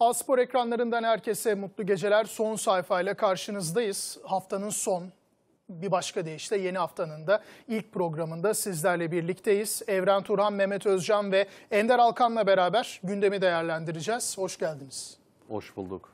Aspor ekranlarından herkese mutlu geceler. Son sayfayla karşınızdayız. Haftanın son bir başka deyişle yeni haftanın da ilk programında sizlerle birlikteyiz. Evren Turhan, Mehmet Özcan ve Ender Alkan'la beraber gündemi değerlendireceğiz. Hoş geldiniz. Hoş bulduk.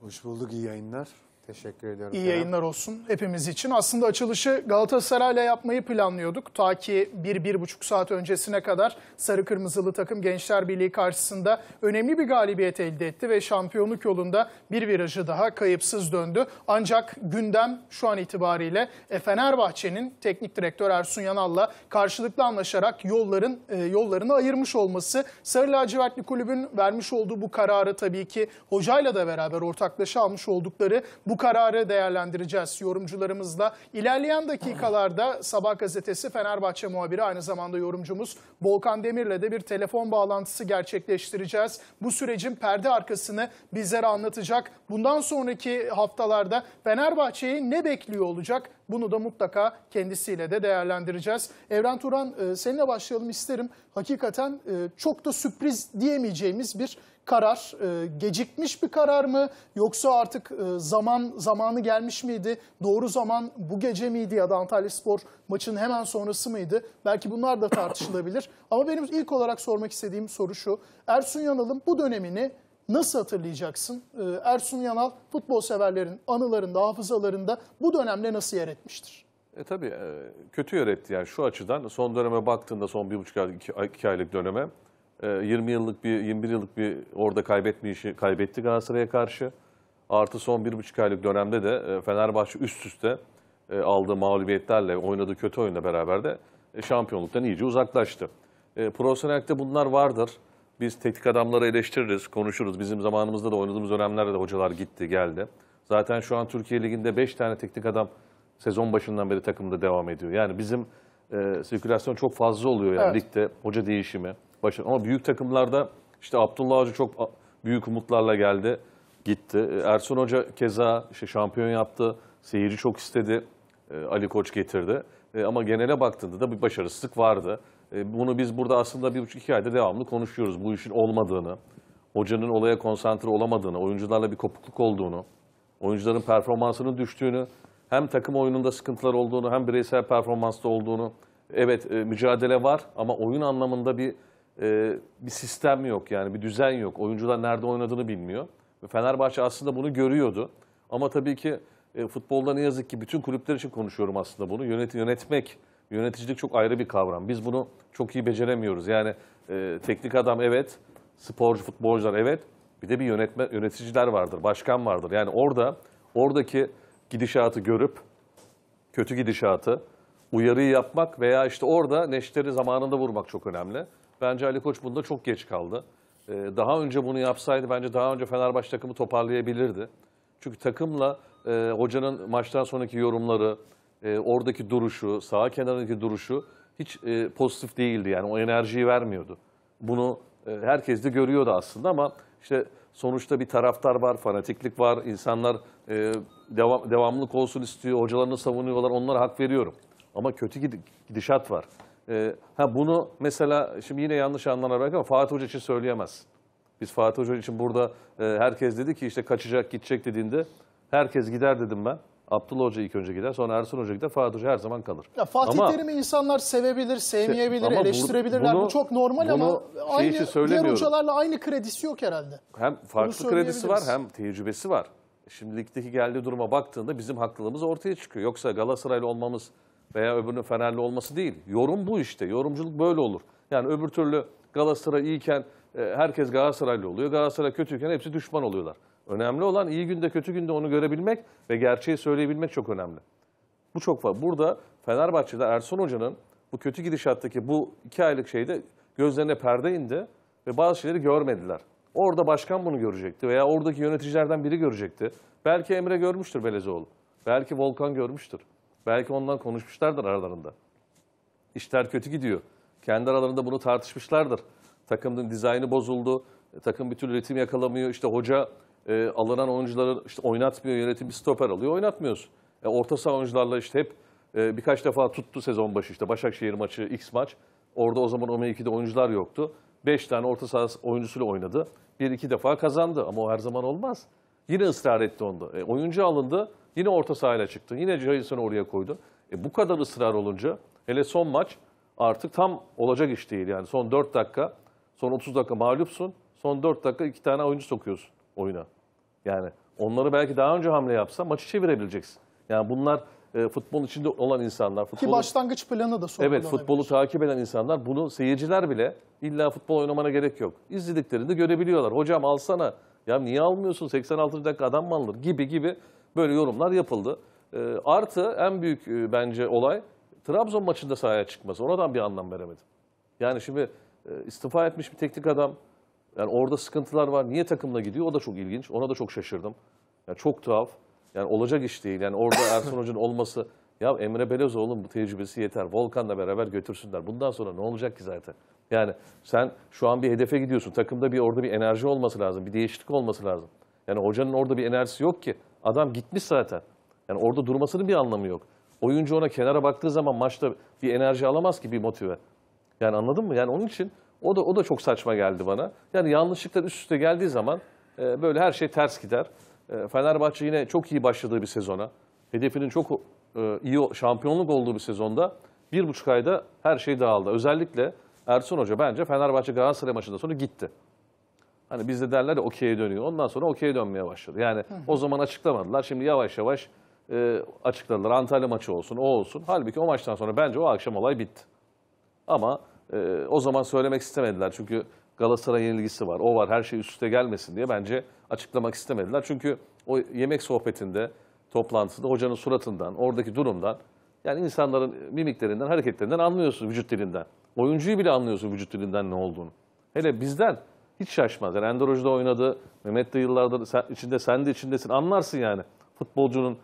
Hoş bulduk, iyi yayınlar. Teşekkür ediyorum. İyi Kerem. yayınlar olsun hepimiz için. Aslında açılışı Galatasaray'la yapmayı planlıyorduk. Ta ki bir bir buçuk saat öncesine kadar Sarı Kırmızılı takım Gençler Birliği karşısında önemli bir galibiyet elde etti ve şampiyonluk yolunda bir virajı daha kayıpsız döndü. Ancak gündem şu an itibariyle e, Fenerbahçe'nin teknik direktör Ersun Yanal'la karşılıklı anlaşarak yolların e, yollarını ayırmış olması. Sarı Lacivertli Kulübün vermiş olduğu bu kararı tabii ki hocayla da beraber ortaklaşa almış oldukları bu kararı değerlendireceğiz yorumcularımızla. İlerleyen dakikalarda Sabah gazetesi Fenerbahçe muhabiri aynı zamanda yorumcumuz Volkan Demir'le de bir telefon bağlantısı gerçekleştireceğiz. Bu sürecin perde arkasını bizlere anlatacak. Bundan sonraki haftalarda Fenerbahçe'yi ne bekliyor olacak? Bunu da mutlaka kendisiyle de değerlendireceğiz. Evren Turan e, seninle başlayalım isterim. Hakikaten e, çok da sürpriz diyemeyeceğimiz bir karar e, gecikmiş bir karar mı yoksa artık e, zaman zamanı gelmiş miydi? Doğru zaman bu gece miydi ya da Antalya Spor maçının hemen sonrası mıydı? Belki bunlar da tartışılabilir. Ama benim ilk olarak sormak istediğim soru şu. Ersun Yanal'ın bu dönemini nasıl hatırlayacaksın? E, Ersun Yanal futbol severlerin anılarında, hafızalarında bu dönemde nasıl yer etmiştir? E tabii e, kötü yer etti yani şu açıdan son döneme baktığında son bir buçuk ay, iki, iki aylık döneme 20 ee, yıllık bir 21 yıllık bir orada kaybetmeyişi kaybetti Galatasaray'a karşı. Artı son 1,5 aylık dönemde de e, Fenerbahçe üst üste e, aldığı mağlubiyetlerle, oynadığı kötü oyunla beraber de e, şampiyonluktan iyice uzaklaştı. Profesyonellikte bunlar vardır. Biz teknik adamları eleştiririz, konuşuruz. Bizim zamanımızda da oynadığımız dönemlerde de hocalar gitti, geldi. Zaten şu an Türkiye Ligi'nde 5 tane teknik adam sezon başından beri takımda devam ediyor. Yani bizim e, sirkülasyon çok fazla oluyor yani evet. ligde hoca değişimi başarı. Ama büyük takımlarda işte Abdullah Avcı çok büyük umutlarla geldi, gitti. E, Ersun Hoca keza işte şampiyon yaptı, seyirci çok istedi, e, Ali Koç getirdi. E, ama genele baktığında da bir başarısızlık vardı. Bunu biz burada aslında bir buçuk iki ayda devamlı konuşuyoruz. Bu işin olmadığını, hocanın olaya konsantre olamadığını, oyuncularla bir kopukluk olduğunu, oyuncuların performansının düştüğünü, hem takım oyununda sıkıntılar olduğunu, hem bireysel performansta olduğunu. Evet mücadele var ama oyun anlamında bir e, bir sistem yok yani bir düzen yok. Oyuncular nerede oynadığını bilmiyor. Ve Fenerbahçe aslında bunu görüyordu. Ama tabii ki e, futbolda ne yazık ki bütün kulüpler için konuşuyorum aslında bunu. Yönet, yönetmek, yöneticilik çok ayrı bir kavram. Biz bunu çok iyi beceremiyoruz. Yani e, teknik adam evet, sporcu, futbolcular evet. Bir de bir yönetme, yöneticiler vardır, başkan vardır. Yani orada oradaki gidişatı görüp kötü gidişatı uyarıyı yapmak veya işte orada neşteri zamanında vurmak çok önemli. Bence Ali Koç bunda çok geç kaldı. Ee, daha önce bunu yapsaydı bence daha önce Fenerbahçe takımı toparlayabilirdi. Çünkü takımla e, hocanın maçtan sonraki yorumları, e, oradaki duruşu, sağ kenarındaki duruşu hiç e, pozitif değildi. Yani o enerjiyi vermiyordu. Bunu e, herkes de görüyordu aslında ama işte sonuçta bir taraftar var, fanatiklik var. İnsanlar e, devam, devamlılık olsun istiyor, hocalarını savunuyorlar. Onlara hak veriyorum. Ama kötü gidişat var. Ee, ha bunu mesela şimdi yine yanlış anlanarak ama Fatih Hoca için söyleyemez. Biz Fatih Hoca için burada e, herkes dedi ki işte kaçacak gidecek dediğinde herkes gider dedim ben. Abdullah Hoca ilk önce gider, sonra Ersun Hoca gider, Fatih Hoca her zaman kalır. Ya Fatih ama, Terim'i insanlar sevebilir, sevmeyebilir, ama eleştirebilirler. Bunu, bu çok normal bunu ama şey aynı şey diğer hocalarla aynı kredisi yok herhalde. Hem farklı kredisi var hem tecrübesi var. Şimdi ligdeki geldiği duruma baktığında bizim haklılığımız ortaya çıkıyor. Yoksa Galatasaraylı olmamız veya öbürünün Fenerli olması değil. Yorum bu işte. Yorumculuk böyle olur. Yani öbür türlü Galatasaray iyiyken e, herkes Galatasaraylı oluyor. Galatasaray kötüyken hepsi düşman oluyorlar. Önemli olan iyi günde kötü günde onu görebilmek ve gerçeği söyleyebilmek çok önemli. Bu çok var. Burada Fenerbahçe'de Ersun Hoca'nın bu kötü gidişattaki bu iki aylık şeyde gözlerine perde indi ve bazı şeyleri görmediler. Orada başkan bunu görecekti veya oradaki yöneticilerden biri görecekti. Belki Emre görmüştür Belezoğlu. Belki Volkan görmüştür. Belki ondan konuşmuşlardır aralarında. İşler kötü gidiyor. Kendi aralarında bunu tartışmışlardır. Takımın dizaynı bozuldu. E, takım bir türlü ritim yakalamıyor. İşte hoca e, alınan oyuncuları işte oynatmıyor. Yönetim bir stoper alıyor. oynatmıyoruz. E, orta saha oyuncularla işte hep e, birkaç defa tuttu sezon başı işte Başakşehir maçı, X maç. Orada o zaman o mevkide oyuncular yoktu. Beş tane orta saha oyuncusuyla oynadı. Bir iki defa kazandı ama o her zaman olmaz. Yine ısrar etti onda. E, oyuncu alındı. Yine orta sahayla çıktı. Yine Jason'ı oraya koydu. E bu kadar ısrar olunca hele son maç artık tam olacak iş değil. Yani son 4 dakika, son 30 dakika mağlupsun. Son 4 dakika iki tane oyuncu sokuyorsun oyuna. Yani onları belki daha önce hamle yapsa maçı çevirebileceksin. Yani bunlar e, futbol içinde olan insanlar. Futbolu, Ki başlangıç planı da sorun. Evet futbolu takip eden insanlar bunu seyirciler bile illa futbol oynamana gerek yok. İzlediklerinde görebiliyorlar. Hocam alsana ya niye almıyorsun 86. dakika adam mı alınır gibi gibi Böyle yorumlar yapıldı. E, artı en büyük e, bence olay Trabzon maçında sahaya çıkması. Ona da bir anlam veremedim. Yani şimdi e, istifa etmiş bir teknik adam. Yani orada sıkıntılar var. Niye takımla gidiyor? O da çok ilginç. Ona da çok şaşırdım. Yani çok tuhaf. Yani olacak iş değil. Yani orada Ersun Hoca'nın olması. Ya Emre Belezoğlu'nun bu tecrübesi yeter. Volkan'la beraber götürsünler. Bundan sonra ne olacak ki zaten? Yani sen şu an bir hedefe gidiyorsun. Takımda bir orada bir enerji olması lazım. Bir değişiklik olması lazım. Yani hocanın orada bir enerjisi yok ki. Adam gitmiş zaten. Yani orada durmasının bir anlamı yok. Oyuncu ona kenara baktığı zaman maçta bir enerji alamaz ki bir motive. Yani anladın mı? Yani onun için o da o da çok saçma geldi bana. Yani yanlışlıklar üst üste geldiği zaman e, böyle her şey ters gider. E, Fenerbahçe yine çok iyi başladığı bir sezona. Hedefinin çok e, iyi şampiyonluk olduğu bir sezonda bir buçuk ayda her şey dağıldı. Özellikle Ersun Hoca bence Fenerbahçe Galatasaray maçından sonra gitti. Hani bizde derler de okey'e dönüyor. Ondan sonra okey'e dönmeye başladı. Yani hı hı. o zaman açıklamadılar. Şimdi yavaş yavaş e, açıkladılar. Antalya maçı olsun, o olsun. Halbuki o maçtan sonra bence o akşam olay bitti. Ama e, o zaman söylemek istemediler. Çünkü Galatasaray yenilgisi var, o var, her şey üst üste gelmesin diye bence açıklamak istemediler. Çünkü o yemek sohbetinde, toplantıda hocanın suratından, oradaki durumdan, yani insanların mimiklerinden, hareketlerinden anlıyorsun vücut dilinden. Oyuncuyu bile anlıyorsun vücut dilinden ne olduğunu. Hele bizden hiç şaşmaz. Yani Ender Hoca'da oynadı. Mehmet de yıllardır sen, içinde, sen de içindesin. Anlarsın yani futbolcunun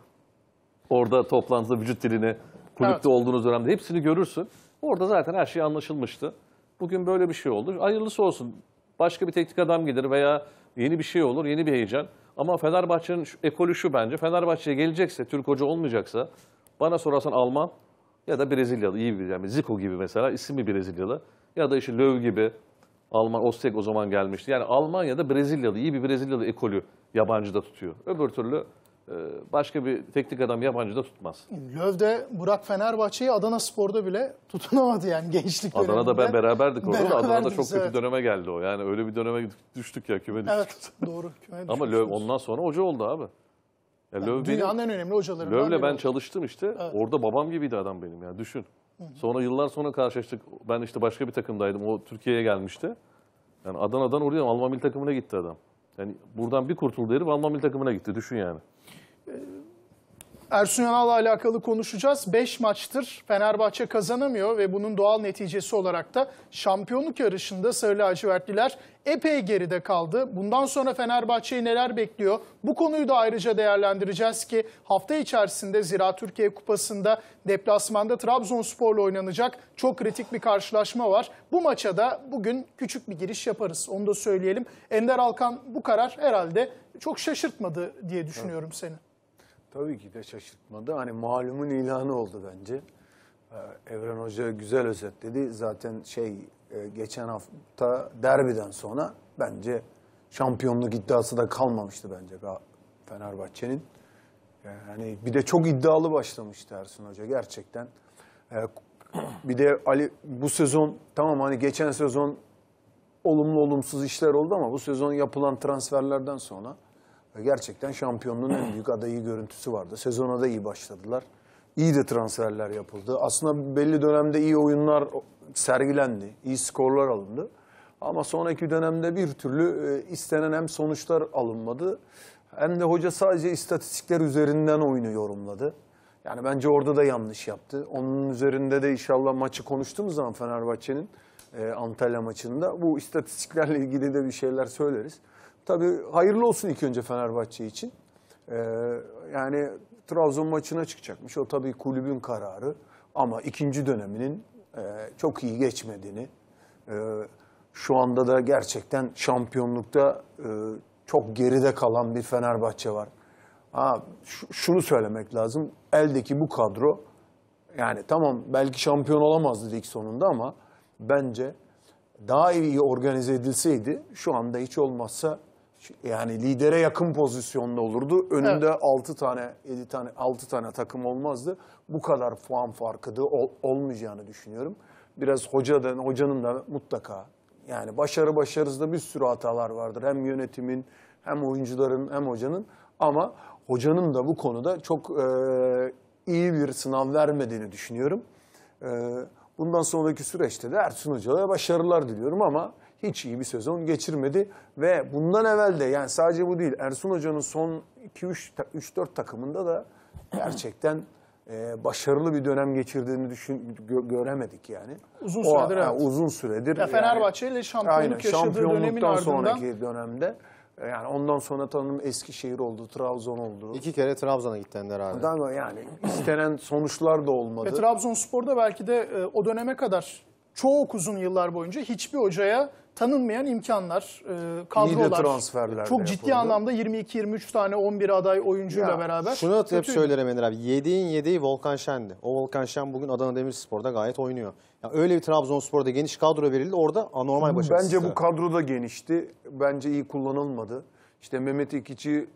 orada toplantıda vücut dilini, kulüpte evet. olduğunuz dönemde hepsini görürsün. Orada zaten her şey anlaşılmıştı. Bugün böyle bir şey oldu. Hayırlısı olsun. Başka bir teknik adam gelir veya yeni bir şey olur, yeni bir heyecan. Ama Fenerbahçe'nin ekolü şu bence. Fenerbahçe'ye gelecekse, Türk hoca olmayacaksa bana sorarsan Alman ya da Brezilyalı iyi bir yani Zico gibi mesela isimli Brezilyalı ya da işte Löw gibi Alman, Ostek o zaman gelmişti. Yani Almanya'da Brezilyalı, iyi bir Brezilyalı ekolü yabancı da tutuyor. Öbür türlü e, başka bir teknik adam yabancı da tutmaz. Löv'de Burak Fenerbahçe'yi Adana Spor'da bile tutunamadı yani gençlik Adana'da döneminde. Adana'da ben beraberdik orada da Adana'da çok kötü evet. döneme geldi o. Yani öyle bir döneme düştük ya küme düştük. Evet doğru küme düştük. Ama Löv ondan sonra hoca oldu abi. Ya yani Löv dünyanın benim, en önemli hocalarından. Lövle ben çalıştım işte. Evet. Orada babam gibiydi adam benim Yani düşün. Sonra yıllar sonra karşılaştık. Ben işte başka bir takımdaydım. O Türkiye'ye gelmişti. Yani Adana'dan oraya Alman milli takımına gitti adam. Yani buradan bir kurtuldu herif Alman milli takımına gitti. Düşün yani. Ee, Ersun Yanal'la alakalı konuşacağız. 5 maçtır Fenerbahçe kazanamıyor ve bunun doğal neticesi olarak da şampiyonluk yarışında Sarı Lacivertliler epey geride kaldı. Bundan sonra Fenerbahçe'yi neler bekliyor? Bu konuyu da ayrıca değerlendireceğiz ki hafta içerisinde Zira Türkiye Kupası'nda deplasmanda Trabzonspor'la oynanacak çok kritik bir karşılaşma var. Bu maça da bugün küçük bir giriş yaparız. Onu da söyleyelim. Ender Alkan bu karar herhalde çok şaşırtmadı diye düşünüyorum evet. seni. Tabii ki de şaşırtmadı. Hani malumun ilanı oldu bence. Ee, Evren Hoca güzel özetledi. Zaten şey e, geçen hafta derbiden sonra bence şampiyonluk iddiası da kalmamıştı bence Fenerbahçe'nin. Yani ee, bir de çok iddialı başlamıştı Ersun Hoca gerçekten. Ee, bir de Ali bu sezon tamam hani geçen sezon olumlu olumsuz işler oldu ama bu sezon yapılan transferlerden sonra gerçekten şampiyonluğun en büyük adayı görüntüsü vardı. Sezona da iyi başladılar. İyi de transferler yapıldı. Aslında belli dönemde iyi oyunlar sergilendi. iyi skorlar alındı. Ama sonraki dönemde bir türlü e, istenen hem sonuçlar alınmadı hem de hoca sadece istatistikler üzerinden oyunu yorumladı. Yani bence orada da yanlış yaptı. Onun üzerinde de inşallah maçı konuştuğumuz zaman Fenerbahçe'nin e, Antalya maçında bu istatistiklerle ilgili de bir şeyler söyleriz. Tabii hayırlı olsun ilk önce Fenerbahçe için. Ee, yani Trabzon maçına çıkacakmış. O tabii kulübün kararı. Ama ikinci döneminin e, çok iyi geçmediğini, e, şu anda da gerçekten şampiyonlukta e, çok geride kalan bir Fenerbahçe var. Ha, şunu söylemek lazım. Eldeki bu kadro yani tamam belki şampiyon olamazdı ilk sonunda ama bence daha iyi organize edilseydi şu anda hiç olmazsa yani lidere yakın pozisyonda olurdu. Önünde evet. 6 tane, 7 tane, 6 tane takım olmazdı. Bu kadar puan farkı da ol, olmayacağını düşünüyorum. Biraz hocadan, hocanın da mutlaka yani başarı başarısızda bir sürü hatalar vardır. Hem yönetimin, hem oyuncuların, hem hocanın. Ama hocanın da bu konuda çok e, iyi bir sınav vermediğini düşünüyorum. E, bundan sonraki süreçte de Ersun Hoca'ya başarılar diliyorum ama hiç iyi bir sezon geçirmedi ve bundan evvel de yani sadece bu değil Ersun Hoca'nın son 2-3-4 takımında da gerçekten e, başarılı bir dönem geçirdiğini düşün gö göremedik yani. Uzun o, süredir evet. Uzun süredir. Ya Fenerbahçe ile şampiyonluk aynen, yaşadığı şampiyonluktan dönemin ardından. sonraki dönemde e, yani ondan sonra tanım Eskişehir oldu, Trabzon oldu. İki kere Trabzon'a gittin herhalde. Ondan yani istenen sonuçlar da olmadı. Ve Trabzonspor'da belki de e, o döneme kadar çok uzun yıllar boyunca hiçbir hocaya tanınmayan imkanlar, e, kadrolar. transferler Çok ciddi yapıldı. anlamda 22-23 tane 11 aday oyuncuyla ya, beraber. Şunu da hep söylerim Emir abi. Yediğin yediği Volkan Şen'di. O Volkan Şen bugün Adana Demirspor'da gayet oynuyor. Ya öyle bir Trabzonspor'da geniş kadro verildi. Orada anormal başarısı. Bence bu kadro da genişti. Bence iyi kullanılmadı. İşte Mehmet İkici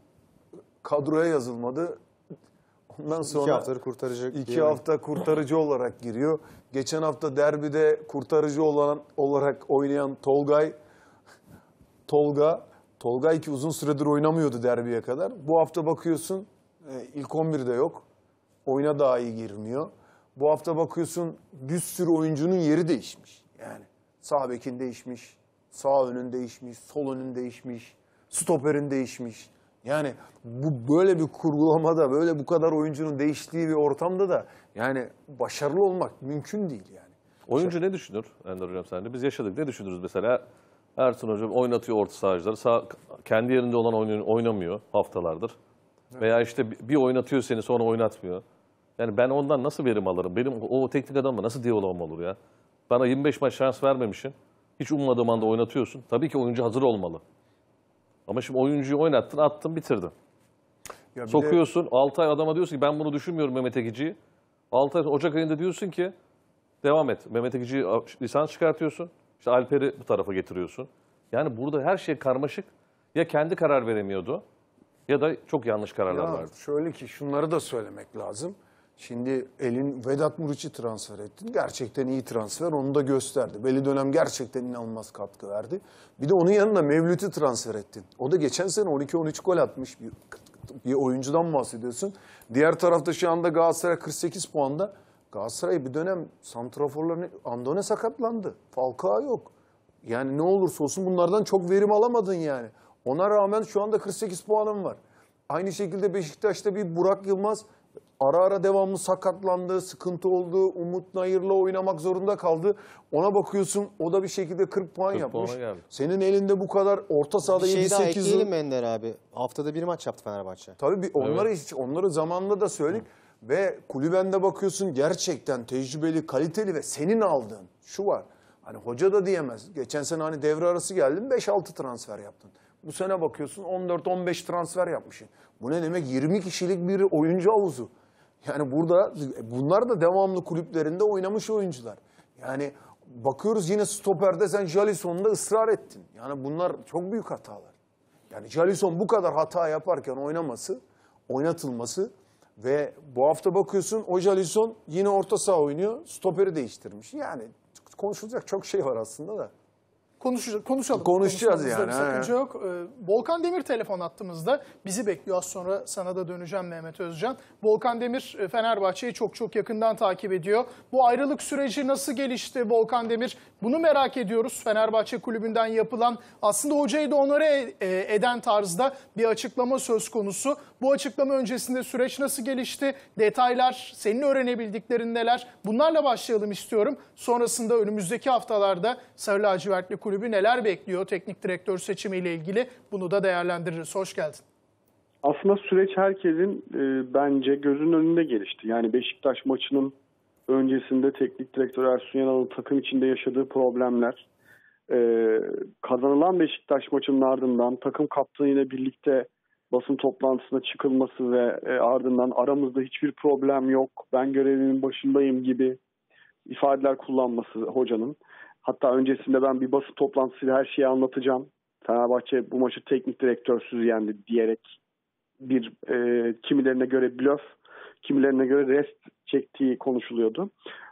kadroya yazılmadı. Ondan sonra iki kurtarıcı, iki hafta kurtarıcı olarak giriyor. Geçen hafta derbide kurtarıcı olan olarak oynayan Tolgay Tolga Tolgay ki uzun süredir oynamıyordu derbiye kadar. Bu hafta bakıyorsun e, ilk 11'de yok. Oyuna daha iyi girmiyor. Bu hafta bakıyorsun bir sürü oyuncunun yeri değişmiş. Yani sağ bekin değişmiş, sağ önün değişmiş, sol önün değişmiş, stoperin değişmiş. Yani bu böyle bir kurgulamada, böyle bu kadar oyuncunun değiştiği bir ortamda da yani başarılı olmak mümkün değil yani. Oyuncu ne düşünür Ender Hocam sen de? Biz yaşadık ne düşünürüz mesela? Ersun Hocam oynatıyor orta sahacıları. Sağ, kendi yerinde olan oyun, oynamıyor haftalardır. Veya işte bir oynatıyor seni sonra oynatmıyor. Yani ben ondan nasıl verim alırım? Benim o teknik adamla nasıl diyalogum olur ya? Bana 25 maç şans vermemişsin. Hiç ummadığım anda oynatıyorsun. Tabii ki oyuncu hazır olmalı. Ama şimdi oyuncuyu oynattın, attın, bitirdin. Ya Sokuyorsun, de... 6 ay adama diyorsun ki ben bunu düşünmüyorum Mehmet Ekici'yi. 6 ay Ocak ayında diyorsun ki devam et. Mehmet Ekici'yi lisans çıkartıyorsun. İşte Alper'i bu tarafa getiriyorsun. Yani burada her şey karmaşık. Ya kendi karar veremiyordu ya da çok yanlış kararlar ya, vardı. Şöyle ki şunları da söylemek lazım. Şimdi elin Vedat Muriç'i transfer ettin. Gerçekten iyi transfer onu da gösterdi. Belli dönem gerçekten inanılmaz katkı verdi. Bir de onun yanında Mevlüt'ü transfer ettin. O da geçen sene 12-13 gol atmış bir bir oyuncudan bahsediyorsun. Diğer tarafta şu anda Galatasaray 48 puanda. Galatasaray bir dönem santraforlarını Andone sakatlandı. Falcao yok. Yani ne olursa olsun bunlardan çok verim alamadın yani. Ona rağmen şu anda 48 puanım var. Aynı şekilde Beşiktaş'ta bir Burak Yılmaz ara ara devamlı sakatlandı, sıkıntı oldu, Umut Nayır'la oynamak zorunda kaldı. Ona bakıyorsun o da bir şekilde 40 puan 40 yapmış. Geldi. Senin elinde bu kadar orta sahada 7-8 Bir şey daha Ender abi. Haftada bir maç yaptı Fenerbahçe. Tabii bir, onları, evet. hiç, onları zamanla da söyledik. Hı. Ve kulübende bakıyorsun gerçekten tecrübeli, kaliteli ve senin aldığın şu var. Hani hoca da diyemez. Geçen sene hani devre arası geldim 5-6 transfer yaptın. Bu sene bakıyorsun 14-15 transfer yapmışsın. Bu ne demek? 20 kişilik bir oyuncu havuzu. Yani burada bunlar da devamlı kulüplerinde oynamış oyuncular. Yani bakıyoruz yine stoperde sen Jalison'da ısrar ettin. Yani bunlar çok büyük hatalar. Yani Jalison bu kadar hata yaparken oynaması, oynatılması ve bu hafta bakıyorsun o Jalison yine orta saha oynuyor, stoperi değiştirmiş. Yani konuşulacak çok şey var aslında da konuşacağız, konuşalım. Konuşacağız yani. Bir sakınca he. yok. Ee, Volkan Demir telefon attığımızda bizi bekliyor. Az sonra sana da döneceğim Mehmet Özcan. Volkan Demir e, Fenerbahçe'yi çok çok yakından takip ediyor. Bu ayrılık süreci nasıl gelişti Volkan Demir? Bunu merak ediyoruz. Fenerbahçe kulübünden yapılan aslında hocayı da onore e, e, eden tarzda bir açıklama söz konusu. Bu açıklama öncesinde süreç nasıl gelişti? Detaylar, senin öğrenebildiklerin neler? Bunlarla başlayalım istiyorum. Sonrasında önümüzdeki haftalarda Sarı Lacivertli Kulübü kulübü neler bekliyor teknik direktör seçimiyle ilgili bunu da değerlendiririz. Hoş geldin. Aslında süreç herkesin e, bence gözünün önünde gelişti. Yani Beşiktaş maçının öncesinde teknik direktör Ersun Yanal'ın takım içinde yaşadığı problemler, e, kazanılan Beşiktaş maçının ardından takım kaptanıyla birlikte basın toplantısına çıkılması ve e, ardından aramızda hiçbir problem yok, ben görevimin başındayım gibi ifadeler kullanması hocanın. Hatta öncesinde ben bir basın toplantısıyla her şeyi anlatacağım. Fenerbahçe bu maçı teknik direktörsüz yendi diyerek bir e, kimilerine göre blöf, kimilerine göre rest çektiği konuşuluyordu.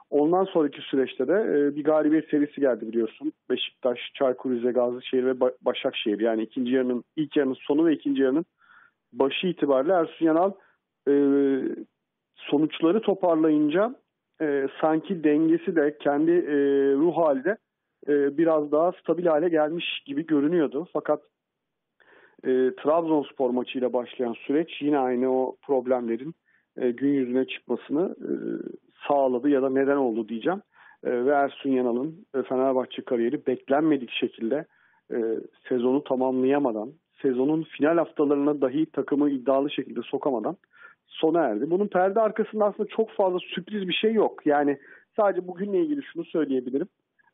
Ondan sonraki süreçte de e, bir galibiyet serisi geldi biliyorsun. Beşiktaş, Çaykur Rize, Gazişehir ve ba- Başakşehir. Yani ikinci yarının ilk yarının sonu ve ikinci yarının başı itibariyle Ersun Yanal e, sonuçları toparlayınca e, sanki dengesi de kendi e, ruh hali e, biraz daha stabil hale gelmiş gibi görünüyordu. Fakat e, Trabzonspor maçıyla başlayan süreç yine aynı o problemlerin e, gün yüzüne çıkmasını e, sağladı ya da neden oldu diyeceğim. E, ve Ersun Yanal'ın e, Fenerbahçe kariyeri beklenmedik şekilde e, sezonu tamamlayamadan, sezonun final haftalarına dahi takımı iddialı şekilde sokamadan sona erdi. Bunun perde arkasında aslında çok fazla sürpriz bir şey yok. Yani sadece bugünle ilgili şunu söyleyebilirim.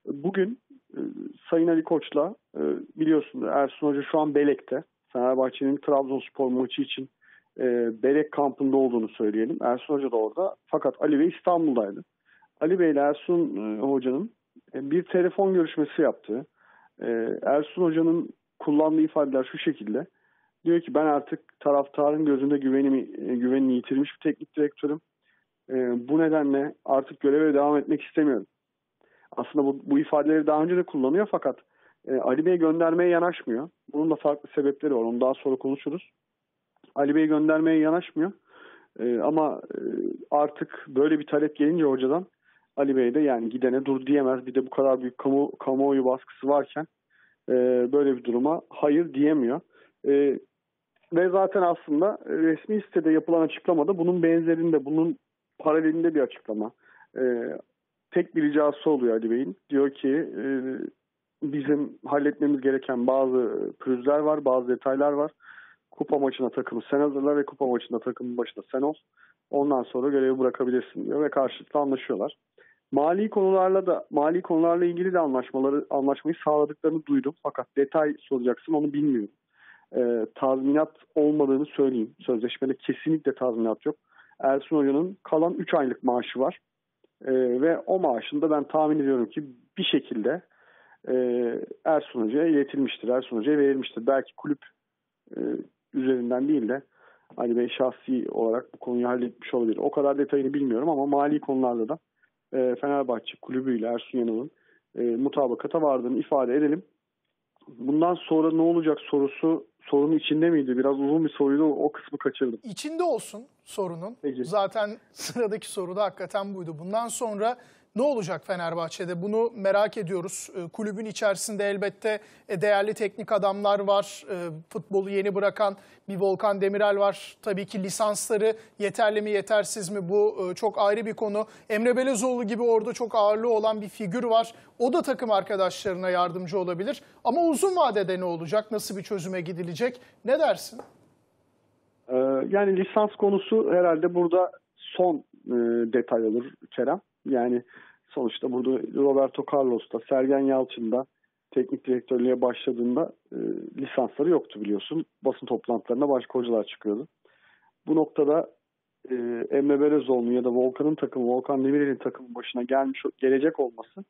Bugün e, Sayın Ali Koç'la e, biliyorsunuz Ersun Hoca şu an Belek'te. Fenerbahçe'nin Trabzonspor maçı için e, Belek kampında olduğunu söyleyelim. Ersun Hoca da orada. Fakat Ali Bey İstanbul'daydı. Ali Bey ile Ersun e, Hoca'nın bir telefon görüşmesi yaptığı, Ersun Hoca'nın kullandığı ifadeler şu şekilde diyor ki ben artık taraftarın gözünde güvenimi e, güvenini yitirmiş bir teknik direktörüm. E, bu nedenle artık göreve devam etmek istemiyorum. Aslında bu, bu ifadeleri daha önce de kullanıyor fakat e, Ali Bey göndermeye yanaşmıyor. Bunun da farklı sebepleri var. Onu daha sonra konuşuruz. Ali Bey göndermeye yanaşmıyor. E, ama e, artık böyle bir talep gelince hocadan Ali Bey de yani gidene dur diyemez. Bir de bu kadar büyük kamu, kamuoyu baskısı varken e, böyle bir duruma hayır diyemiyor. E, ve zaten aslında e, resmi sitede yapılan açıklamada bunun benzerinde, bunun paralelinde bir açıklama. E, tek bir ricası oluyor Ali Bey'in. Diyor ki e, bizim halletmemiz gereken bazı pürüzler var, bazı detaylar var. Kupa maçına takımı sen hazırla ve kupa maçında takımın başında sen ol. Ondan sonra görevi bırakabilirsin diyor ve karşılıklı anlaşıyorlar. Mali konularla da mali konularla ilgili de anlaşmaları anlaşmayı sağladıklarını duydum fakat detay soracaksın onu bilmiyorum e, tazminat olmadığını söyleyeyim. Sözleşmede kesinlikle tazminat yok. Ersun Hoca'nın kalan 3 aylık maaşı var. E, ve o maaşın da ben tahmin ediyorum ki bir şekilde e, Ersun Hoca'ya iletilmiştir. Ersun Hoca'ya verilmiştir. Belki kulüp e, üzerinden değil de Ali Bey şahsi olarak bu konuyu halletmiş olabilir. O kadar detayını bilmiyorum ama mali konularda da e, Fenerbahçe kulübüyle Ersun Yanal'ın e, mutabakata vardığını ifade edelim. Bundan sonra ne olacak sorusu sorunun içinde miydi? Biraz uzun bir soruydu. O kısmı kaçırdım. İçinde olsun sorunun. Peki. Zaten sıradaki soru da hakikaten buydu. Bundan sonra ne olacak Fenerbahçe'de? Bunu merak ediyoruz. Ee, kulübün içerisinde elbette e, değerli teknik adamlar var. Ee, futbolu yeni bırakan bir Volkan Demirel var. Tabii ki lisansları yeterli mi yetersiz mi bu e, çok ayrı bir konu. Emre Belezoğlu gibi orada çok ağırlığı olan bir figür var. O da takım arkadaşlarına yardımcı olabilir. Ama uzun vadede ne olacak? Nasıl bir çözüme gidilecek? Ne dersin? Ee, yani lisans konusu herhalde burada son e, detay olur Kerem. Yani sonuçta burada Roberto Carlos da Sergen Yalçın da teknik direktörlüğe başladığında e, lisansları yoktu biliyorsun. Basın toplantılarına başka hocalar çıkıyordu. Bu noktada e, Emre Berezoğlu'nun ya da Volkan'ın takımı, Volkan Demirel'in takımı başına gelmiş gelecek olması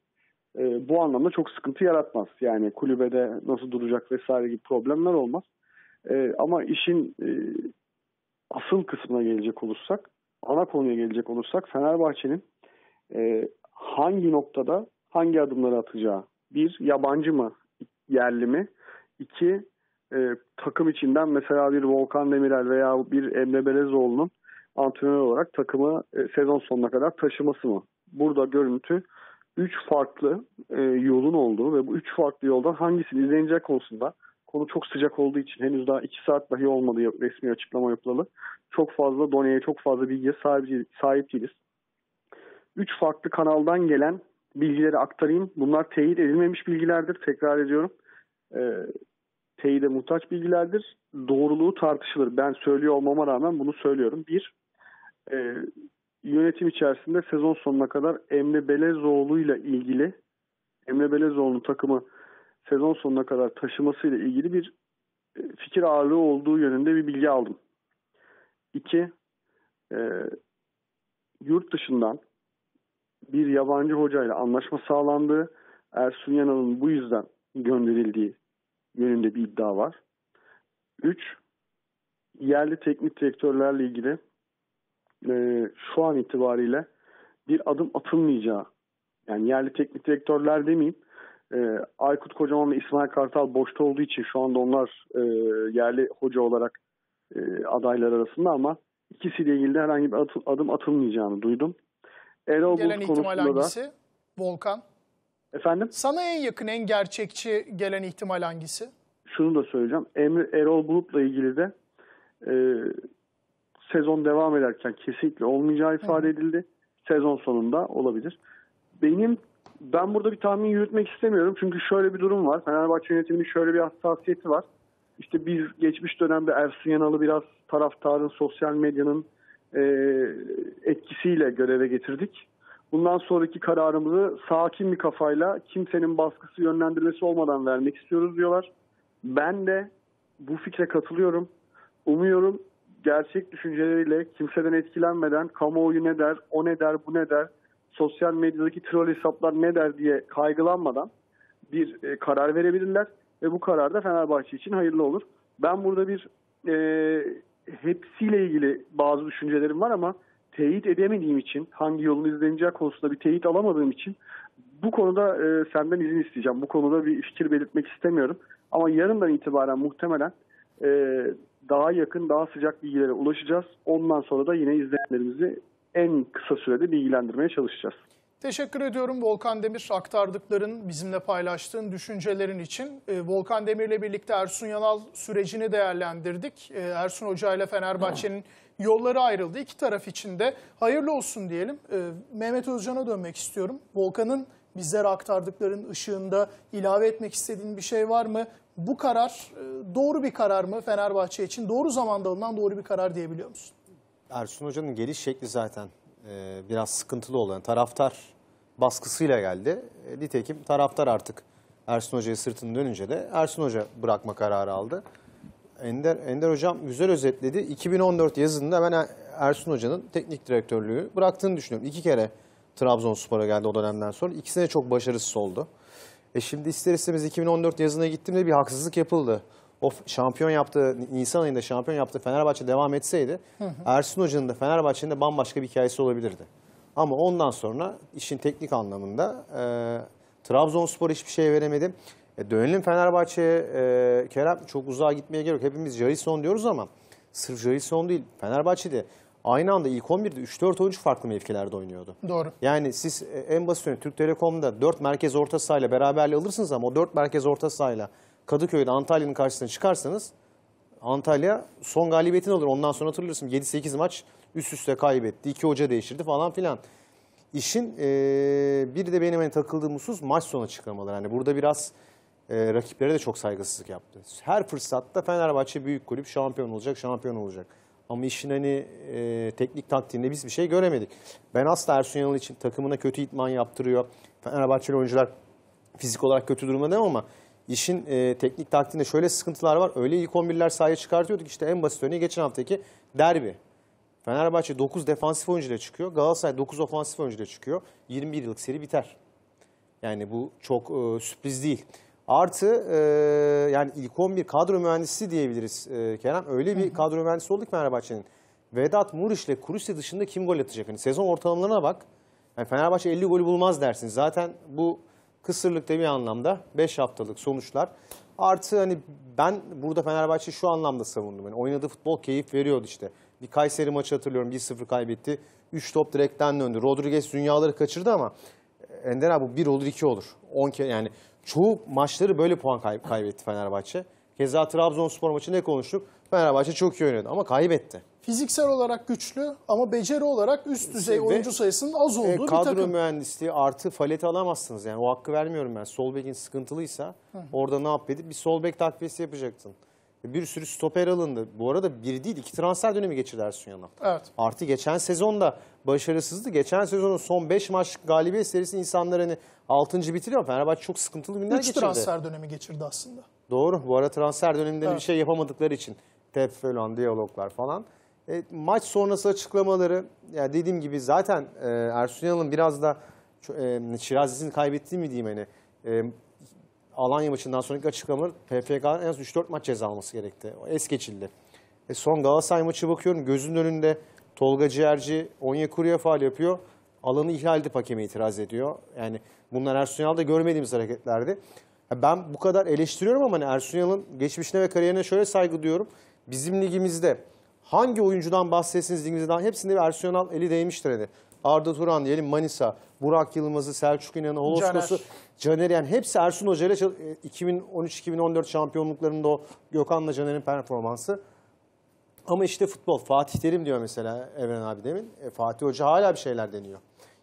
e, bu anlamda çok sıkıntı yaratmaz. Yani kulübede nasıl duracak vesaire gibi problemler olmaz. E, ama işin e, asıl kısmına gelecek olursak, ana konuya gelecek olursak Fenerbahçe'nin e, hangi noktada hangi adımları atacağı. Bir, yabancı mı, yerli mi? İki, e, takım içinden mesela bir Volkan Demirel veya bir Emre Belezoğlu'nun antrenör olarak takımı e, sezon sonuna kadar taşıması mı? Burada görüntü üç farklı e, yolun olduğu ve bu üç farklı yoldan hangisini izlenecek konusunda konu çok sıcak olduğu için henüz daha iki saat dahi olmadı resmi açıklama yapılalı. Çok fazla Done'ye çok fazla bilgiye sahip, sahip değiliz. 3 farklı kanaldan gelen bilgileri aktarayım. Bunlar teyit edilmemiş bilgilerdir. Tekrar ediyorum. E, teyide muhtaç bilgilerdir. Doğruluğu tartışılır. Ben söylüyor olmama rağmen bunu söylüyorum. Bir, e, yönetim içerisinde sezon sonuna kadar Emre Belezoğlu ile ilgili Emre Belezoğlu'nun takımı sezon sonuna kadar taşımasıyla ilgili bir e, fikir ağırlığı olduğu yönünde bir bilgi aldım. İki, e, yurt dışından bir yabancı hocayla anlaşma sağlandığı, Ersun Yanal'ın bu yüzden gönderildiği yönünde bir iddia var. 3. Yerli teknik direktörlerle ilgili e, şu an itibariyle bir adım atılmayacağı, yani yerli teknik direktörler demeyeyim, e, Aykut Kocaman ve İsmail Kartal boşta olduğu için şu anda onlar e, yerli hoca olarak e, adaylar arasında ama ikisiyle ilgili herhangi bir adım atılmayacağını duydum. Erol Gelen Bulut ihtimal hangisi? Da... Volkan. Efendim? Sana en yakın, en gerçekçi gelen ihtimal hangisi? Şunu da söyleyeceğim. Emre Erol Bulut'la ilgili de e, sezon devam ederken kesinlikle olmayacağı ifade Hı. edildi. Sezon sonunda olabilir. Benim ben burada bir tahmin yürütmek istemiyorum. Çünkü şöyle bir durum var. Fenerbahçe yönetiminin şöyle bir hassasiyeti var. İşte biz geçmiş dönemde Ersun Yanal'ı biraz taraftarın, sosyal medyanın e, etkisiyle göreve getirdik. Bundan sonraki kararımızı sakin bir kafayla kimsenin baskısı yönlendirmesi olmadan vermek istiyoruz diyorlar. Ben de bu fikre katılıyorum. Umuyorum gerçek düşünceleriyle kimseden etkilenmeden kamuoyu ne der, o ne der, bu ne der, sosyal medyadaki troll hesaplar ne der diye kaygılanmadan bir e, karar verebilirler ve bu karar da Fenerbahçe için hayırlı olur. Ben burada bir e, hepsiyle ilgili bazı düşüncelerim var ama teyit edemediğim için, hangi yolun izleneceği konusunda bir teyit alamadığım için bu konuda e, senden izin isteyeceğim. Bu konuda bir fikir belirtmek istemiyorum. Ama yarından itibaren muhtemelen e, daha yakın, daha sıcak bilgilere ulaşacağız. Ondan sonra da yine izleyenlerimizi en kısa sürede bilgilendirmeye çalışacağız. Teşekkür ediyorum Volkan Demir aktardıkların, bizimle paylaştığın düşüncelerin için. E, Volkan Demir'le birlikte Ersun Yanal sürecini değerlendirdik. Ee, Ersun Hoca ile Fenerbahçe'nin yolları ayrıldı. İki taraf için de hayırlı olsun diyelim. Ee, Mehmet Özcan'a dönmek istiyorum. Volkan'ın bizlere aktardıkların ışığında ilave etmek istediğin bir şey var mı? Bu karar e, doğru bir karar mı Fenerbahçe için? Doğru zamanda alınan doğru bir karar diyebiliyor musun? Ersun Hoca'nın geliş şekli zaten e, biraz sıkıntılı olan taraftar baskısıyla geldi. E, nitekim taraftar artık Ersun Hoca'ya sırtını dönünce de Ersun Hoca bırakma kararı aldı. Ender, Ender Hocam güzel özetledi. 2014 yazında ben Ersun Hoca'nın teknik direktörlüğü bıraktığını düşünüyorum. İki kere Trabzonspor'a geldi o dönemden sonra. İkisine de çok başarısız oldu. E şimdi ister istemez 2014 yazına gittiğimde bir haksızlık yapıldı. O şampiyon yaptığı, Nisan ayında şampiyon yaptığı Fenerbahçe devam etseydi hı hı. Ersun Hoca'nın da Fenerbahçe'nin de bambaşka bir hikayesi olabilirdi. Ama ondan sonra işin teknik anlamında e, Trabzonspor hiçbir şey veremedi. E, dönelim Fenerbahçe'ye. E, Kerem çok uzağa gitmeye gerek yok. Hepimiz Jason diyoruz ama sırf Jason değil. Fenerbahçe'de aynı anda ilk 11'de 3-4 oyuncu farklı mevkilerde oynuyordu. Doğru. Yani siz e, en basit Türk Telekom'da 4 merkez orta sahayla beraberliği alırsınız ama o 4 merkez orta sahayla Kadıköy'de Antalya'nın karşısına çıkarsanız Antalya son galibiyetini alır. Ondan sonra hatırlarsın 7-8 maç Üst üste kaybetti. iki hoca değiştirdi falan filan. İşin e, bir de benim en hani, takıldığım husus maç sonu açıklamaları. Yani burada biraz e, rakiplere de çok saygısızlık yaptı. Her fırsatta Fenerbahçe büyük kulüp şampiyon olacak, şampiyon olacak. Ama işin hani e, teknik taktiğinde biz bir şey göremedik. Ben asla Ersun Yanal için takımına kötü itman yaptırıyor. Fenerbahçeli oyuncular fizik olarak kötü durumda değil ama işin e, teknik taktiğinde şöyle sıkıntılar var. Öyle ilk 11'ler sahaya çıkartıyorduk. İşte en basit örneği geçen haftaki derbi. Fenerbahçe 9 defansif oyuncuyla çıkıyor. Galatasaray 9 ofansif oyuncuyla çıkıyor. 21 yıllık seri biter. Yani bu çok e, sürpriz değil. Artı e, yani ilk 11 kadro mühendisi diyebiliriz e, Kerem. Öyle bir hı hı. kadro mühendisi olduk Fenerbahçe'nin. Vedat Muriç ile Kulüse dışında kim gol atacak? Hani sezon ortalamalarına bak. Yani Fenerbahçe 50 golü bulmaz dersiniz. Zaten bu kısırlıkta bir anlamda 5 haftalık sonuçlar. Artı hani ben burada Fenerbahçe şu anlamda savundum. Yani oynadığı futbol keyif veriyordu işte. Bir Kayseri maçı hatırlıyorum 1-0 kaybetti. 3 top direkten döndü. Rodriguez dünyaları kaçırdı ama e, Ender abi bu 1 olur 2 olur. 10 kere yani çoğu maçları böyle puan kay kaybetti Fenerbahçe. Keza Trabzonspor maçı ne konuştuk? Fenerbahçe çok iyi oynadı ama kaybetti. Fiziksel olarak güçlü ama beceri olarak üst düzey Ve oyuncu sayısının az e, olduğu e, bir takım. Kadro mühendisliği artı faleti alamazsınız. Yani o hakkı vermiyorum ben. Sol bekin sıkıntılıysa Hı. orada ne yap edip bir sol bek takviyesi yapacaktın bir sürü stoper alındı. Bu arada bir değil iki transfer dönemi geçirdi Ersun Yanal. Evet. Artı geçen sezonda başarısızdı. Geçen sezonun son 5 maç galibiyet serisi insanlar hani 6. bitiriyor ama Fenerbahçe çok sıkıntılı günler Üç geçirdi. 3 transfer dönemi geçirdi aslında. Doğru. Bu ara transfer döneminde evet. bir şey yapamadıkları için tep falan, diyaloglar falan. E, maç sonrası açıklamaları, ya dediğim gibi zaten e, Ersun Yanal'ın biraz da e, şirazesini kaybettiği mi diyeyim hani e, Alanya maçından sonraki açıklamalar, PFK'nın en az 3-4 maç ceza alması gerekti. O es geçildi. E son Galatasaray maçı bakıyorum gözünün önünde Tolga Ciğerci, Onyekuru'ya faal yapıyor. Alanı ihlal edip hakeme itiraz ediyor. Yani bunlar Ersun Yal'da görmediğimiz hareketlerdi. Ben bu kadar eleştiriyorum ama hani Ersun Yal'ın geçmişine ve kariyerine şöyle saygı duyuyorum. Bizim ligimizde hangi oyuncudan bahsetsiniz ligimizden hepsinde bir Ersun Yal eli değmiştir. Hani. Arda Turan diyelim Manisa, Burak Yılmaz'ı, Selçuk İnan'ı, Holoskos'u, Caner yani hepsi Ersun Hoca ile 2013-2014 e, şampiyonluklarında o Gökhan'la Caner'in performansı. Ama işte futbol. Fatih Terim diyor mesela Evren abi demin. E, Fatih Hoca hala bir şeyler deniyor.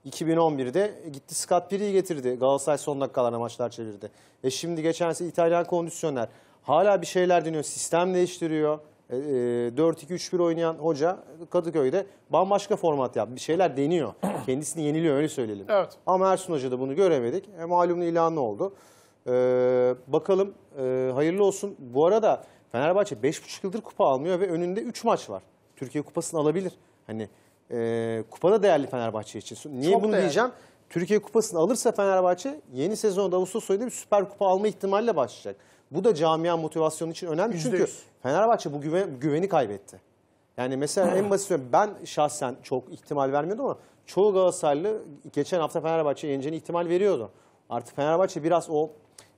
2011'de e, gitti Scott Piri'yi getirdi. Galatasaray son dakikalarına maçlar çevirdi. E şimdi geçen sene İtalyan kondisyoner. Hala bir şeyler deniyor. Sistem değiştiriyor. 4-2-3-1 e, e, oynayan hoca Kadıköy'de bambaşka format yaptı. Bir şeyler deniyor. Kendisini yeniliyor öyle söyleyelim. Evet. Ama Ersun Hoca da bunu göremedik. E, malum ilanı oldu. E, bakalım e, hayırlı olsun. Bu arada Fenerbahçe 5,5 yıldır kupa almıyor ve önünde 3 maç var. Türkiye kupasını alabilir. Hani e, kupada değerli Fenerbahçe için. Niye Çok bunu değerli. diyeceğim? Türkiye kupasını alırsa Fenerbahçe yeni sezonda Ağustos ayında bir süper kupa alma ihtimalle başlayacak. Bu da camia motivasyonu için önemli. %100. Çünkü Fenerbahçe bu güven, güveni kaybetti. Yani mesela en basit ben şahsen çok ihtimal vermiyordum ama çoğu Galatasaraylı geçen hafta Fenerbahçe yeneceğine ihtimal veriyordu. Artık Fenerbahçe biraz o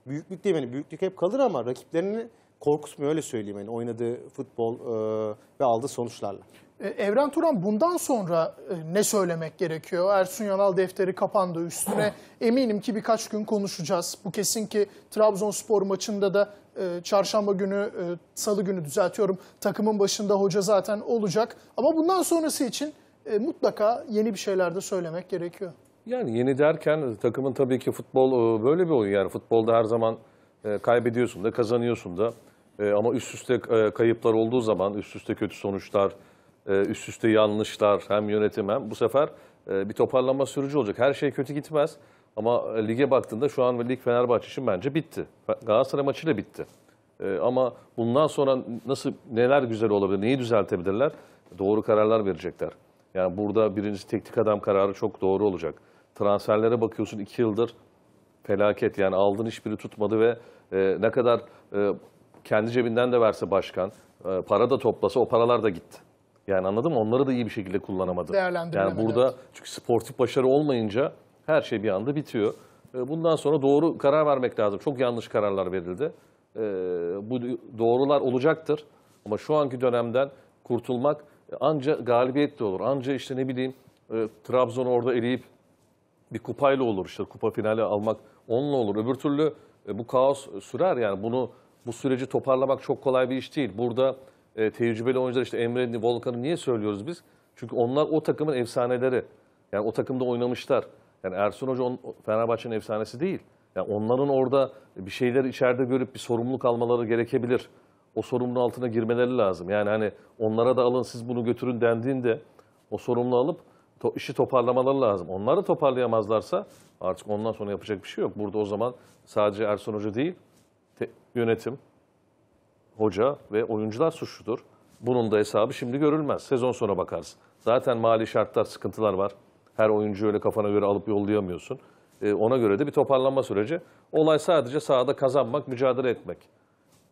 büyüklük değil yani büyüklük hep kalır ama rakiplerini korkutmuyor öyle söyleyeyim yani oynadığı futbol e, ve aldığı sonuçlarla. E, Evren Turan bundan sonra e, ne söylemek gerekiyor? Ersun Yanal defteri kapandı üstüne. Eminim ki birkaç gün konuşacağız. Bu kesin ki Trabzonspor maçında da e, çarşamba günü, salı günü düzeltiyorum. Takımın başında hoca zaten olacak. Ama bundan sonrası için mutlaka yeni bir şeyler de söylemek gerekiyor. Yani yeni derken takımın tabii ki futbol böyle bir oyun. Yani futbolda her zaman kaybediyorsun da kazanıyorsun da. Ama üst üste kayıplar olduğu zaman, üst üste kötü sonuçlar ee, üst üste yanlışlar hem yönetim hem bu sefer e, bir toparlanma süreci olacak. Her şey kötü gitmez ama e, lige baktığında şu an lig Fenerbahçe için bence bitti. Galatasaray maçıyla bitti. E, ama bundan sonra nasıl neler güzel olabilir, neyi düzeltebilirler? Doğru kararlar verecekler. Yani burada birinci teknik adam kararı çok doğru olacak. Transferlere bakıyorsun iki yıldır felaket. Yani aldın hiçbiri tutmadı ve ne kadar kendi cebinden de verse başkan, para da toplasa o paralar da gitti. Yani anladın mı? Onları da iyi bir şekilde kullanamadı. Değerlendiremedi. Yani burada evet. çünkü sportif başarı olmayınca her şey bir anda bitiyor. Ee, bundan sonra doğru karar vermek lazım. Çok yanlış kararlar verildi. Ee, bu doğrular olacaktır. Ama şu anki dönemden kurtulmak anca galibiyet de olur. Anca işte ne bileyim e, Trabzon orada eriyip bir kupayla olur. İşte kupa finali almak onunla olur. Öbür türlü e, bu kaos sürer yani. Bunu bu süreci toparlamak çok kolay bir iş değil. Burada e, tecrübeli oyuncular işte Emre'ni, Volkan'ı niye söylüyoruz biz? Çünkü onlar o takımın efsaneleri. Yani o takımda oynamışlar. Yani Ersun Hoca on, Fenerbahçe'nin efsanesi değil. Yani onların orada bir şeyler içeride görüp bir sorumluluk almaları gerekebilir. O sorumluluğun altına girmeleri lazım. Yani hani onlara da alın siz bunu götürün dendiğinde o sorumluluğu alıp to işi toparlamaları lazım. Onları toparlayamazlarsa artık ondan sonra yapacak bir şey yok. Burada o zaman sadece Ersun Hoca değil, yönetim, hoca ve oyuncular suçludur. Bunun da hesabı şimdi görülmez. Sezon sonra bakarsın. Zaten mali şartlar, sıkıntılar var. Her oyuncu öyle kafana göre alıp yollayamıyorsun. E, ona göre de bir toparlanma süreci. Olay sadece sahada kazanmak, mücadele etmek.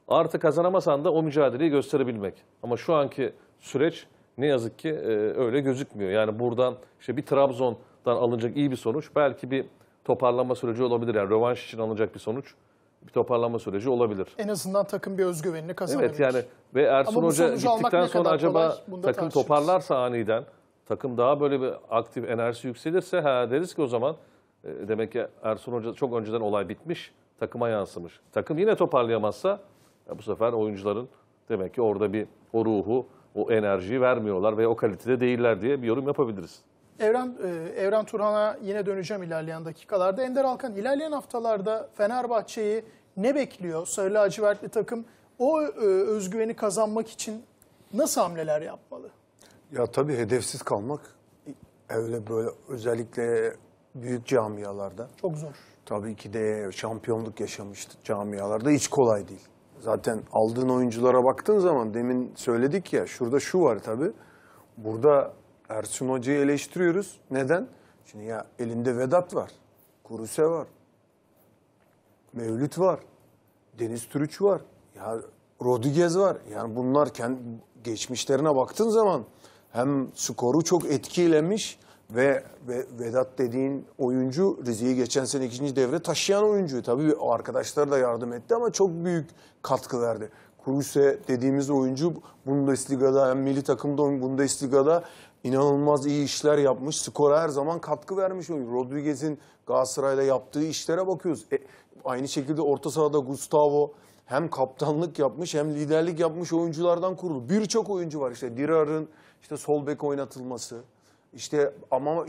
Artı kazanamasan da o mücadeleyi gösterebilmek. Ama şu anki süreç ne yazık ki e, öyle gözükmüyor. Yani buradan işte bir Trabzon'dan alınacak iyi bir sonuç belki bir toparlanma süreci olabilir. Yani rövanş için alınacak bir sonuç bir toparlanma süreci olabilir. En azından takım bir özgüvenini kazanabilir. Evet yani ve Ersun Ama Hoca gittikten sonra acaba takım toparlarsa aniden, takım daha böyle bir aktif enerji yükselirse ha deriz ki o zaman e, demek ki Ersun Hoca çok önceden olay bitmiş, takıma yansımış. Takım yine toparlayamazsa ya bu sefer oyuncuların demek ki orada bir o ruhu, o enerjiyi vermiyorlar ve o kalitede değiller diye bir yorum yapabiliriz. Evren e, Evren Turhan'a yine döneceğim ilerleyen dakikalarda. Ender Alkan ilerleyen haftalarda Fenerbahçe'yi ne bekliyor? Sarı lacivertli takım o e, özgüveni kazanmak için nasıl hamleler yapmalı? Ya tabii hedefsiz kalmak e, öyle böyle özellikle büyük camialarda. Çok zor. Tabii ki de şampiyonluk yaşamıştı camialarda hiç kolay değil. Zaten aldığın oyunculara baktığın zaman demin söyledik ya şurada şu var tabii. Burada Ersun Hoca'yı eleştiriyoruz. Neden? Şimdi ya elinde Vedat var, Kuruse var, Mevlüt var, Deniz Türüç var, ya Rodriguez var. Yani bunlar kendi geçmişlerine baktığın zaman hem skoru çok etkilemiş ve, ve Vedat dediğin oyuncu Rize'yi geçen sene ikinci devre taşıyan oyuncu. Tabii arkadaşları da yardım etti ama çok büyük katkı verdi. Kruse dediğimiz oyuncu Bundesliga'da hem milli takımda Bundesliga'da inanılmaz iyi işler yapmış. Skora her zaman katkı vermiş oyuncu. Rodriguez'in Galatasaray'la yaptığı işlere bakıyoruz. E, aynı şekilde orta sahada Gustavo hem kaptanlık yapmış hem liderlik yapmış oyunculardan kurulu. Birçok oyuncu var işte Dirar'ın işte sol bek oynatılması. İşte ama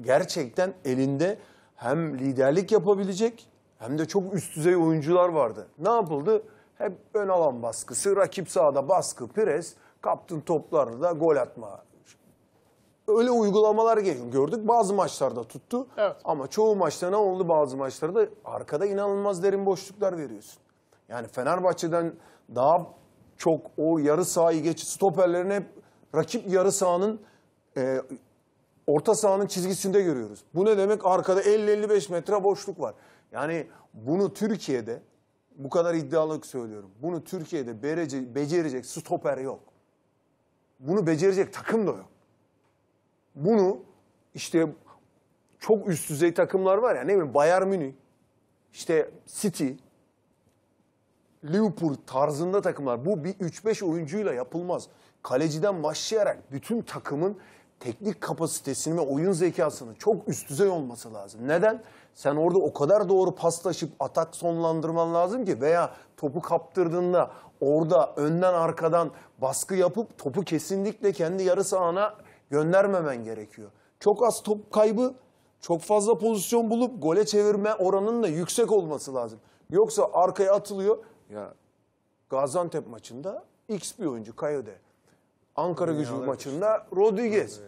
gerçekten elinde hem liderlik yapabilecek hem de çok üst düzey oyuncular vardı. Ne yapıldı? Hep ön alan baskısı, rakip sahada baskı, pres. Kaptın toplarını da gol atma. Öyle uygulamalar gördük. Bazı maçlarda tuttu. Evet. Ama çoğu maçta ne oldu bazı maçlarda? Arkada inanılmaz derin boşluklar veriyorsun. Yani Fenerbahçe'den daha çok o yarı sahayı geç stoperlerini hep rakip yarı sahanın e, orta sahanın çizgisinde görüyoruz. Bu ne demek? Arkada 50-55 metre boşluk var. Yani bunu Türkiye'de bu kadar iddialık söylüyorum. Bunu Türkiye'de berece, becerecek stoper yok. Bunu becerecek takım da yok. Bunu işte çok üst düzey takımlar var ya ne bileyim Bayern Münih, işte City, Liverpool tarzında takımlar. Bu bir 3-5 oyuncuyla yapılmaz. Kaleciden başlayarak bütün takımın teknik kapasitesini ve oyun zekasını çok üst düzey olması lazım. Neden? Sen orada o kadar doğru paslaşıp atak sonlandırman lazım ki veya topu kaptırdığında orada önden arkadan baskı yapıp topu kesinlikle kendi yarı sahana göndermemen gerekiyor. Çok az top kaybı, çok fazla pozisyon bulup gole çevirme oranının da yüksek olması lazım. Yoksa arkaya atılıyor. Ya Gaziantep maçında X bir oyuncu Kayode. Ankara Gücü maçında Rodriguez. Rodriguez.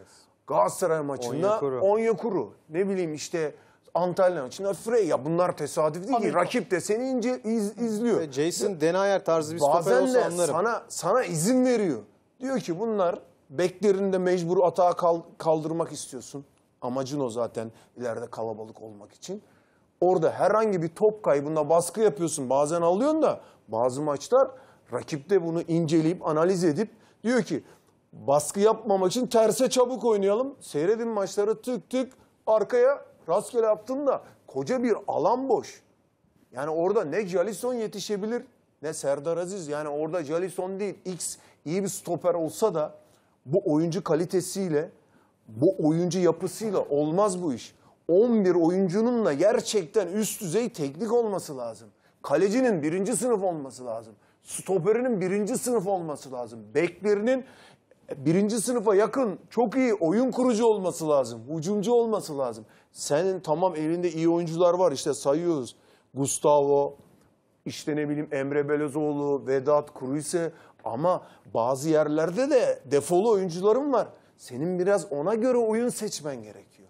Galatasaray maçında Onyekuru. Onyekuru. Ne bileyim işte Antalya maçında ya, bunlar tesadüf değil ki. Rakip de seni ince iz, izliyor. Jason Denayer tarzı bir stoper Bazen olsa anlarım. sana, sana izin veriyor. Diyor ki bunlar beklerinde mecbur atağa kaldırmak istiyorsun. Amacın o zaten ileride kalabalık olmak için. Orada herhangi bir top kaybında baskı yapıyorsun. Bazen alıyorsun da bazı maçlar rakip de bunu inceleyip analiz edip diyor ki baskı yapmamak için terse çabuk oynayalım. Seyredin maçları tık tık arkaya rastgele yaptığında koca bir alan boş. Yani orada ne Jalison yetişebilir ne Serdar Aziz. Yani orada Jalison değil X iyi bir stoper olsa da bu oyuncu kalitesiyle bu oyuncu yapısıyla olmaz bu iş. 11 oyuncunun da gerçekten üst düzey teknik olması lazım. Kalecinin birinci sınıf olması lazım. Stoperinin birinci sınıf olması lazım. Beklerinin birinci sınıfa yakın çok iyi oyun kurucu olması lazım. Hucumcu olması lazım. Senin tamam elinde iyi oyuncular var işte sayıyoruz. Gustavo, işte ne bileyim Emre Belözoğlu, Vedat Kruise ama bazı yerlerde de defolu oyuncuların var. Senin biraz ona göre oyun seçmen gerekiyor.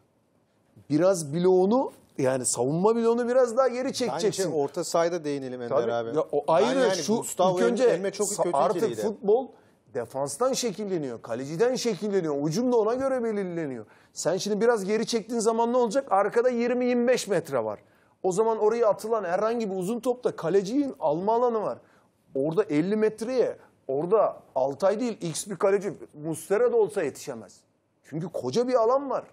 Biraz bloğunu yani savunma bloğunu biraz daha geri çekeceksin. Bence orta sayda değinelim Ender abi. Ya, o ayrı yani şu Gustavo ilk önce çok kötü artık futbol defanstan şekilleniyor, kaleciden şekilleniyor. Ucum da ona göre belirleniyor. Sen şimdi biraz geri çektiğin zaman ne olacak? Arkada 20-25 metre var. O zaman oraya atılan herhangi bir uzun topta kaleciğin alma alanı var. Orada 50 metreye, orada Altay değil X bir kaleci Mustera da olsa yetişemez. Çünkü koca bir alan var.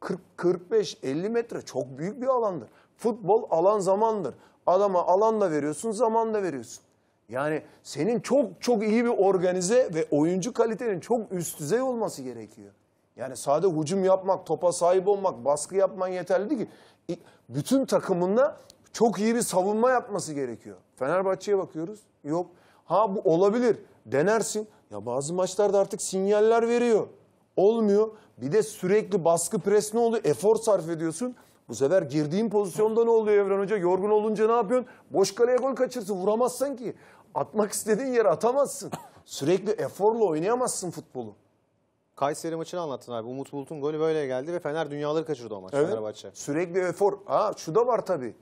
40, 45, 50 metre çok büyük bir alandır. Futbol alan zamandır. Adama alan da veriyorsun, zaman da veriyorsun. Yani senin çok çok iyi bir organize ve oyuncu kalitenin çok üst düzey olması gerekiyor. Yani sade hücum yapmak, topa sahip olmak, baskı yapman yeterli değil ki. Bütün takımında çok iyi bir savunma yapması gerekiyor. Fenerbahçe'ye bakıyoruz. Yok. Ha bu olabilir. Denersin. Ya bazı maçlarda artık sinyaller veriyor. Olmuyor. Bir de sürekli baskı pres ne oluyor? Efor sarf ediyorsun. Bu sefer girdiğin pozisyonda ne oluyor Evren Hoca? Yorgun olunca ne yapıyorsun? Boş kaleye gol kaçırsın. Vuramazsın ki. Atmak istediğin yere atamazsın. Sürekli eforla oynayamazsın futbolu. Kayseri maçını anlattın abi. Umut Bulut'un golü böyle geldi ve Fener dünyaları kaçırdı o maç Evet. Fenerbahçe. Sürekli efor. Ha şu da var tabii.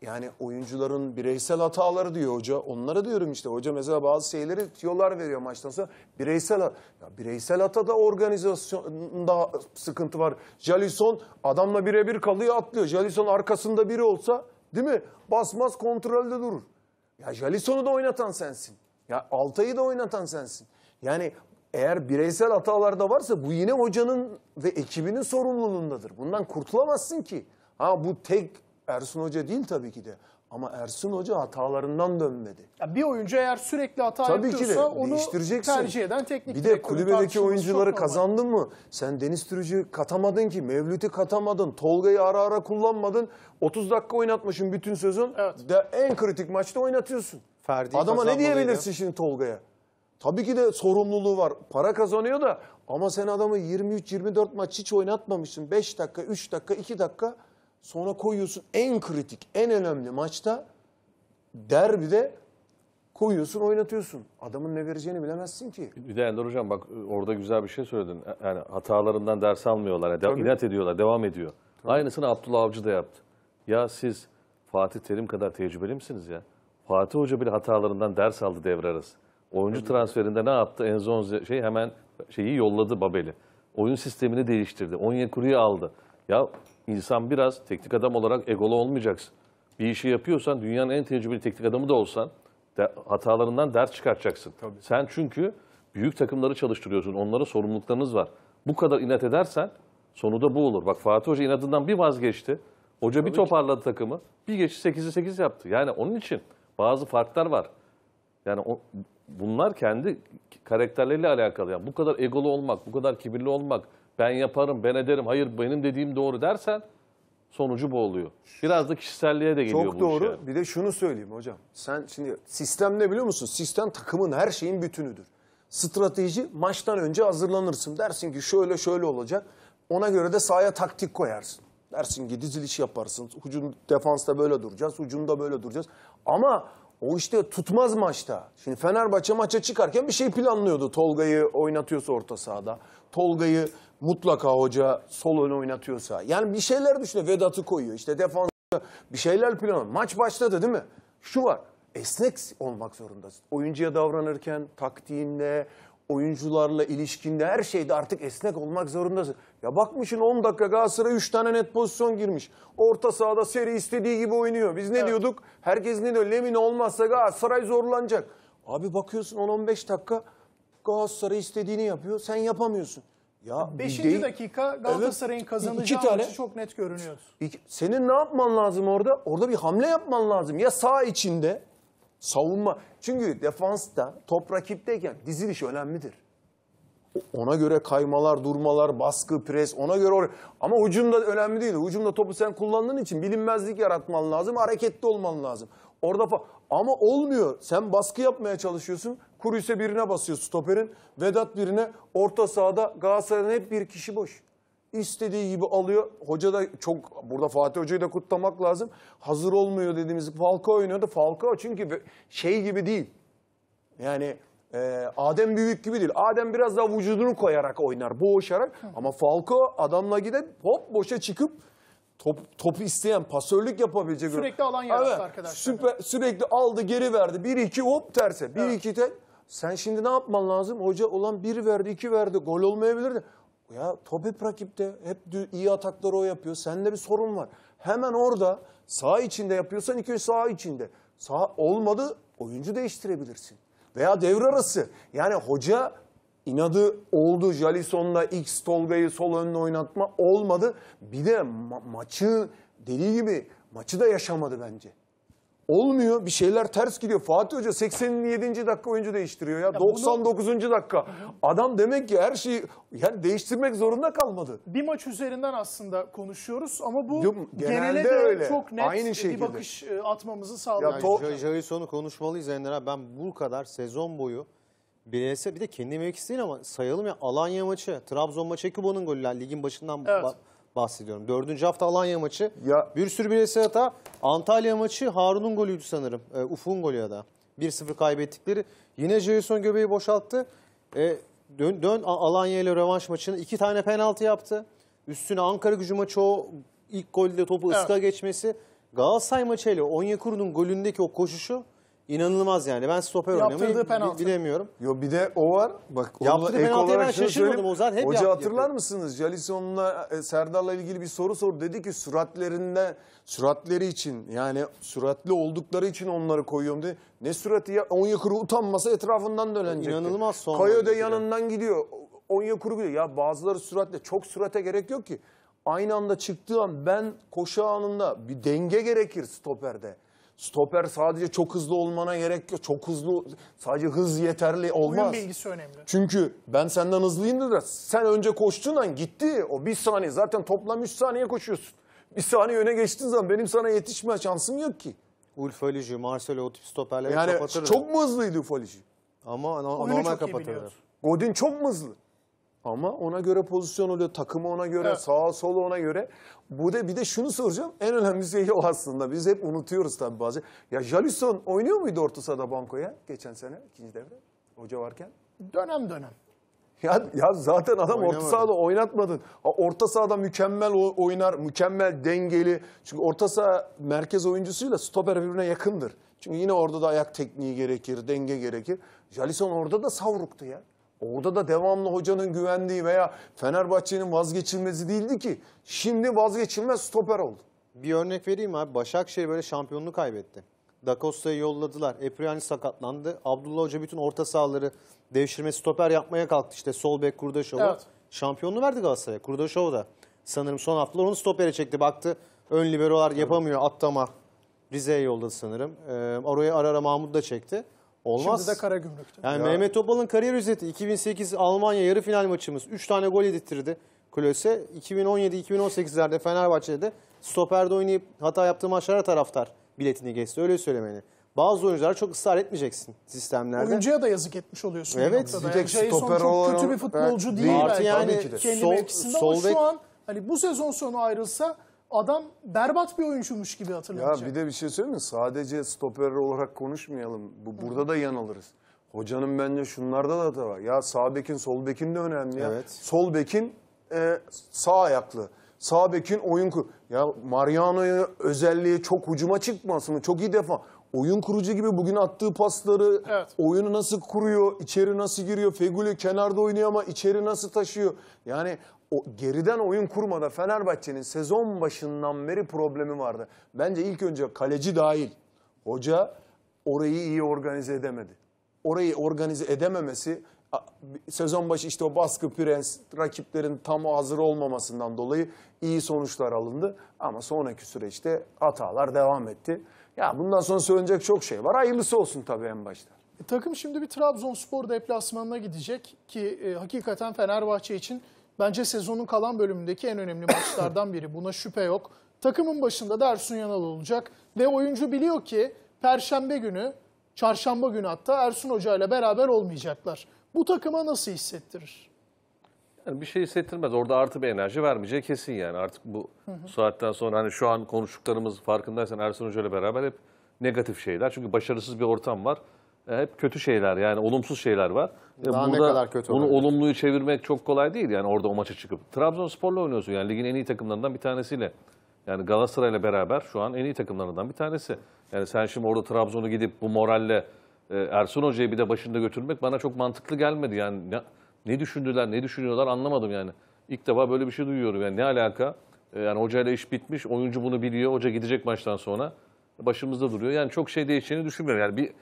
Yani oyuncuların bireysel hataları diyor hoca. Onlara diyorum işte hoca mesela bazı şeyleri tiyolar veriyor maçtan sonra. Bireysel ya bireysel hata da organizasyonda sıkıntı var. Jalison adamla birebir kalıyor atlıyor. Jalison arkasında biri olsa değil mi? Basmaz kontrolde durur. Ya Jalison'u da oynatan sensin. Ya Altay'ı da oynatan sensin. Yani eğer bireysel hatalarda varsa bu yine hocanın ve ekibinin sorumluluğundadır. Bundan kurtulamazsın ki. Ha bu tek Ersun Hoca değil tabii ki de. Ama Ersun Hoca hatalarından dönmedi. Ya bir oyuncu eğer sürekli hata tabii yapıyorsa ki de, onu tercih eden teknik Bir de kulübedeki oyuncuları kazandın mı? Sen Deniz Türücü katamadın ki, Mevlüt'ü katamadın, Tolga'yı ara ara kullanmadın. 30 dakika oynatmışsın bütün sözün. Evet. De en kritik maçta oynatıyorsun. Ferdi Adama ne diyebilirsin şimdi Tolga'ya? Tabii ki de sorumluluğu var. Para kazanıyor da ama sen adamı 23-24 maç hiç oynatmamışsın. 5 dakika, 3 dakika, 2 dakika Sonra koyuyorsun en kritik, en önemli maçta derbide koyuyorsun oynatıyorsun. Adamın ne vereceğini bilemezsin ki. Bir de Ender Hocam bak orada güzel bir şey söyledin. E, yani hatalarından ders almıyorlar. Yani e, inat ediyorlar, devam ediyor. Tabii. Aynısını Abdullah Avcı da yaptı. Ya siz Fatih Terim kadar tecrübeli misiniz ya? Fatih Hoca bile hatalarından ders aldı devre arası. Oyuncu Tabii. transferinde ne yaptı? Enzon şey hemen şeyi yolladı Babel'i. Oyun sistemini değiştirdi. Onyekuru'yu aldı. Ya insan biraz teknik adam olarak egolu olmayacaksın. Bir işi yapıyorsan dünyanın en tecrübeli teknik adamı da olsan de, hatalarından ders çıkartacaksın. Tabii. Sen çünkü büyük takımları çalıştırıyorsun. Onlara sorumluluklarınız var. Bu kadar inat edersen sonu da bu olur. Bak Fatih Hoca inadından bir vazgeçti. Hoca Tabii bir toparladı ki. takımı. Bir geçti 8'i 8 yaptı. Yani onun için bazı farklar var. Yani o, bunlar kendi karakterleriyle alakalı. Yani bu kadar egolu olmak, bu kadar kibirli olmak, ben yaparım, ben ederim, hayır benim dediğim doğru dersen sonucu bu oluyor. Biraz da kişiselliğe de geliyor Çok bu doğru. Işe. Bir de şunu söyleyeyim hocam. Sen şimdi sistem ne biliyor musun? Sistem takımın her şeyin bütünüdür. Strateji maçtan önce hazırlanırsın. Dersin ki şöyle şöyle olacak. Ona göre de sahaya taktik koyarsın. Dersin ki diziliş yaparsın. Hücum defansta böyle duracağız. Hücumda böyle duracağız. Ama o işte tutmaz maçta. Şimdi Fenerbahçe maça çıkarken bir şey planlıyordu. Tolga'yı oynatıyorsa orta sahada. Tolga'yı mutlaka hoca sol öne oynatıyorsa. Yani bir şeyler düşünüyor. Vedat'ı koyuyor. İşte defans bir şeyler planı. Maç başladı değil mi? Şu var. Esnek olmak zorundasın. Oyuncuya davranırken, taktiğinle, oyuncularla ilişkinde her şeyde artık esnek olmak zorundasın. Ya bakmışın 10 dakika Galatasaray 3 tane net pozisyon girmiş. Orta sahada seri istediği gibi oynuyor. Biz ne evet. diyorduk? Herkes ne diyor? Lemin olmazsa Galatasaray zorlanacak. Abi bakıyorsun 10-15 dakika Galatasaray istediğini yapıyor. Sen yapamıyorsun. Ya Beşinci dakika Galatasaray'ın evet, kazanacağı tane, maçı çok net görünüyordu. Iki, senin ne yapman lazım orada? Orada bir hamle yapman lazım. Ya sağ içinde savunma. Çünkü defansta top rakipteyken diziliş önemlidir. Ona göre kaymalar, durmalar, baskı, pres ona göre. Or Ama hücumda önemli değil. Hücumda topu sen kullandığın için bilinmezlik yaratman lazım. Hareketli olman lazım. Orada Ama olmuyor. Sen baskı yapmaya çalışıyorsun. Kuru ise birine basıyor stoperin. Vedat birine orta sahada Galatasaray'ın hep bir kişi boş. İstediği gibi alıyor. Hoca da çok burada Fatih Hoca'yı da kutlamak lazım. Hazır olmuyor dediğimiz Falka oynuyordu. Falka çünkü şey gibi değil. Yani e, Adem büyük gibi değil. Adem biraz daha vücudunu koyarak oynar, boğuşarak. Hı. Ama Falco adamla gidip hop boşa çıkıp top, topu isteyen, pasörlük yapabilecek. Sürekli alan yarattı evet, arkadaşlar. Süper, sürekli aldı, geri verdi. bir iki hop terse. bir 2 evet. tek. Sen şimdi ne yapman lazım? Hoca olan biri verdi, iki verdi, gol olmayabilirdi. Ya top hep rakipte. Hep iyi atakları o yapıyor. Sende bir sorun var. Hemen orada sağ içinde yapıyorsan iki sağ içinde. Sağ olmadı oyuncu değiştirebilirsin. Veya devre arası. Yani hoca inadı oldu. Jalison'la X Tolga'yı sol önüne oynatma olmadı. Bir de ma maçı deli gibi maçı da yaşamadı bence. Olmuyor. Bir şeyler ters gidiyor. Fatih Hoca 87. dakika oyuncu değiştiriyor ya. ya 99. Bunu... dakika. Adam demek ki her şeyi yani değiştirmek zorunda kalmadı. Bir maç üzerinden aslında konuşuyoruz ama bu Yok, genelde de öyle. çok net Aynı bir bakış e, atmamızı sağlıyor. Ya, to... Yani konuşmalıyız Ender abi. Ben bu kadar sezon boyu bireysel bir de kendi mevkisi değil ama sayalım ya Alanya maçı, Trabzon maçı Ekubo'nun golü ligin başından evet bahsediyorum. Dördüncü hafta Alanya maçı. Ya. Bir sürü bireysel hata. Antalya maçı Harun'un golüydü sanırım. E, Ufuk'un golü ya da. 1-0 kaybettikleri. Yine Jason göbeği boşalttı. E, dön, dön Alanya ile rövanş maçını. iki tane penaltı yaptı. Üstüne Ankara gücü maçı o ilk golde topu evet. ıska geçmesi. Galatasaray maçıyla Onyekuru'nun golündeki o koşuşu İnanılmaz yani. Ben stoper Yaptırdığı oynamayı bi- penaltı. bilemiyorum. Yo bir de o var. Bak Yaptığı onunla ben olarak şunu şaşırmadım. Ozan hep Hoca hatırlar yapıyor. mısınız? Jalison'la e, Serdar'la ilgili bir soru sordu. Dedi ki süratlerinde süratleri için yani süratli oldukları için onları koyuyorum dedi. Ne sürati ya? Onyekuru utanmasa etrafından dönecekti. İnanılmaz son Kayo da dakika. yanından gidiyor. Onyekuru gidiyor. Ya bazıları süratle çok sürate gerek yok ki. Aynı anda çıktığı an ben koşu anında bir denge gerekir stoperde. Stoper sadece çok hızlı olmana gerek yok. Çok hızlı sadece hız yeterli olmaz. Oyun bilgisi önemli. Çünkü ben senden hızlıyım da sen önce koştuğun an gitti. O bir saniye zaten toplam üç saniye koşuyorsun. Bir saniye öne geçtiğin zaman benim sana yetişme şansım yok ki. Ulfalici, Marcelo o tip stoperleri yani kapatırdı. Yani çok mu hızlıydı Ulfalici? Ama no Oyunu normal kapatırdı. Godin çok mu hızlı? Ama ona göre pozisyon oluyor. Takımı ona göre, evet. sağa sola ona göre. Bu da bir de şunu soracağım. En önemli şey o aslında. Biz hep unutuyoruz tabii bazı. Ya Jalison oynuyor muydu orta sahada bankoya geçen sene ikinci devre? Hoca varken. Dönem dönem. Ya, ya zaten adam Oynamadı. orta sahada oynatmadın. Orta sahada mükemmel oynar, mükemmel dengeli. Çünkü orta saha merkez oyuncusuyla stoper birbirine yakındır. Çünkü yine orada da ayak tekniği gerekir, denge gerekir. Jalison orada da savruktu ya. Orada da devamlı hocanın güvendiği veya Fenerbahçe'nin vazgeçilmezi değildi ki. Şimdi vazgeçilmez stoper oldu. Bir örnek vereyim abi. Başakşehir böyle şampiyonluğu kaybetti. Da Costa'yı yolladılar. Epriani sakatlandı. Abdullah Hoca bütün orta sahaları devşirme stoper yapmaya kalktı. İşte sol bek Kurdaşova. Evet. Şampiyonluğu verdi Galatasaray'a. Kurdaşova da sanırım son haftalar onu stopere çekti. Baktı ön liberolar yapamıyor. Attama Rize'ye yolladı sanırım. Ee, oraya ara ara Mahmut da çekti. Olmaz. Şimdi de kara gümrükte. Yani ya. Mehmet Topal'ın kariyer özeti 2008 Almanya yarı final maçımız. 3 tane gol yedirtirdi Klose. 2017-2018'lerde Fenerbahçe'de stoperde oynayıp hata yaptığı maçlara taraftar biletini geçti. Öyle söylemeni. Bazı oyuncular çok ısrar etmeyeceksin sistemlerde. Oyuncuya da yazık etmiş oluyorsun. Evet. Bir tek yani stoper çok kötü bir futbolcu evet, değil. Artı yani Tabii ki de. Kendi sol, mevkisinde sol ama şu an hani bu sezon sonu ayrılsa adam berbat bir oyuncuymuş gibi hatırlanacak. Ya bir de bir şey söyleyeyim mi? Sadece stoper olarak konuşmayalım. Bu burada da yanılırız. Hocanın bence şunlarda da hata var. Ya sağ bekin sol bekin de önemli ya. Sol bekin e, sağ ayaklı. Sağ bekin oyun kur. Ya Mariano'ya özelliği çok hücuma çıkmasın. çok iyi defa. Oyun kurucu gibi bugün attığı pasları, Evet. oyunu nasıl kuruyor, içeri nasıl giriyor, Fegüli kenarda oynuyor ama içeri nasıl taşıyor. Yani o geriden oyun kurmada Fenerbahçe'nin sezon başından beri problemi vardı. Bence ilk önce kaleci dahil hoca orayı iyi organize edemedi. Orayı organize edememesi sezon başı işte o baskı prens rakiplerin tam hazır olmamasından dolayı iyi sonuçlar alındı. Ama sonraki süreçte hatalar devam etti. Ya bundan sonra söylenecek çok şey var. Hayırlısı olsun tabii en başta. E, takım şimdi bir Trabzonspor deplasmanına gidecek ki e, hakikaten Fenerbahçe için Bence sezonun kalan bölümündeki en önemli maçlardan biri. Buna şüphe yok. Takımın başında da Ersun Yanal olacak. Ve oyuncu biliyor ki Perşembe günü, Çarşamba günü hatta Ersun Hoca ile beraber olmayacaklar. Bu takıma nasıl hissettirir? Yani bir şey hissettirmez. Orada artı bir enerji vermeyeceği kesin yani. Artık bu hı hı. saatten sonra hani şu an konuştuklarımız farkındaysan Ersun Hoca ile beraber hep negatif şeyler. Çünkü başarısız bir ortam var. E, hep kötü şeyler yani olumsuz şeyler var. E, Daha Burada ne kadar kötü bunu olabilir? olumluyu çevirmek çok kolay değil yani orada o maça çıkıp. Trabzonspor'la oynuyorsun yani ligin en iyi takımlarından bir tanesiyle. Yani Galatasaray'la beraber şu an en iyi takımlarından bir tanesi. Yani sen şimdi orada Trabzon'u gidip bu moralle e, Ersun Hoca'yı bir de başında götürmek bana çok mantıklı gelmedi. Yani ne, ne düşündüler, ne düşünüyorlar anlamadım yani. İlk defa böyle bir şey duyuyorum. Yani ne alaka? yani hocayla iş bitmiş, oyuncu bunu biliyor, hoca gidecek maçtan sonra. Başımızda duruyor. Yani çok şey değişeceğini düşünmüyorum. Yani bir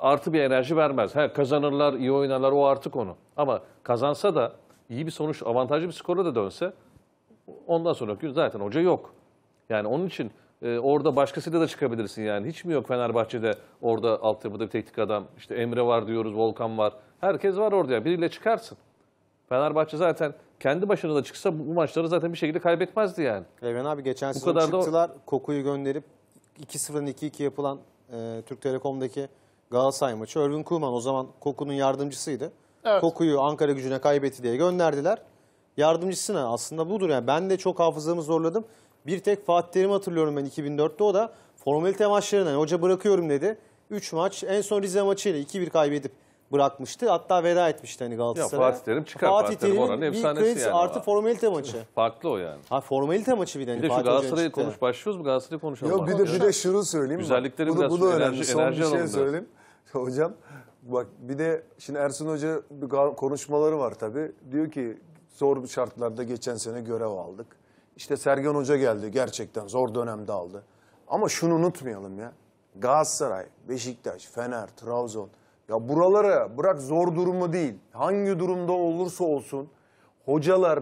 artı bir enerji vermez. He, kazanırlar, iyi oynarlar o artı konu. Ama kazansa da iyi bir sonuç, avantajlı bir skorla da dönse ondan sonra gün zaten hoca yok. Yani onun için e, orada başkasıyla da çıkabilirsin yani. Hiç mi yok Fenerbahçe'de orada altyapıda bir teknik adam? İşte Emre var diyoruz, Volkan var. Herkes var orada ya. Biriyle çıkarsın. Fenerbahçe zaten kendi başına da çıksa bu, maçları zaten bir şekilde kaybetmezdi yani. Evren abi geçen sezon çıktılar. Da... Kokuyu gönderip 2-0'dan 2-2 yapılan e, Türk Telekom'daki Galatasaray maçı. Örgün Kuman o zaman Koku'nun yardımcısıydı. Evet. Koku'yu Ankara gücüne kaybetti diye gönderdiler. Yardımcısına aslında budur. Yani ben de çok hafızamı zorladım. Bir tek Fatih Terim hatırlıyorum ben 2004'te o da formalite maçlarına hoca bırakıyorum dedi. 3 maç en son Rize maçıyla 2-1 kaybedip bırakmıştı. Hatta veda etmişti hani Galatasaray'a. Ya Fatih Terim çıkar Fatih, Fatih Terim oranın kredisi yani. artı formalite maçı. Farklı o yani. Ha formalite maçı bir de. Bir hani de şu Galatasaray'ı konuş başlıyoruz mu Galatasaray'ı konuşalım. Yok bir de bir de şunu söyleyeyim. Güzellikleri bu da, bu da önemli. Son enerji bir şey söyleyeyim. Hocam bak bir de şimdi Ersun Hoca bir konuşmaları var tabii. Diyor ki zor şartlarda geçen sene görev aldık. İşte Sergen Hoca geldi gerçekten zor dönemde aldı. Ama şunu unutmayalım ya. Galatasaray, Beşiktaş, Fener, Trabzon ya buralara bırak zor durumu değil. Hangi durumda olursa olsun hocalar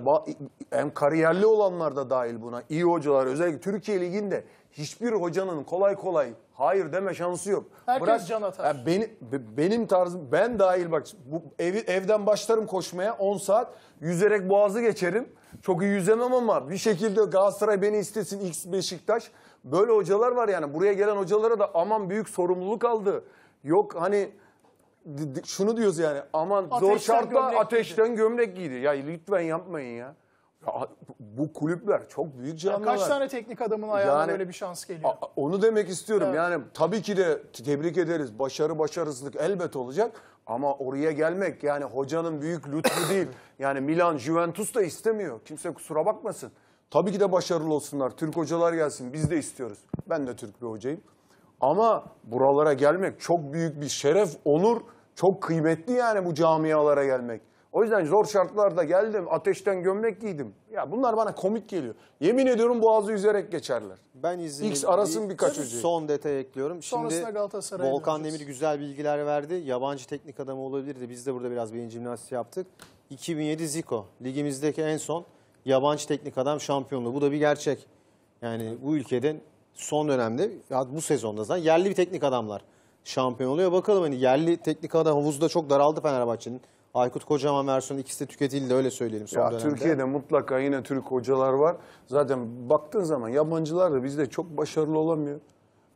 hem kariyerli olanlar da dahil buna iyi hocalar özellikle Türkiye liginde hiçbir hocanın kolay kolay hayır deme şansı yok. Herkes Bırak, can atar. Yani benim, benim tarzım ben dahil bak bu evi, evden başlarım koşmaya 10 saat yüzerek boğazı geçerim. Çok iyi yüzemem ama bir şekilde Galatasaray beni istesin X Beşiktaş. Böyle hocalar var yani buraya gelen hocalara da aman büyük sorumluluk aldı. Yok hani şunu diyoruz yani aman ateşten zor şartlar gömlek ateşten giydi. gömlek giydi. Ya lütfen yapmayın ya. ya bu kulüpler çok büyük canlılar. Ya kaç tane teknik adamın ayağına yani, böyle bir şans geliyor? Onu demek istiyorum. Evet. Yani tabii ki de tebrik ederiz. Başarı başarısızlık elbet olacak. Ama oraya gelmek yani hocanın büyük lütfu değil. Yani Milan, Juventus da istemiyor. Kimse kusura bakmasın. Tabii ki de başarılı olsunlar. Türk hocalar gelsin. Biz de istiyoruz. Ben de Türk bir hocayım. Ama buralara gelmek çok büyük bir şeref, onur çok kıymetli yani bu camialara gelmek. O yüzden zor şartlarda geldim, ateşten gömlek giydim. Ya bunlar bana komik geliyor. Yemin ediyorum boğazı yüzerek geçerler. Ben izin X arasın birkaç ucu. Son detay ekliyorum. Şimdi Volkan Demir güzel bilgiler verdi. Yabancı teknik adamı olabilirdi. Biz de burada biraz beyin jimnastiği yaptık. 2007 Zico ligimizdeki en son yabancı teknik adam şampiyonluğu. Bu da bir gerçek. Yani bu ülkeden son dönemde bu sezonda zaten yerli bir teknik adamlar şampiyon oluyor. Bakalım hani yerli teknik ada havuzda çok daraldı Fenerbahçe'nin. Aykut Kocaman versiyonu ikisi de tüketildi öyle söyleyelim son ya, dönemde. Türkiye'de mutlaka yine Türk hocalar var. Zaten baktığın zaman yabancılar da bizde çok başarılı olamıyor.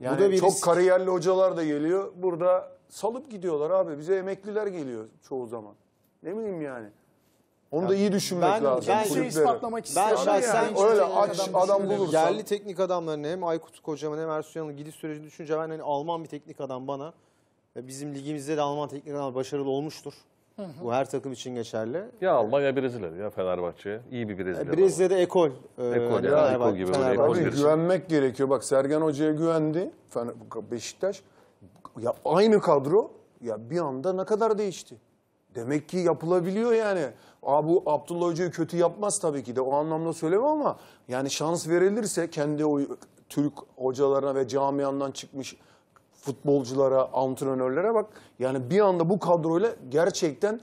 Yani Bu da bir çok risk. kariyerli hocalar da geliyor. Burada salıp gidiyorlar abi. Bize emekliler geliyor çoğu zaman. Ne bileyim yani. Onu da iyi düşünmek ben- lazım. ben- kulüplere. ispatlamak Ben istiyorum. şahsen Yani öyle aç adam, bulursan. Yerli teknik adamların hem Aykut Kocaman hem Ersun Yanal'ın gidiş sürecini düşünce ben hani Alman bir teknik adam bana ve bizim ligimizde de Alman teknik adam başarılı olmuştur. Bu her takım için geçerli. Ya Almanya Brezilya ya Fenerbahçe. İyi bir Brezilya. E, Brezilya'da ekol. e, Ekol ya, Fenerbahçe- ekol gibi böyle Fenerbahçe- Abi güvenmek gerekiyor. Bak Sergen Hoca'ya güvendi. Fener- Beşiktaş. Ya aynı kadro ya bir anda ne kadar değişti. Demek ki yapılabiliyor yani. Aa, bu Abdullah Hoca'yı kötü yapmaz tabii ki de o anlamda söylemem ama yani şans verilirse kendi o Türk hocalarına ve camiandan çıkmış futbolculara, antrenörlere bak. Yani bir anda bu kadroyla gerçekten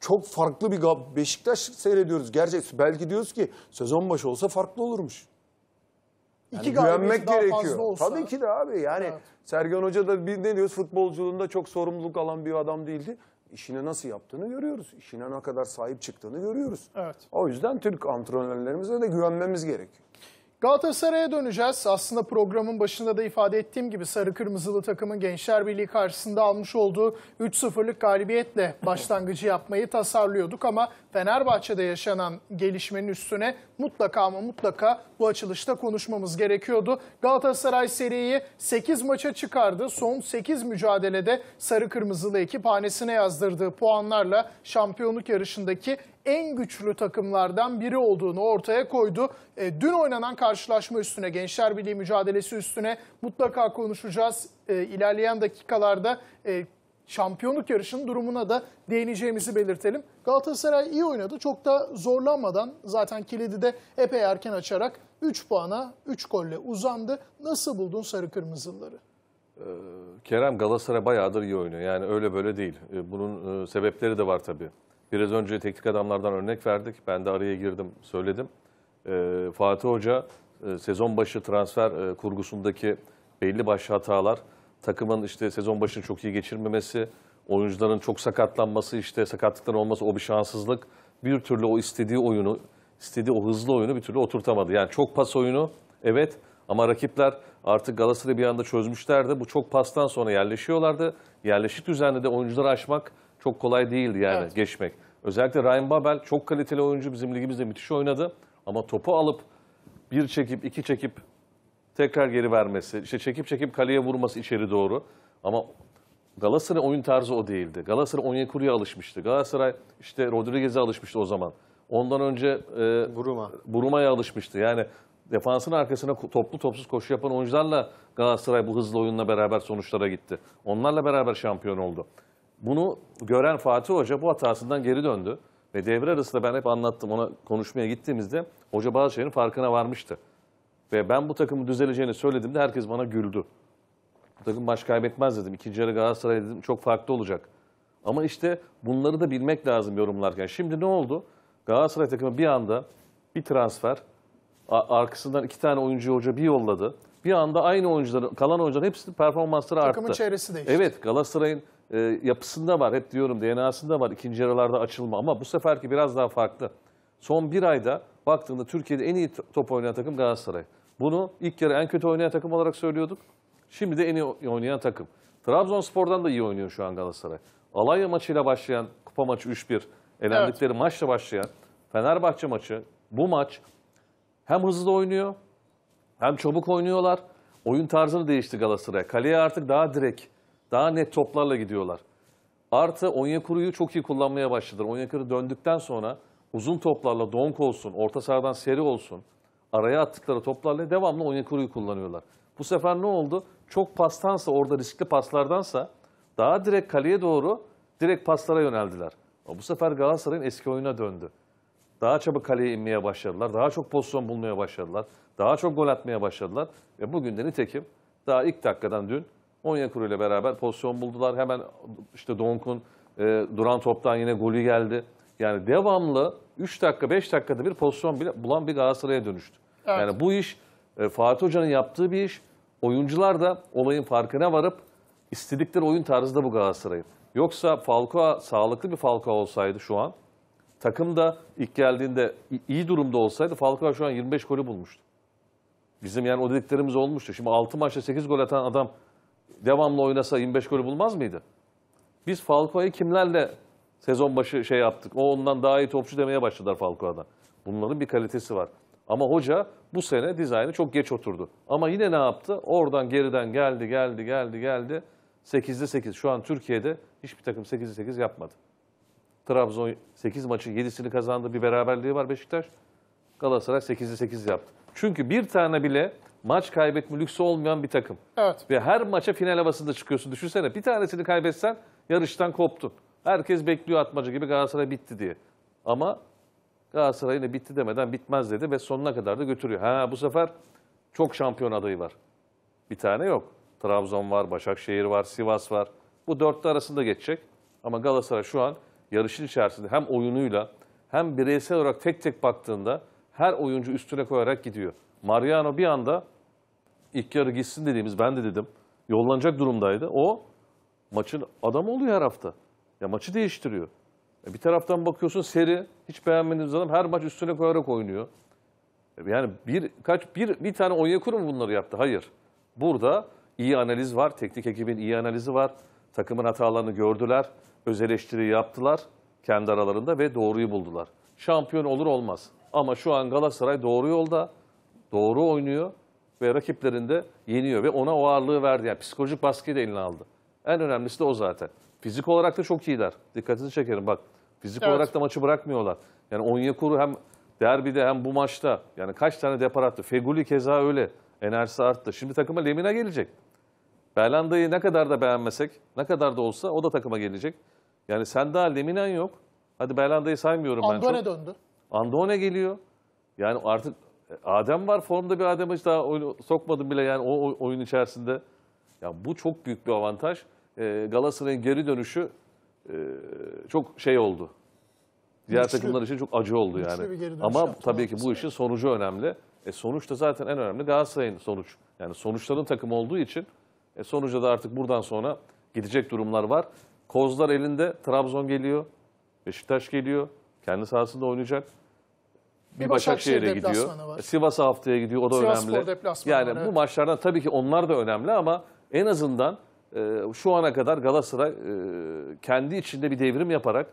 çok farklı bir Beşiktaş seyrediyoruz. Gerçi belki diyoruz ki sezon başı olsa farklı olurmuş. Yani İki güvenmek daha gerekiyor. Fazla olsa. Tabii ki de abi yani evet. Sergen Hoca da bir ne diyoruz futbolculuğunda çok sorumluluk alan bir adam değildi işini nasıl yaptığını görüyoruz. İşine ne kadar sahip çıktığını görüyoruz. Evet. O yüzden Türk antrenörlerimize de güvenmemiz gerekiyor. Galatasaray'a döneceğiz. Aslında programın başında da ifade ettiğim gibi Sarı Kırmızılı takımın Gençler Birliği karşısında almış olduğu 3-0'lık galibiyetle başlangıcı yapmayı tasarlıyorduk ama Fenerbahçe'de yaşanan gelişmenin üstüne mutlaka ama mutlaka bu açılışta konuşmamız gerekiyordu. Galatasaray seriyi 8 maça çıkardı. Son 8 mücadelede Sarı Kırmızılı ekip hanesine yazdırdığı puanlarla şampiyonluk yarışındaki en güçlü takımlardan biri olduğunu ortaya koydu. E, dün oynanan karşılaşma üstüne, Gençler Birliği mücadelesi üstüne mutlaka konuşacağız. E, ilerleyen dakikalarda e, şampiyonluk yarışının durumuna da değineceğimizi belirtelim. Galatasaray iyi oynadı. Çok da zorlanmadan zaten kilidi de epey erken açarak 3 puana 3 golle uzandı. Nasıl buldun sarı kırmızıları? Ee, Kerem Galatasaray bayağıdır iyi oynuyor. Yani öyle böyle değil. Ee, bunun e, sebepleri de var tabii. Biraz önce teknik adamlardan örnek verdik. Ben de araya girdim, söyledim. E, Fatih Hoca e, sezon başı transfer e, kurgusundaki belli başlı hatalar, takımın işte sezon başını çok iyi geçirmemesi, oyuncuların çok sakatlanması, işte sakatlıkların olması o bir şanssızlık. Bir türlü o istediği oyunu, istediği o hızlı oyunu bir türlü oturtamadı. Yani çok pas oyunu evet ama rakipler artık Galatasaray'ı bir anda çözmüşlerdi. Bu çok pastan sonra yerleşiyorlardı. Yerleşik düzenli de oyuncuları açmak çok kolay değildi yani evet. geçmek. Özellikle Ryan Babel çok kaliteli oyuncu. Bizim ligimizde müthiş oynadı. Ama topu alıp bir çekip, iki çekip tekrar geri vermesi, işte çekip çekip kaleye vurması içeri doğru. Ama Galatasaray oyun tarzı o değildi. Galatasaray Onyekuru'ya alışmıştı. Galatasaray işte Rodriguez'e alışmıştı o zaman. Ondan önce e, Buruma. Buruma'ya alışmıştı. Yani defansın arkasına toplu topsuz koşu yapan oyuncularla Galatasaray bu hızlı oyunla beraber sonuçlara gitti. Onlarla beraber şampiyon oldu. Bunu gören Fatih Hoca bu hatasından geri döndü. Ve devre arasında ben hep anlattım ona konuşmaya gittiğimizde hoca bazı şeylerin farkına varmıştı. Ve ben bu takımı düzeleceğini söylediğimde herkes bana güldü. Bu takım baş kaybetmez dedim. İkinci yarı Galatasaray dedim çok farklı olacak. Ama işte bunları da bilmek lazım yorumlarken. Şimdi ne oldu? Galatasaray takımı bir anda bir transfer, arkasından iki tane oyuncu hoca bir yolladı. Bir anda aynı oyuncuların, kalan oyuncuların hepsinin performansları Takımın arttı. Takımın çevresi değişti. Evet Galatasaray'ın e, yapısında var. Hep diyorum DNA'sında var ikinci yaralarda açılma ama bu seferki biraz daha farklı. Son bir ayda baktığında Türkiye'de en iyi top oynayan takım Galatasaray. Bunu ilk yarı en kötü oynayan takım olarak söylüyorduk. Şimdi de en iyi oynayan takım. Trabzonspor'dan da iyi oynuyor şu an Galatasaray. Alanya maçıyla başlayan kupa maçı 3-1, elendikleri evet. maçla başlayan Fenerbahçe maçı, bu maç hem hızlı oynuyor hem çabuk oynuyorlar. Oyun tarzını değişti Galatasaray. Kaleye artık daha direkt daha net toplarla gidiyorlar. Artı Onyekuru'yu çok iyi kullanmaya başladılar. Onyekuru döndükten sonra uzun toplarla donk olsun, orta sahadan seri olsun, araya attıkları toplarla devamlı Onyekuru'yu kullanıyorlar. Bu sefer ne oldu? Çok pastansa, orada riskli paslardansa daha direkt kaleye doğru direkt paslara yöneldiler. bu sefer Galatasaray'ın eski oyuna döndü. Daha çabuk kaleye inmeye başladılar, daha çok pozisyon bulmaya başladılar, daha çok gol atmaya başladılar. Ve bugün de nitekim daha ilk dakikadan dün Onyekuru ile beraber pozisyon buldular. Hemen işte Donk'un e, duran toptan yine golü geldi. Yani devamlı 3 dakika 5 dakikada bir pozisyon bile bulan bir Galatasaray'a dönüştü. Evet. Yani bu iş e, Fatih Hoca'nın yaptığı bir iş. Oyuncular da olayın farkına varıp istedikleri oyun tarzı da bu Galatasaray'ın. Yoksa Falcao sağlıklı bir Falcao olsaydı şu an takım da ilk geldiğinde iyi durumda olsaydı Falcao şu an 25 golü bulmuştu. Bizim yani o dediklerimiz olmuştu. Şimdi 6 maçta 8 gol atan adam devamlı oynasa 25 golü bulmaz mıydı? Biz Falcao'yu kimlerle sezon başı şey yaptık? O ondan daha iyi topçu demeye başladılar Falcao'dan. Bunların bir kalitesi var. Ama hoca bu sene dizaynı çok geç oturdu. Ama yine ne yaptı? Oradan geriden geldi, geldi, geldi, geldi. 8'de 8. Şu an Türkiye'de hiçbir takım 8'de 8 yapmadı. Trabzon 8 maçı 7'sini kazandı. Bir beraberliği var Beşiktaş. Galatasaray 8'de 8 yaptı. Çünkü bir tane bile maç kaybetme lüksü olmayan bir takım. Evet. Ve her maça final havasında çıkıyorsun. Düşünsene bir tanesini kaybetsen yarıştan koptun. Herkes bekliyor atmaca gibi Galatasaray bitti diye. Ama Galatasaray yine bitti demeden bitmez dedi ve sonuna kadar da götürüyor. Ha bu sefer çok şampiyon adayı var. Bir tane yok. Trabzon var, Başakşehir var, Sivas var. Bu dörtlü arasında geçecek. Ama Galatasaray şu an yarışın içerisinde hem oyunuyla hem bireysel olarak tek tek baktığında her oyuncu üstüne koyarak gidiyor. Mariano bir anda ilk yarı gitsin dediğimiz ben de dedim. Yollanacak durumdaydı. O maçın adamı oluyor her hafta. Ya maçı değiştiriyor. E bir taraftan bakıyorsun seri hiç beğenmediğimiz adam her maç üstüne koyarak oynuyor. yani bir kaç bir bir tane Onyekuru mu bunları yaptı? Hayır. Burada iyi analiz var. Teknik ekibin iyi analizi var. Takımın hatalarını gördüler. Öz eleştiri yaptılar kendi aralarında ve doğruyu buldular. Şampiyon olur olmaz. Ama şu an Galatasaray doğru yolda. Doğru oynuyor ve rakiplerinde yeniyor ve ona o ağırlığı verdi. Yani psikolojik baskıyı da eline aldı. En önemlisi de o zaten. Fizik olarak da çok iyiler. Dikkatinizi çekerim bak. Fizik evet. olarak da maçı bırakmıyorlar. Yani Onyekuru hem derbide hem bu maçta yani kaç tane depar attı. Feguli keza öyle. Enerjisi arttı. Şimdi takıma Lemina gelecek. Berlanda'yı ne kadar da beğenmesek, ne kadar da olsa o da takıma gelecek. Yani sen daha Leminan yok. Hadi Berlanda'yı saymıyorum Andone ben çok. Andone döndü. Andone geliyor. Yani artık Adem var formda bir Adem hiç daha oyunu sokmadım bile yani o oyun içerisinde. Ya bu çok büyük bir avantaj. E, Galatasaray'ın geri dönüşü e, çok şey oldu. Diğer güçlü, takımlar için çok acı oldu yani. Ama tabii ki bu işin sonucu önemli. E, sonuç da zaten en önemli Galatasaray'ın sonuç. Yani sonuçların takım olduğu için e, sonuca da artık buradan sonra gidecek durumlar var. Kozlar elinde, Trabzon geliyor, Beşiktaş geliyor, kendi sahasında oynayacak. Bir Başakşehir'e Başakşehir gidiyor. Var. Sivas'a haftaya gidiyor. O da Sivas önemli. Yani var, evet. bu maçlardan tabii ki onlar da önemli ama en azından e, şu ana kadar Galatasaray e, kendi içinde bir devrim yaparak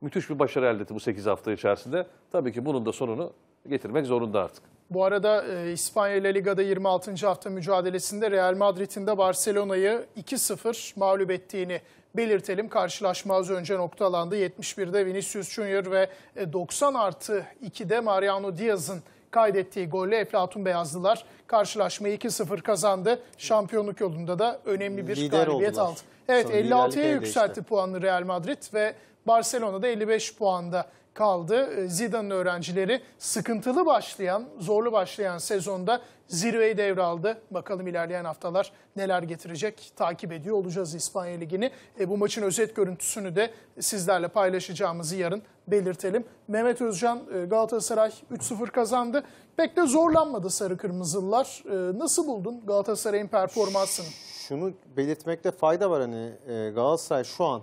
müthiş bir başarı elde etti bu 8 hafta içerisinde. Tabii ki bunun da sonunu getirmek zorunda artık. Bu arada e, İspanya La Liga'da 26. hafta mücadelesinde Real Madrid'in de Barcelona'yı 2-0 mağlup ettiğini belirtelim. Karşılaşma az önce noktalandı. 71'de Vinicius Junior ve 90 e, artı 2'de Mariano Diaz'ın kaydettiği golle Eflatun Beyazlılar karşılaşmayı 2-0 kazandı. Şampiyonluk yolunda da önemli bir Lider galibiyet oldular. aldı. Evet 56'ya yükseltti işte. puanlı Real Madrid ve Barcelona'da 55 puanda kaldı. Ee, Zidane'ın öğrencileri sıkıntılı başlayan, zorlu başlayan sezonda zirveyi devraldı. Bakalım ilerleyen haftalar neler getirecek takip ediyor olacağız İspanya Ligi'ni. E, bu maçın özet görüntüsünü de sizlerle paylaşacağımızı yarın belirtelim. Mehmet Özcan e, Galatasaray 3-0 kazandı. Pek de zorlanmadı sarı kırmızılılar. E, nasıl buldun Galatasaray'ın performansını? Şunu belirtmekte fayda var hani e, Galatasaray şu an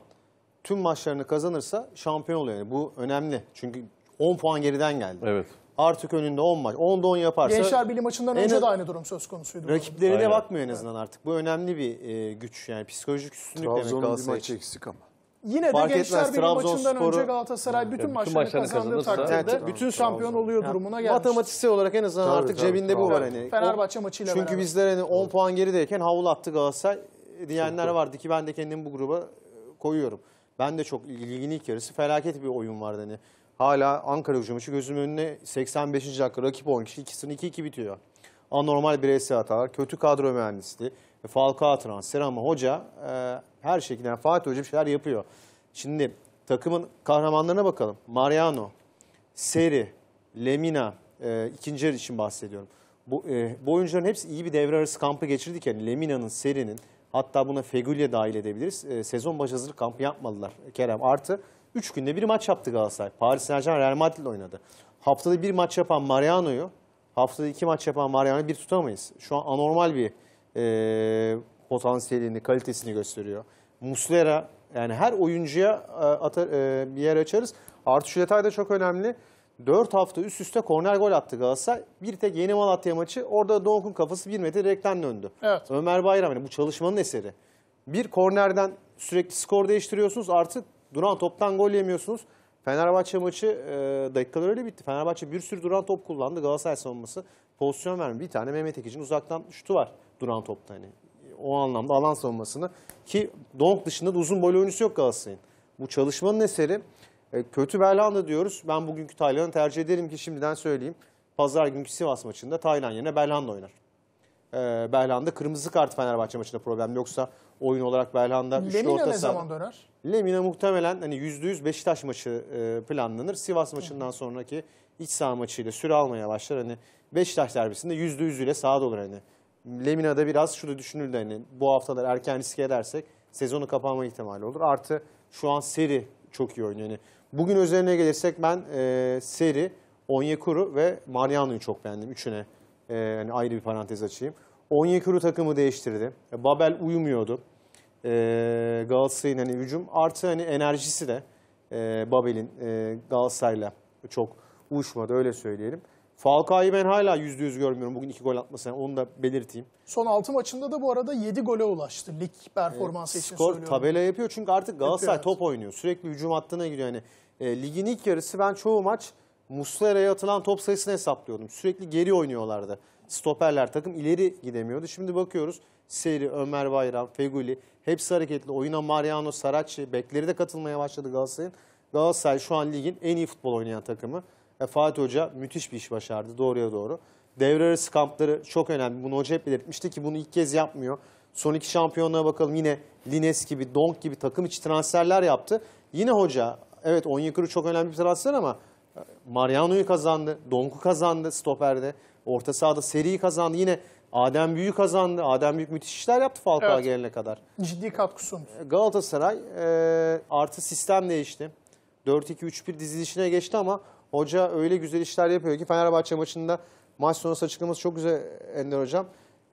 tüm maçlarını kazanırsa şampiyon oluyor. Yani bu önemli. Çünkü 10 puan geriden geldi. Evet. Artık önünde 10 maç. 10'da 10 yaparsa... Gençler Birliği maçından önce en, de aynı durum söz konusuydu. Rakiplerine Aynen. bakmıyor en azından artık. Bu önemli bir e, güç yani psikolojik üstünlük demek Trabzon'un bir maçı eksik ama. Yine Fark de Gençler etmez, Birliği maçından sporu, önce Galatasaray yani bütün, bütün maçlarını, kazandığı takdirde yani, bütün şampiyon oluyor durumuna gelmiş. Matematiksel olarak en azından tabii, artık tabii, cebinde tabii. bu var. yani. Fenerbahçe maçıyla Çünkü beraber. bizler hani 10 evet. puan gerideyken havlu attı Galatasaray diyenler vardı ki ben de kendimi bu gruba e, koyuyorum. Ben de çok ilgini ilk yarısı felaket bir oyun vardı hani. Hala Ankara hücumu gözümün önüne 85. dakika rakip 10 kişi 2'sini 2-2 bitiyor. Anormal bireysel hatalar, kötü kadro mühendisliği, e, Falcao transfer ama hoca e, her şekilde yani Fatih Hoca bir şeyler yapıyor. Şimdi takımın kahramanlarına bakalım. Mariano, Seri, Lemina, e, ikinci yarı için bahsediyorum. Bu, e, bu oyuncuların hepsi iyi bir devre arası kampı geçirdik. Yani Lemina'nın, Seri'nin, Hatta buna Fegül'ye dahil edebiliriz. E, sezon başı hazırlık kampı yapmadılar Kerem. Artı 3 günde bir maç yaptı Galatasaray. Paris Saint-Germain Real Madrid ile oynadı. Haftada bir maç yapan Mariano'yu, haftada iki maç yapan Mariano'yu bir tutamayız. Şu an anormal bir e, potansiyelini, kalitesini gösteriyor. Muslera yani her oyuncuya e, atar, e, bir yer açarız. Artı şu detay da çok önemli. 4 hafta üst üste korner gol attı Galatasaray. Bir tek yeni Malatya maçı orada Donk'un kafası 1 metre direkten döndü. Evet. Ömer Bayram yani bu çalışmanın eseri. Bir kornerden sürekli skor değiştiriyorsunuz artık duran toptan gol yemiyorsunuz. Fenerbahçe maçı e, dakikalar öyle bitti. Fenerbahçe bir sürü duran top kullandı. Galatasaray savunması pozisyon vermiyor. Bir tane Mehmet Ekici'nin uzaktan şutu var duran topta. Hani o anlamda alan savunmasını ki Donk dışında da uzun boylu oyuncusu yok Galatasaray'ın. Bu çalışmanın eseri e, kötü Berlanda diyoruz. Ben bugünkü Taylan'ı tercih ederim ki şimdiden söyleyeyim. Pazar günkü Sivas maçında Taylan yerine Berlanda oynar. E, Belhanda kırmızı kart Fenerbahçe maçında problem yoksa oyun olarak Berlanda. Lemina ne zaman döner? Lemina muhtemelen hani %100 Beşiktaş maçı e, planlanır. Sivas maçından sonraki iç saha maçıyla süre almaya başlar. Hani Beşiktaş derbisinde %100 ile sahada olur hani. Lemina'da biraz şurada düşünüldü hani bu haftalar erken riske edersek sezonu kapanma ihtimali olur. Artı şu an seri çok iyi oynuyor. Yani Bugün üzerine gelirsek ben e, Seri, Onyekuru ve Mariano'yu çok beğendim. Üçüne e, yani ayrı bir parantez açayım. Onyekuru takımı değiştirdi. E, Babel uyumuyordu. E, Galatasaray'ın hani hücum artı hani enerjisi de e, Babel'in e, Galatasaray'la çok uyuşmadı öyle söyleyelim. Falcao'yu ben hala %100 görmüyorum. Bugün iki gol atmasına onu da belirteyim. Son 6 maçında da bu arada 7 gole ulaştı lig performansı için Skor söylüyorum. tabela yapıyor çünkü artık Galatasaray Evet. top oynuyor. Sürekli hücum hattına giriyor. Yani e, ligin ilk yarısı ben çoğu maç Muslera'ya atılan top sayısını hesaplıyordum. Sürekli geri oynuyorlardı. Stoperler takım ileri gidemiyordu. Şimdi bakıyoruz Seri, Ömer Bayram, Feguli hepsi hareketli. Oyuna Mariano, Saracchi bekleri de katılmaya başladı Galatasaray'ın. Galatasaray şu an ligin en iyi futbol oynayan takımı. E, Fatih Hoca müthiş bir iş başardı doğruya doğru. Devre arası kampları çok önemli. Bunu hoca hep belirtmişti ki bunu ilk kez yapmıyor. Son iki şampiyonluğa bakalım yine Lines gibi, Donk gibi takım içi transferler yaptı. Yine hoca, evet Onyekuru çok önemli bir transfer ama e, Mariano'yu kazandı, Donk'u kazandı stoperde. Orta sahada seriyi kazandı. Yine Adem Büyük kazandı. Adem Büyük müthiş işler yaptı Falcao evet. gelene kadar. Ciddi katkısı olmuş. E, Galatasaray e, artı sistem değişti. 4-2-3-1 dizilişine geçti ama hoca öyle güzel işler yapıyor ki Fenerbahçe maçında Maç sonrası açıklaması çok güzel Ender Hocam.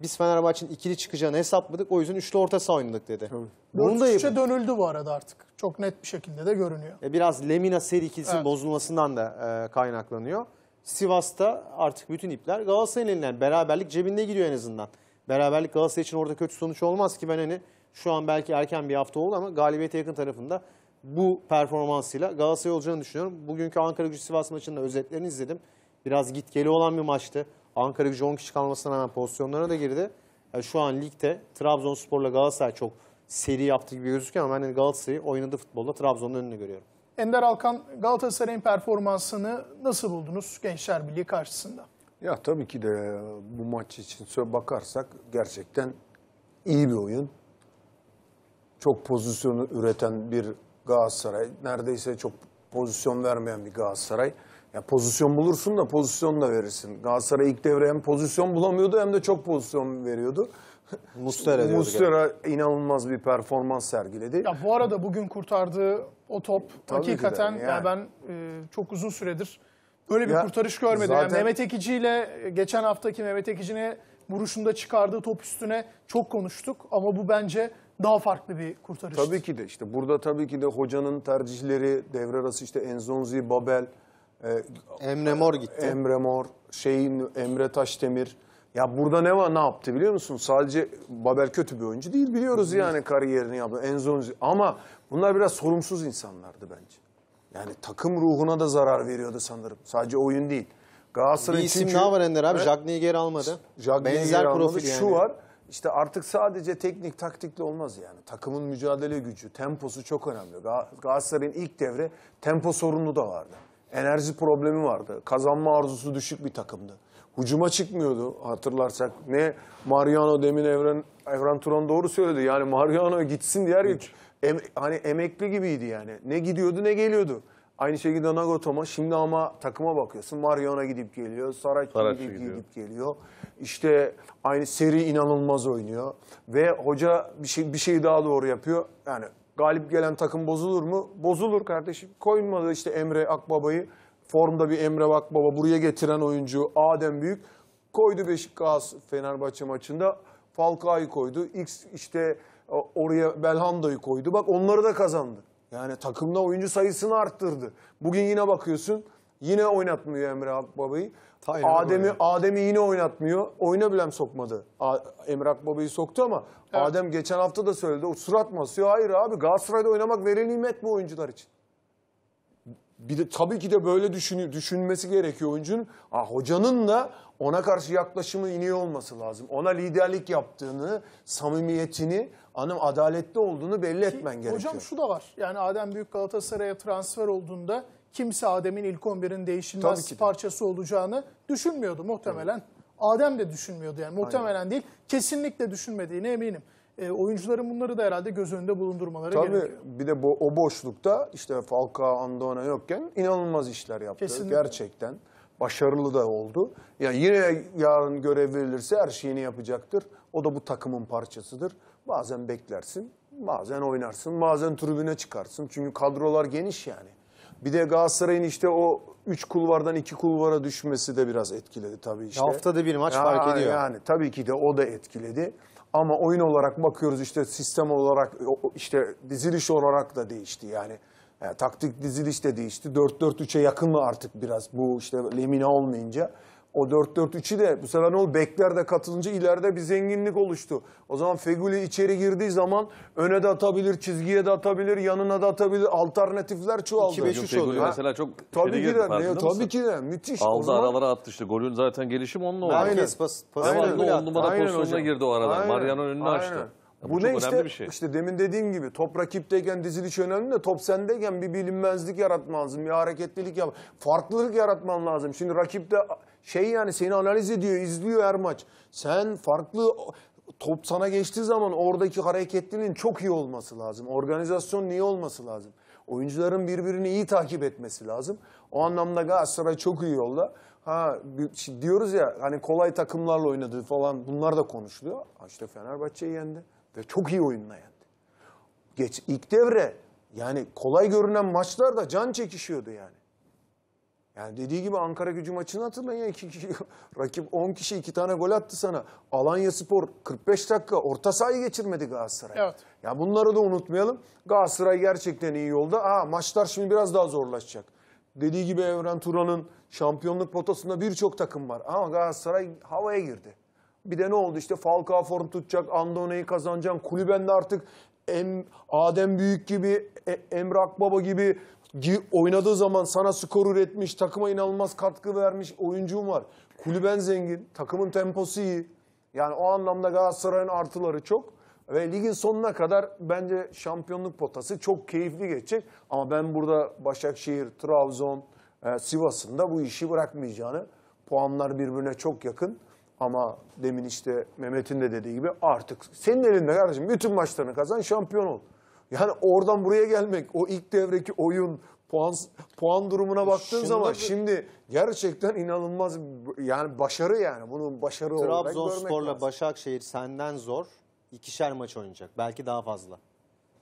Biz Fenerbahçe'nin ikili çıkacağını hesapladık. O yüzden üçlü orta saha oynadık dedi. Tabii. Bunu da dönüldü bu arada artık. Çok net bir şekilde de görünüyor. E, biraz Lemina seri ikilisinin evet. bozulmasından da e, kaynaklanıyor. Sivas'ta artık bütün ipler Galatasaray'ın elinden. Beraberlik cebinde gidiyor en azından. Beraberlik Galatasaray için orada kötü sonuç olmaz ki ben hani şu an belki erken bir hafta oldu ama galibiyete yakın tarafında bu performansıyla Galatasaray olacağını düşünüyorum. Bugünkü Ankara Gücü Sivas maçının özetlerini izledim. Biraz git olan bir maçtı. Ankara gücü 10 kişi kalmasına rağmen pozisyonlara da girdi. Yani şu an ligde Trabzonspor'la Galatasaray çok seri yaptı gibi gözüküyor ama ben Galatasaray'ı oynadığı futbolda Trabzon'un önünü görüyorum. Ender Alkan Galatasaray'ın performansını nasıl buldunuz Gençler Birliği karşısında? Ya tabii ki de bu maç için bakarsak gerçekten iyi bir oyun. Çok pozisyonu üreten bir Galatasaray. Neredeyse çok pozisyon vermeyen bir Galatasaray. Ya pozisyon bulursun da pozisyon da verirsin. Galatasaray ilk devre hem pozisyon bulamıyordu hem de çok pozisyon veriyordu. Mustera diyordu Mustera inanılmaz bir performans sergiledi. Ya bu arada bugün kurtardığı o top Tabii hakikaten de, yani. yani ben e, çok uzun süredir böyle bir Ya, kurtarış görmedim. Yani Mehmet Ekici ile e, geçen haftaki Mehmet Ekici'ne vuruşunda çıkardığı top üstüne çok konuştuk ama bu bence daha farklı bir kurtarış. Tabii ki de işte burada tabii ki de hocanın tercihleri devre arası işte Enzonzi, Babel e, Emre Mor gitti. Emre Mor, şeyin Emre Taşdemir. Ya burada ne var ne yaptı biliyor musun? Sadece Babel kötü bir oyuncu değil biliyoruz yani kariyerini yaptı. Enzo ama bunlar biraz sorumsuz insanlardı bence. Yani takım ruhuna da zarar veriyordu sanırım. Sadece oyun değil. Galatasaray bir isim çünkü, daha var Ender abi. Evet. Jagni'yi geri almadı. Jagni'yi Benzer geri almadı. profil yani. Şu var. İşte artık sadece teknik taktikle olmaz yani. Takımın mücadele gücü, temposu çok önemli. Galatasaray'ın ilk devre tempo sorunu da vardı enerji problemi vardı. Kazanma arzusu düşük bir takımdı. Hucuma çıkmıyordu hatırlarsak. Ne Mariano demin Evren, Evren Turan doğru söyledi. Yani Mariano gitsin diğer Hiç. em, hani emekli gibiydi yani. Ne gidiyordu ne geliyordu. Aynı şekilde Nagatomo şimdi ama takıma bakıyorsun. Mariano gidip geliyor. Saracchi Sarac gidip, gidiyor. gidip geliyor. İşte aynı seri inanılmaz oynuyor. Ve hoca bir şey, bir şey daha doğru yapıyor. Yani Galip gelen takım bozulur mu? Bozulur kardeşim. Koyulmadı işte Emre Akbaba'yı. Formda bir Emre Akbaba buraya getiren oyuncu Adem Büyük. Koydu Beşiktaş Fenerbahçe maçında. Falcao'yu koydu. X işte oraya Belhanda'yı koydu. Bak onları da kazandı. Yani takımda oyuncu sayısını arttırdı. Bugün yine bakıyorsun yine oynatmıyor Emre Akbaba'yı. Hayır, Adem'i Adem'i yine oynatmıyor. Oyuna bilem sokmadı. A Emrak Baba'yı soktu ama evet. Adem geçen hafta da söyledi. O surat masıyor. Hayır abi Galatasaray'da oynamak veri nimet bu oyuncular için. Bir de tabii ki de böyle düşün, düşünmesi gerekiyor oyuncunun. Aa, hocanın da ona karşı yaklaşımı iniyor olması lazım. Ona liderlik yaptığını, samimiyetini, hanım adaletli olduğunu belli ki, etmen gerekiyor. Hocam şu da var. Yani Adem Büyük Galatasaray'a transfer olduğunda kimse Adem'in ilk 11'in değişilmez parçası olacağını düşünmüyordu muhtemelen. Evet. Adem de düşünmüyordu yani muhtemelen Aynen. değil. Kesinlikle düşünmediğine eminim. E, oyuncuların bunları da herhalde göz önünde bulundurmaları Tabii, gerekiyor. Tabii bir de bo o boşlukta işte Falcao, Andona yokken inanılmaz işler yaptı Kesinlikle. gerçekten. Başarılı da oldu. yani yine yarın görev verilirse her şeyini yapacaktır. O da bu takımın parçasıdır. Bazen beklersin, bazen oynarsın, bazen tribüne çıkarsın. Çünkü kadrolar geniş yani. Bir de Galatasaray'ın işte o üç kulvardan iki kulvara düşmesi de biraz etkiledi tabii işte. Haftada bir maç ya, fark ediyor. Yani tabii ki de o da etkiledi. Ama oyun olarak bakıyoruz işte sistem olarak işte diziliş olarak da değişti yani. yani taktik diziliş de değişti. 4-4-3'e yakın mı artık biraz bu işte Lemina olmayınca. O 4-4-3'ü de bu sefer ne oldu? Bekler de katılınca ileride bir zenginlik oluştu. O zaman Feguli içeri girdiği zaman öne de atabilir, çizgiye de atabilir, yanına da atabilir. Alternatifler çoğaldı. 2-5-3 oluyor. mesela çok Tabii ki de, ne, tabii ki de müthiş. Aldı zaman... aralara attı işte. Golün zaten gelişim onunla oldu. Herkes pas, pas, Devamlı 10 numara Aynen pozisyonuna hocam. girdi o aradan. Mariano'nun önünü Aynen. açtı. bu, bu ne işte, şey. işte demin dediğim gibi top rakipteyken diziliş önemli de top sendeyken bir bilinmezlik yaratman lazım, bir hareketlilik yap, farklılık yaratman lazım. Şimdi rakipte şey yani seni analiz ediyor, izliyor her maç. Sen farklı top sana geçtiği zaman oradaki hareketliliğin çok iyi olması lazım. Organizasyon iyi olması lazım. Oyuncuların birbirini iyi takip etmesi lazım. O anlamda Galatasaray çok iyi yolda. Ha diyoruz ya hani kolay takımlarla oynadı falan bunlar da konuşuluyor. İşte Fenerbahçe'yi yendi ve çok iyi oyunla yendi. Geç ilk devre yani kolay görünen maçlar da can çekişiyordu yani. Yani dediği gibi Ankara gücü maçını hatırlayın ya. İki, iki, rakip 10 kişi 2 tane gol attı sana. Alanya Spor 45 dakika orta sahayı geçirmedi Galatasaray. Evet. Ya bunları da unutmayalım. Galatasaray gerçekten iyi yolda. Aa, maçlar şimdi biraz daha zorlaşacak. Dediği gibi Evren Turan'ın şampiyonluk potasında birçok takım var. Ama Galatasaray havaya girdi. Bir de ne oldu işte Falcao form tutacak, Andone'yi kazanacak. Kulüben de artık em, Adem Büyük gibi, e, Emre Akbaba gibi oynadığı zaman sana skor üretmiş, takıma inanılmaz katkı vermiş oyuncum var. Kulüben zengin, takımın temposu iyi. Yani o anlamda Galatasaray'ın artıları çok. Ve ligin sonuna kadar bence şampiyonluk potası çok keyifli geçecek. Ama ben burada Başakşehir, Trabzon, e, Sivas'ın da bu işi bırakmayacağını, puanlar birbirine çok yakın. Ama demin işte Mehmet'in de dediği gibi artık senin elinde kardeşim bütün maçlarını kazan şampiyon ol. Yani oradan buraya gelmek, o ilk devreki oyun, puan puan durumuna e baktığın şimdi zaman bir, şimdi gerçekten inanılmaz yani başarı yani bunun başarı olarak görmek Trabzonspor'la Başakşehir senden zor. ikişer maç oynayacak. Belki daha fazla.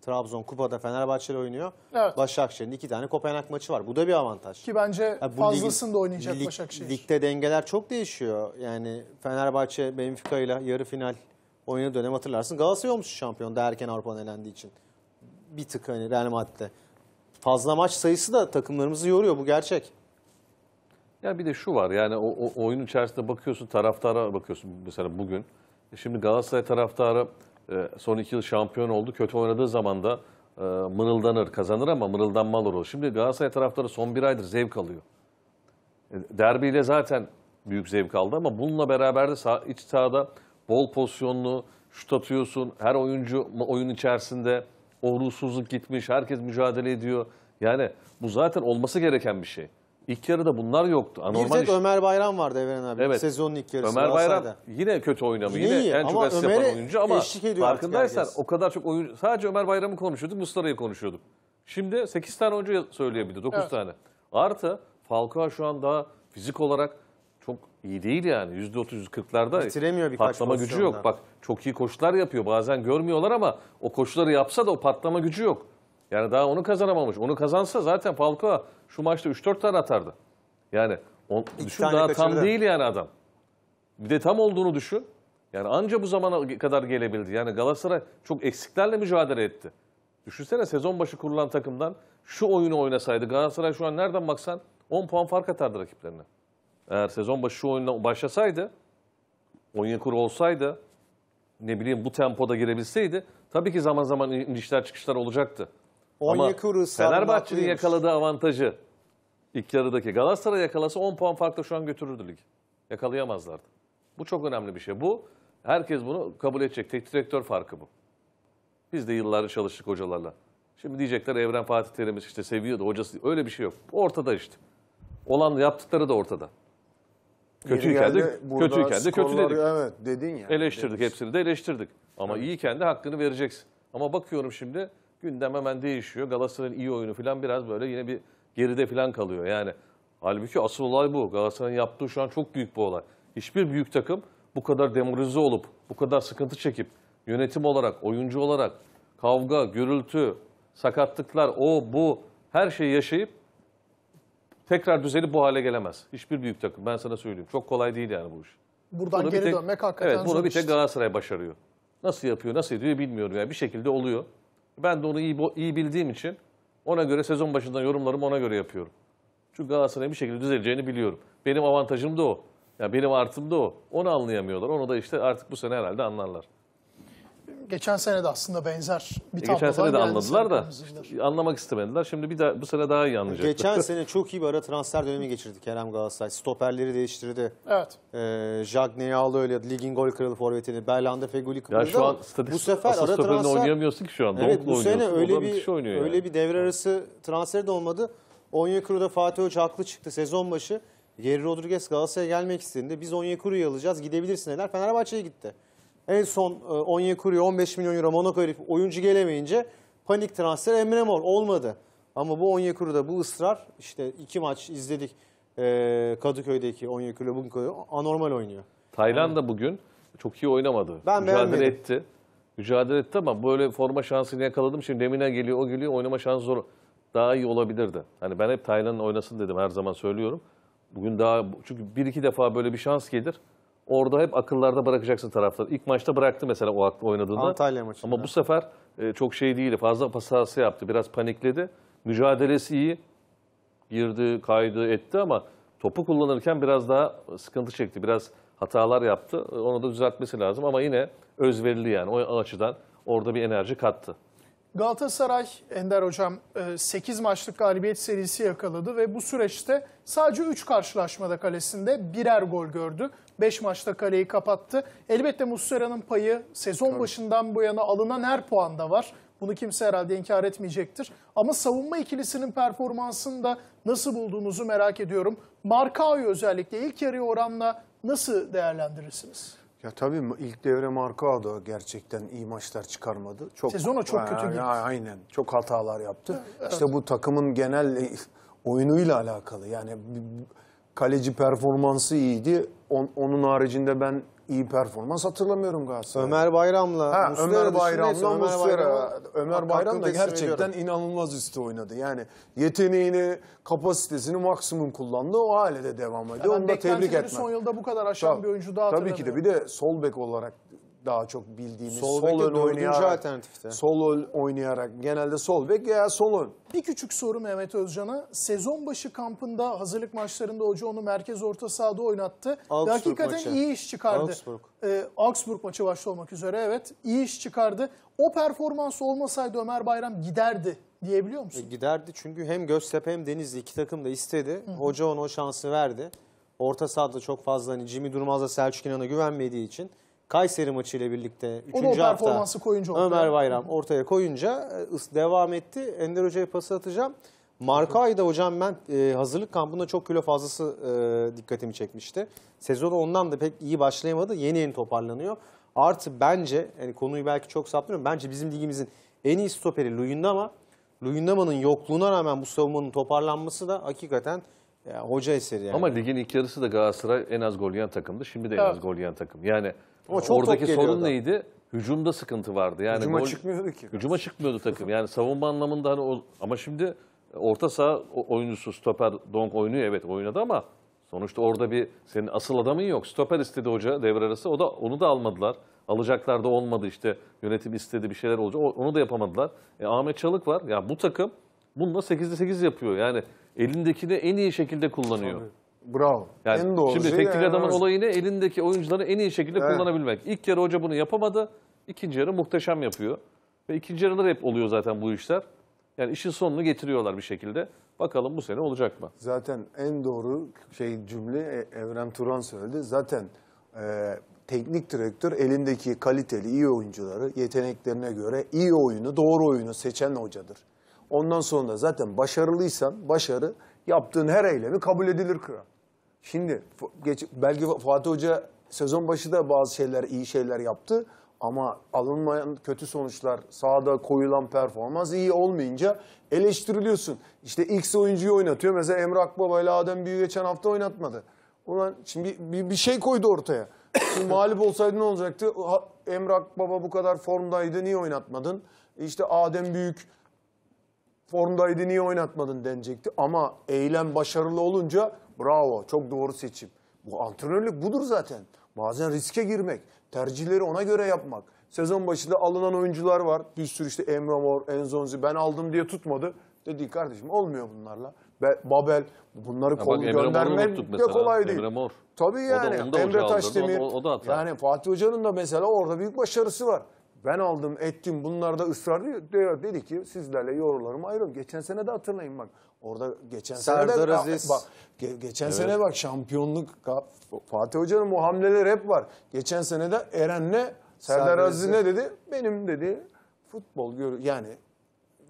Trabzon kupada Fenerbahçe'yle oynuyor. Evet. Başakşehir'in iki tane Kopenhag maçı var. Bu da bir avantaj. Ki bence yani fazlasını da oynayacak lig, Başakşehir. Ligde dengeler çok değişiyor. Yani Fenerbahçe Benfica ile yarı final oynadığı dönem hatırlarsın. Galatasaray olmuş şampiyon derken Avrupa'nın elendiği için bir tık hani Real Madrid'de. Fazla maç sayısı da takımlarımızı yoruyor bu gerçek. Ya bir de şu var yani o, o oyun içerisinde bakıyorsun taraftara bakıyorsun mesela bugün. E şimdi Galatasaray taraftarı e, son iki yıl şampiyon oldu. Kötü oynadığı zaman da e, mırıldanır, kazanır ama mırıldanmalar olur. Şimdi Galatasaray taraftarı son bir aydır zevk alıyor. Derbiyle zaten büyük zevk aldı ama bununla beraber de sağ, iç sahada bol pozisyonlu şut atıyorsun. Her oyuncu oyun içerisinde o ruhsuzluk gitmiş, herkes mücadele ediyor. Yani bu zaten olması gereken bir şey. İlk yarıda bunlar yoktu. Anormal bir tek iş. Ömer Bayram vardı Evren abi evet. sezonun ilk yarısı. Ömer Bayram Galatasaray'da. yine kötü oynamış. Yine, yine en çok ama asist yapan Ömer'e oyuncu ama farkındaysan o kadar çok oyuncu. Sadece Ömer Bayram'ı konuşuyorduk, Mustara'yı konuşuyorduk. Şimdi 8 tane oyuncu söyleyebildi, 9 Evet. tane. Artı Falcao şu an daha fizik olarak İyi değil yani. Yüzde otuz, yüzde kırklarda patlama gücü yok. Bak çok iyi koşular yapıyor. Bazen görmüyorlar ama o koşuları yapsa da o patlama gücü yok. Yani daha onu kazanamamış. Onu kazansa zaten Falcao şu maçta 3-4 tane atardı. Yani on, düşün daha kaçırdı. tam değil yani adam. Bir de tam olduğunu düşün. Yani anca bu zamana kadar gelebildi. Yani Galatasaray çok eksiklerle mücadele etti. Düşünsene sezon başı kurulan takımdan şu oyunu oynasaydı Galatasaray şu an nereden baksan 10 puan fark atardı rakiplerine. Eğer sezon başı şu oyunla başlasaydı, Onyekuru olsaydı, ne bileyim bu tempoda girebilseydi tabii ki zaman zaman inişler çıkışlar olacaktı. Onyekuru Ama Fenerbahçe'nin yakaladığı avantajı ilk yarıdaki Galatasaray yakalası 10 puan farkla şu an götürürdü lig. Yakalayamazlardı. Bu çok önemli bir şey. Bu herkes bunu kabul edecek. Tek direktör farkı bu. Biz de yıllarca çalıştık hocalarla. Şimdi diyecekler Evren Fatih Terim'i işte seviyordu hocası. Öyle bir şey yok. Ortada işte. Olan yaptıkları da ortada. Kötü geldi, kötü geldi, kötü dedik. Evet, dedin ya. Eleştirdik, dedin. hepsini de eleştirdik. Ama evet. iyiyken de hakkını vereceksin. Ama bakıyorum şimdi gündem hemen değişiyor. Galatasaray'ın iyi oyunu falan biraz böyle yine bir geride falan kalıyor. Yani halbuki asıl olay bu. Galatasaray'ın yaptığı şu an çok büyük bir olay. Hiçbir büyük takım bu kadar demoralize olup, bu kadar sıkıntı çekip, yönetim olarak, oyuncu olarak kavga, gürültü, sakatlıklar, o, bu her şeyi yaşayıp tekrar düzeli bu hale gelemez. Hiçbir büyük takım ben sana söyleyeyim. Çok kolay değil yani bu iş. Buradan bunu geri tek, dönmek hakikaten Evet bunu bir tek Galatasaray başarıyor. Nasıl yapıyor, nasıl ediyor bilmiyorum yani bir şekilde oluyor. Ben de onu iyi, iyi bildiğim için ona göre sezon başından yorumlarımı ona göre yapıyorum. Çünkü Galatasaray'ın bir şekilde düzeleceğini biliyorum. Benim avantajım da o. Yani benim artım da o. Onu anlayamıyorlar. Onu da işte artık bu sene herhalde anlarlar geçen sene de aslında benzer bir tablo. Geçen sene de geldi anladılar da anlamak istemediler. Şimdi bir daha bu sene daha iyi anlayacaklar. Geçen sene çok iyi bir ara transfer dönemi geçirdi Kerem Galatasaray. Stoperleri değiştirdi. Evet. Ee, Jack Neyalı öyle ligin gol kralı forvetini, Berlanda Feguli kırıldı. Ya şu an bu sefer ara transfer oynayamıyorsun ki şu an. Evet, bu sene öyle bir, şey öyle bir devre arası transfer de olmadı. Onyekuru'da Fatih Hoca haklı çıktı sezon başı. Geri Rodriguez Galatasaray'a gelmek istediğinde biz Onyekuru'yu alacağız gidebilirsin dediler. Fenerbahçe'ye gitti. En son e, Onyekuru'ya 15 milyon euro Monaco verip oyuncu gelemeyince panik transfer Emre Mor olmadı. Ama bu Onyekuru'da bu ısrar işte iki maç izledik e, Kadıköy'deki Onyekuru bugün anormal oynuyor. Tayland da bugün çok iyi oynamadı. Ben Mücadele beğenmedim. etti. Mücadele etti ama böyle forma şansını yakaladım. Şimdi Demina geliyor o geliyor oynama şansı zor. Daha iyi olabilirdi. Hani ben hep Tayland'ın oynasın dedim her zaman söylüyorum. Bugün daha çünkü bir iki defa böyle bir şans gelir. Orada hep akıllarda bırakacaksın tarafları. İlk maçta bıraktı mesela o oynadığında. Antalya maçında. Ama bu sefer e, çok şey değil. Fazla pas yaptı. Biraz panikledi. Mücadelesi iyi. Girdi, kaydı, etti ama topu kullanırken biraz daha sıkıntı çekti. Biraz hatalar yaptı. E, onu da düzeltmesi lazım ama yine özverili yani o açıdan orada bir enerji kattı. Galatasaray Ender Hocam 8 e, maçlık galibiyet serisi yakaladı ve bu süreçte sadece 3 karşılaşmada kalesinde birer gol gördü. 5 maçta kaleyi kapattı. Elbette Muslera'nın payı sezon Tabii. başından bu yana alınan her puanda var. Bunu kimse herhalde inkar etmeyecektir. Ama savunma ikilisinin performansını da nasıl bulduğunuzu merak ediyorum. Markao'yu özellikle ilk yarı oranla nasıl değerlendirirsiniz? Ya tabii ilk devre Marcao da gerçekten iyi maçlar çıkarmadı. Çok sezona çok kötü gitti. Aynen. Çok hatalar yaptı. Evet. İşte bu takımın genel e, oyunuyla alakalı. Yani kaleci performansı iyiydi. On, onun haricinde ben iyi performans hatırlamıyorum Galatasaray. Ömer Bayram'la. Ha, Ömer Bayram'la Ömer Bayram'la. Ömer Bayram da gerçekten inanılmaz üstü oynadı. Yani yeteneğini, kapasitesini maksimum kullandı. O hale devam ediyor. Onu da tebrik etmem. Son yılda bu kadar aşan tabii, bir oyuncu daha Tabii ki de bir de sol bek olarak daha çok bildiğimiz sol, sol ön oynayarak alternatifte. sol ön oynayarak genelde sol bek veya sol ön. Bir küçük soru Mehmet Özcan'a. Sezon başı kampında hazırlık maçlarında hoca onu merkez orta sahada oynattı. Augsburg Hakikaten maçı. iyi iş çıkardı. Augsburg. Ee, Augsburg maçı başta olmak üzere evet. iyi iş çıkardı. O performans olmasaydı Ömer Bayram giderdi diyebiliyor musun? E, giderdi çünkü hem Göztepe hem Denizli iki takım da istedi. Hı -hı. Hoca ona o şansı verdi. Orta sahada çok fazla hani Jimmy Durmaz'la Selçuk İnan'a güvenmediği için Kayseri maçı ile birlikte 3. hafta koyunca Ömer Bayram ortaya koyunca e, devam etti. Ender Hoca'ya pası atacağım. Marka'yı da hocam ben e, hazırlık kampında çok kilo fazlası e, dikkatimi çekmişti. Sezonu ondan da pek iyi başlayamadı. Yeni yeni toparlanıyor. Artı bence yani konuyu belki çok saptırıyorum. Bence bizim ligimizin en iyi stoperi Luyendama. Luyendama'nın yokluğuna rağmen bu savunmanın toparlanması da hakikaten e, hoca eseri yani. Ama ligin ilk yarısı da Galatasaray en az gol yiyen takımdı. Şimdi de en evet. az gol yiyen takım. Yani ama çok Oradaki top sorun neydi? Hücumda sıkıntı vardı. Yani hücuma gol, çıkmıyordu ki. Hücuma çıkmıyordu takım. Yani savunma anlamında hani o, ama şimdi orta saha oyuncusu stoper Donk oynuyor evet oynadı ama sonuçta orada bir senin asıl adamın yok. Stoper istedi hoca devre arası. O da onu da almadılar. Alacaklar da olmadı işte yönetim istedi bir şeyler olacak. Onu da yapamadılar. E, Ahmet Çalık var. Ya bu takım bununla 8'de 8 yapıyor. Yani elindekini en iyi şekilde kullanıyor. Tabii. Bravo. Yani en doğru şimdi teknik yani adamın olayı ne? Elindeki oyuncuları en iyi şekilde evet. kullanabilmek. İlk yarı hoca bunu yapamadı. İkinci yarı muhteşem yapıyor. Ve ikinci yarılar hep oluyor zaten bu işler. Yani işin sonunu getiriyorlar bir şekilde. Bakalım bu sene olacak mı? Zaten en doğru şey cümle e, Evrem Turan söyledi. Zaten e, teknik direktör elindeki kaliteli iyi oyuncuları yeteneklerine göre iyi oyunu, doğru oyunu seçen hocadır. Ondan sonra zaten başarılıysan başarı yaptığın her eylemi kabul edilir kral. Şimdi geç, belki Fatih Hoca sezon başı da bazı şeyler iyi şeyler yaptı ama alınmayan kötü sonuçlar sahada koyulan performans iyi olmayınca eleştiriliyorsun. İşte X oyuncuyu oynatıyor. Mesela Emre Akbaba ile Adem Büyü geçen hafta oynatmadı. Ulan şimdi bir, bir şey koydu ortaya. Şimdi mağlup olsaydı ne olacaktı? Emre Akbaba bu kadar formdaydı niye oynatmadın? İşte Adem Büyük formdaydı niye oynatmadın denecekti. Ama eylem başarılı olunca Bravo, çok doğru seçim. Bu antrenörlük budur zaten. Bazen riske girmek, tercihleri ona göre yapmak. Sezon başında alınan oyuncular var. Bir sürü işte Emre Mor, Enzonzi ben aldım diye tutmadı. Dedi kardeşim olmuyor bunlarla. Babel bunları kol göndermek de kolay değil. Emre Mor. Tabii yani o da, Emre Taşdemir. O, o da hata. Yani Fatih Hoca'nın da mesela orada büyük başarısı var. Ben aldım ettim bunlar da ısrar Dedi ki sizlerle yorularımı ayrım. Geçen sene de hatırlayın bak. Orada geçen Serdar sene de Aziz. bak ge- geçen evet. sene bak şampiyonluk Fatih Hoca'nın bu hamleleri hep var. Geçen sene de Eren'le Serdar Aziz ne dedi? Benim dedi futbol gör yani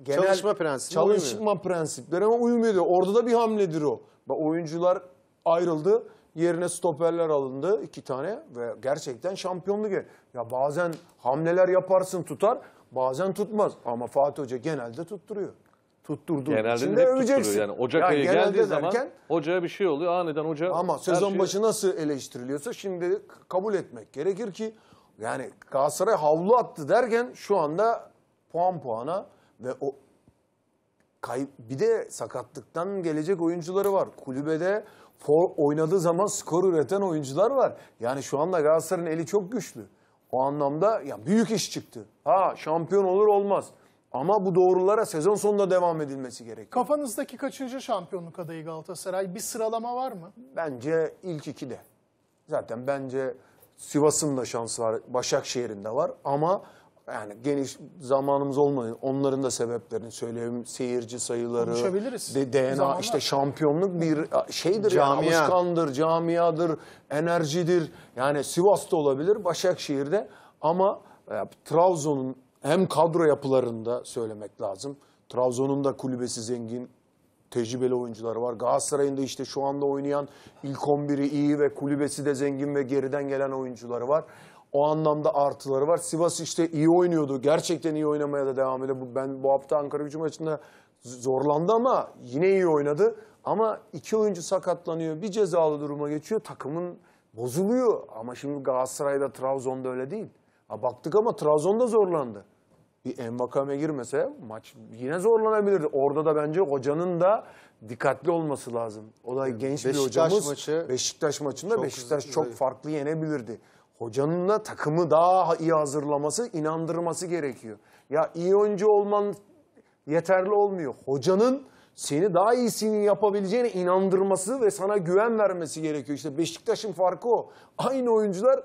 genel çalışma prensibi çalışma uymuyor. prensiplerine uymuyor diyor. Orada da bir hamledir o. Bak oyuncular ayrıldı. Yerine stoperler alındı iki tane ve gerçekten şampiyonluk. Ya bazen hamleler yaparsın tutar, bazen tutmaz ama Fatih Hoca genelde tutturuyor tutturduğu Genelde için de hep öveceksin. Yani Ocak Ya ayı genelde geldiği zaman derken- hocaya bir şey oluyor. Aniden hoca Ama sezon şeyi- başı nasıl eleştiriliyorsa şimdi kabul etmek gerekir ki yani Galatasaray havlu attı derken şu anda puan puana ve o kay bir de sakatlıktan gelecek oyuncuları var. Kulübede for oynadığı zaman skor üreten oyuncular var. Yani şu anda Galatasaray'ın eli çok güçlü. O anlamda ya büyük iş çıktı. Ha şampiyon olur olmaz. Ama bu doğrulara sezon sonunda devam edilmesi gerekiyor. Kafanızdaki kaçıncı şampiyonluk adayı Galatasaray? Bir sıralama var mı? Bence ilk iki de. Zaten bence Sivas'ın da şansı var, Başakşehir'in de var ama yani geniş zamanımız olmadı. Onların da sebeplerini söyleyeyim. Seyirci sayıları, de, DNA işte şampiyonluk bir şeydir Camia. yani alışkandır, camiadır, enerjidir. Yani Sivas'ta olabilir, Başakşehir'de ama e, Trabzon'un hem kadro yapılarında söylemek lazım. Trabzon'un da kulübesi zengin, tecrübeli oyuncuları var. Galatasaray'ın da işte şu anda oynayan ilk 11'i iyi ve kulübesi de zengin ve geriden gelen oyuncuları var. O anlamda artıları var. Sivas işte iyi oynuyordu. Gerçekten iyi oynamaya da devam ediyor. Ben bu hafta Ankara gücü maçında zorlandı ama yine iyi oynadı. Ama iki oyuncu sakatlanıyor. Bir cezalı duruma geçiyor. Takımın bozuluyor. Ama şimdi Galatasaray'da, Trabzon'da öyle değil. Ha, baktık ama Trabzon'da zorlandı bir envakame girmese maç yine zorlanabilirdi. Orada da bence hocanın da dikkatli olması lazım. O da genç Beşiktaş bir hocamız. Maçı Beşiktaş maçında çok Beşiktaş çok zayıf. farklı yenebilirdi. Hocanın da takımı daha iyi hazırlaması, inandırması gerekiyor. Ya iyi oyuncu olman yeterli olmuyor. Hocanın seni daha iyisini yapabileceğine inandırması ve sana güven vermesi gerekiyor. İşte Beşiktaş'ın farkı o. Aynı oyuncular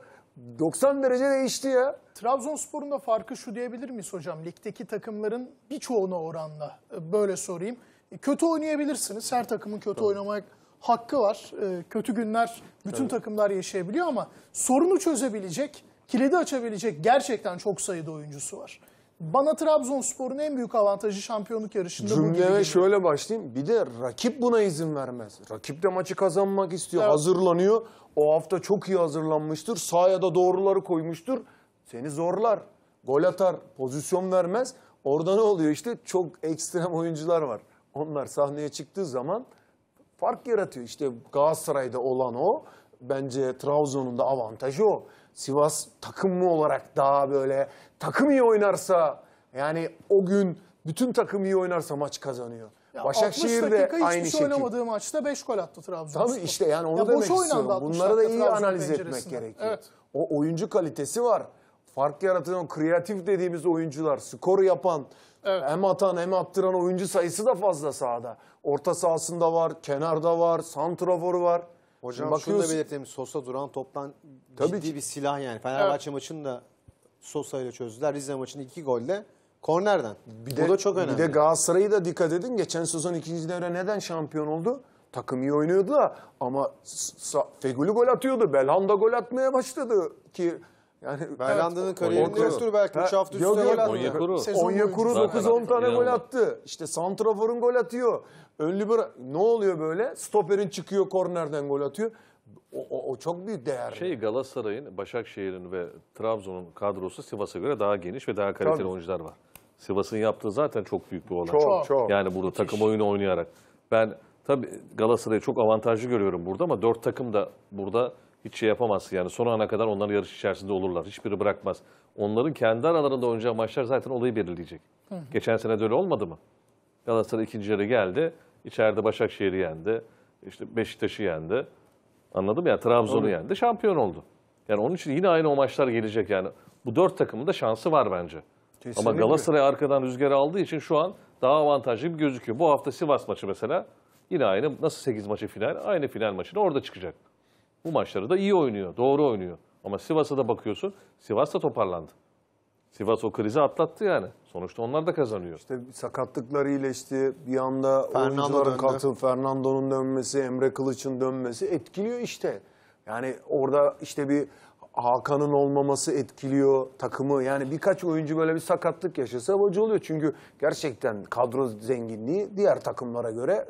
90 derece değişti ya. Trabzonspor'un da farkı şu diyebilir miyiz hocam? Ligdeki takımların birçoğuna oranla e, böyle sorayım. E, kötü oynayabilirsiniz. Her takımın kötü oynamaya hakkı var. E, kötü günler bütün takımlar yaşayabiliyor ama sorunu çözebilecek, kilidi açabilecek gerçekten çok sayıda oyuncusu var. Bana Trabzonspor'un en büyük avantajı şampiyonluk yarışında bu gibi. Cümleye şöyle başlayayım. Bir de rakip buna izin vermez. Rakip de maçı kazanmak istiyor. Evet. Hazırlanıyor. O hafta çok iyi hazırlanmıştır. Sahaya da doğruları koymuştur. Seni zorlar. Gol atar. Pozisyon vermez. Orada ne oluyor işte? Çok ekstrem oyuncular var. Onlar sahneye çıktığı zaman fark yaratıyor. İşte Galatasaray'da olan o. Bence Trabzon'un da avantajı o. Sivas takım mı olarak daha böyle takım iyi oynarsa yani o gün bütün takım iyi oynarsa maç kazanıyor. Ya Başakşehir 60 dakika de aynı hiçbir şey oynamadığı maçta 5 gol attı Trabzonspor. Tabii işte yani onu ya demek istiyorum. Bunları da iyi analiz etmek gerekiyor. Evet. O oyuncu kalitesi var. Fark yaratan, o kreatif dediğimiz oyuncular, skoru yapan, evet. hem atan hem attıran oyuncu sayısı da fazla sahada. Orta sahasında var, kenarda var, santraforu var. Hocam Bakıyorsun, şunu da belirtelim. Sosa duran toptan tabii ciddi ki. bir silah yani. Fenerbahçe evet. maçını da Sosa ile çözdüler. Rize maçını iki golle kornerden. Bir Bu da çok önemli. Bir de Galatasaray'ı da dikkat edin. Geçen sezon ikinci devre neden şampiyon oldu? Takım iyi oynuyordu da ama Fegül'ü gol atıyordu. Belhanda gol atmaya başladı ki yani Belhanda'nın evet, kariyerinde yoktur belki 3 hafta üstüne gol attı. Onyekuru 9-10 tane gol attı. İşte Santrafor'un gol atıyor. Ön libero ne oluyor böyle? Stoperin çıkıyor kornerden gol atıyor. O, o, o çok büyük değer. Şey Galatasaray'ın, Başakşehir'in ve Trabzon'un kadrosu Sivas'a göre daha geniş ve daha kaliteli Tabii. oyuncular var. Sivas'ın yaptığı zaten çok büyük bir olay. Çok, çok. Yani burada Müthiş. takım oyunu oynayarak. Ben tabi Galatasaray'ı çok avantajlı görüyorum burada ama dört takım da burada hiç şey yapamaz. Yani son ana kadar onların yarış içerisinde olurlar. Hiçbiri bırakmaz. Onların kendi aralarında oynayacağı maçlar zaten olayı belirleyecek. Hı. Geçen sene de öyle olmadı mı? Galatasaray ikinci yarı geldi. İçeride Başakşehir'i yendi. İşte Beşiktaş'ı yendi. Anladım ya yani Trabzon'u Doğru. yendi. Şampiyon oldu. Yani onun için yine aynı o maçlar gelecek yani. Bu dört takımın da şansı var bence. Kesinlikle. Ama Galatasaray arkadan rüzgarı aldığı için şu an daha avantajlı bir gözüküyor. Bu hafta Sivas maçı mesela yine aynı. Nasıl 8 maçı final? Aynı final maçını orada çıkacak. Bu maçları da iyi oynuyor, doğru oynuyor. Ama Sivas'a da bakıyorsun, Sivas da toparlandı. Sivas o krizi atlattı yani. Sonuçta onlar da kazanıyor. İşte sakatlıkları iyileşti. Bir anda Fernando oyuncuların döndü. Fernando'nun dönmesi, Emre Kılıç'ın dönmesi etkiliyor işte. Yani orada işte bir Hakan'ın olmaması etkiliyor takımı. Yani birkaç oyuncu böyle bir sakatlık yaşasa bocu oluyor. Çünkü gerçekten kadro zenginliği diğer takımlara göre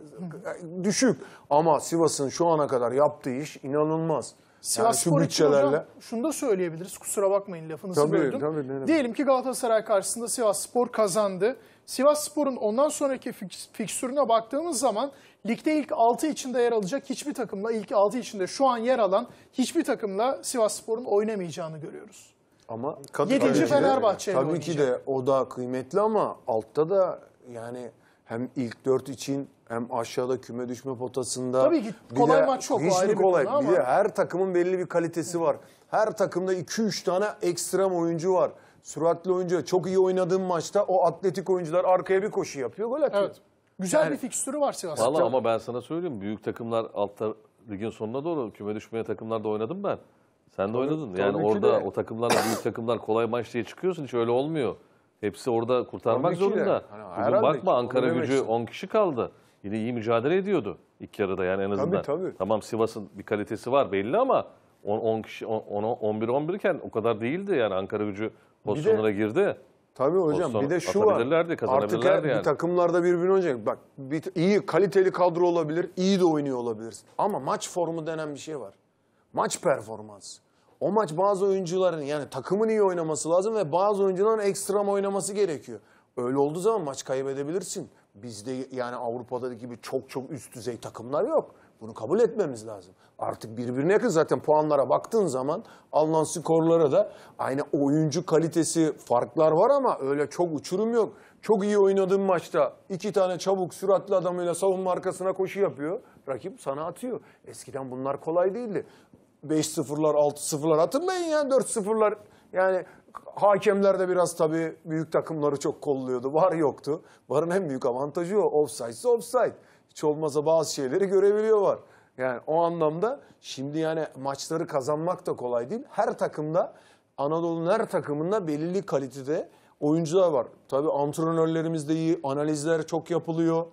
düşük. Ama Sivas'ın şu ana kadar yaptığı iş inanılmaz. Sivas yani Spor bütçelerle... hocam şunu da söyleyebiliriz. Kusura bakmayın lafınızı tabii, böldüm. Tabii, ne Diyelim ki Galatasaray karşısında Sivas Spor kazandı. Sivas Spor'un ondan sonraki fikstürüne baktığımız zaman ligde ilk 6 içinde yer alacak hiçbir takımla ilk 6 içinde şu an yer alan hiçbir takımla Sivas Spor'un oynamayacağını görüyoruz. Ama 7. oynayacak. Tabii ki de o da kıymetli ama altta da yani hem ilk dört için hem aşağıda küme düşme potasında. Tabii ki kolay bir de, maç çok hiç ayrı kolay. Bir, ama. de her takımın belli bir kalitesi var. Her takımda 2-3 tane ekstrem oyuncu var. Süratli oyuncu. Çok iyi oynadığım maçta o atletik oyuncular arkaya bir koşu yapıyor, gol atıyor. Evet. Güzel yani, bir fikstürü var Sivas'ta. Valla ama ben sana söyleyeyim. Büyük takımlar altta ligin sonuna doğru küme düşmeye takımlarda oynadım ben. Sen de oynadın. Yani orada de. o takımlar büyük takımlar kolay maç diye çıkıyorsun. Hiç öyle olmuyor. Hepsi orada kurtarmak zorunda. Hani bakma Ankara gücü istedim. 10 kişi kaldı. Yine iyi mücadele ediyordu ilk yarıda yani en azından. tabii. tabii. Tamam Sivas'ın bir kalitesi var belli ama 10, 10 kişi 10, 11 11 iken o kadar değildi yani Ankara gücü pozisyonlara girdi. Tabii hocam bir de şu var. Artık her yani. bir takımlarda birbirine oynayacak. Bak bir, iyi kaliteli kadro olabilir, iyi de oynuyor olabilirsin. Ama maç formu denen bir şey var. Maç performansı. O maç bazı oyuncuların yani takımın iyi oynaması lazım ve bazı oyuncuların ekstrem oynaması gerekiyor. Öyle olduğu zaman maç kaybedebilirsin. Bizde yani Avrupa'daki gibi çok çok üst düzey takımlar yok. Bunu kabul etmemiz lazım. Artık birbirine yakın zaten puanlara baktığın zaman alınan skorlara da aynı oyuncu kalitesi farklar var ama öyle çok uçurum yok. Çok iyi oynadığın maçta iki tane çabuk süratli adamıyla savunma arkasına koşu yapıyor. Rakip sana atıyor. Eskiden bunlar kolay değildi. 5-0'lar, 6-0'lar hatırlayın yani 4-0'lar. Yani hakemler de biraz tabii büyük takımları çok kolluyordu. Var yoktu. Varın en büyük avantajı o. Offside ise offside. Hiç olmazsa bazı şeyleri görebiliyor var. Yani o anlamda şimdi yani maçları kazanmak da kolay değil. Her takımda Anadolu'nun her takımında belirli kalitede oyuncular var. Tabii antrenörlerimiz de iyi, analizler çok yapılıyor.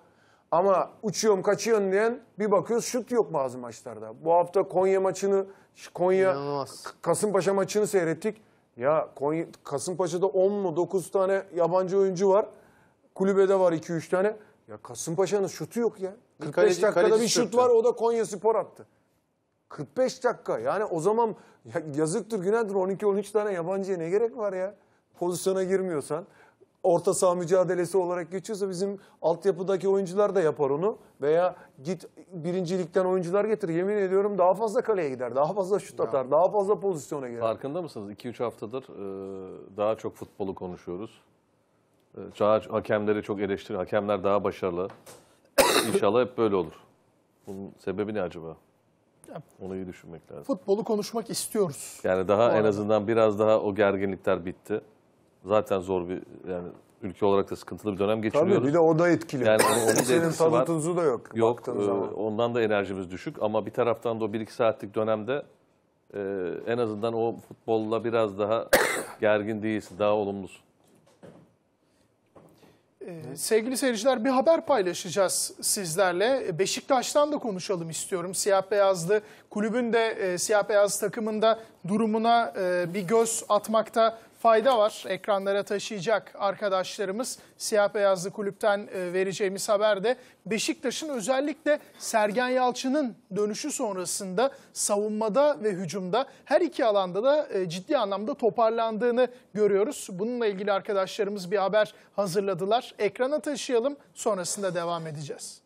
Ama uçuyorum kaçıyorum diyen bir bakıyoruz şut yok bazı maçlarda. Bu hafta Konya maçını, Konya İnanılmaz. Kasımpaşa maçını seyrettik. Ya Konya, Kasımpaşa'da 10 mu 9 tane yabancı oyuncu var. Kulübede var 2-3 tane. Ya Kasımpaşa'nın şutu yok ya. 45 kaleci, dakikada kaleci bir şut sürttü. var o da Konya Spor attı. 45 dakika yani o zaman ya- yazıktır günahdır 12-13 tane yabancıya ne gerek var ya? Pozisyona girmiyorsan orta saha mücadelesi olarak geçiyorsa bizim altyapıdaki oyuncular da yapar onu. Veya git birincilikten oyuncular getir. Yemin ediyorum daha fazla kaleye gider, daha fazla şut atar, ya. daha fazla pozisyona girer. Farkında mısınız? 2-3 haftadır e, daha çok futbolu konuşuyoruz. E, Çağrı hakemleri çok eleştiriyor. Hakemler daha başarılı. İnşallah hep böyle olur. Bunun sebebi ne acaba? Onu iyi düşünmek lazım. Futbolu konuşmak istiyoruz. Yani daha en azından biraz daha o gerginlikler bitti zaten zor bir yani ülke olarak da sıkıntılı bir dönem geçiriyoruz. Tabii bir de o da etkili. Yani onun, Senin tadı da yok. Yok e, ondan da enerjimiz düşük ama bir taraftan da o 1-2 saatlik dönemde e, en azından o futbolla biraz daha gergin değilsin, daha olumlusun. Ee, sevgili seyirciler bir haber paylaşacağız sizlerle. E, Beşiktaş'tan da konuşalım istiyorum. Siyah beyazlı kulübün de e, siyah beyaz takımında durumuna e, bir göz atmakta fayda var. Ekranlara taşıyacak arkadaşlarımız. Siyah Beyazlı Kulüp'ten e, vereceğimiz haberde Beşiktaş'ın özellikle Sergen Yalçın'ın dönüşü sonrasında savunmada ve hücumda her iki alanda da e, ciddi anlamda toparlandığını görüyoruz. Bununla ilgili arkadaşlarımız bir haber hazırladılar. Ekrana taşıyalım sonrasında devam edeceğiz.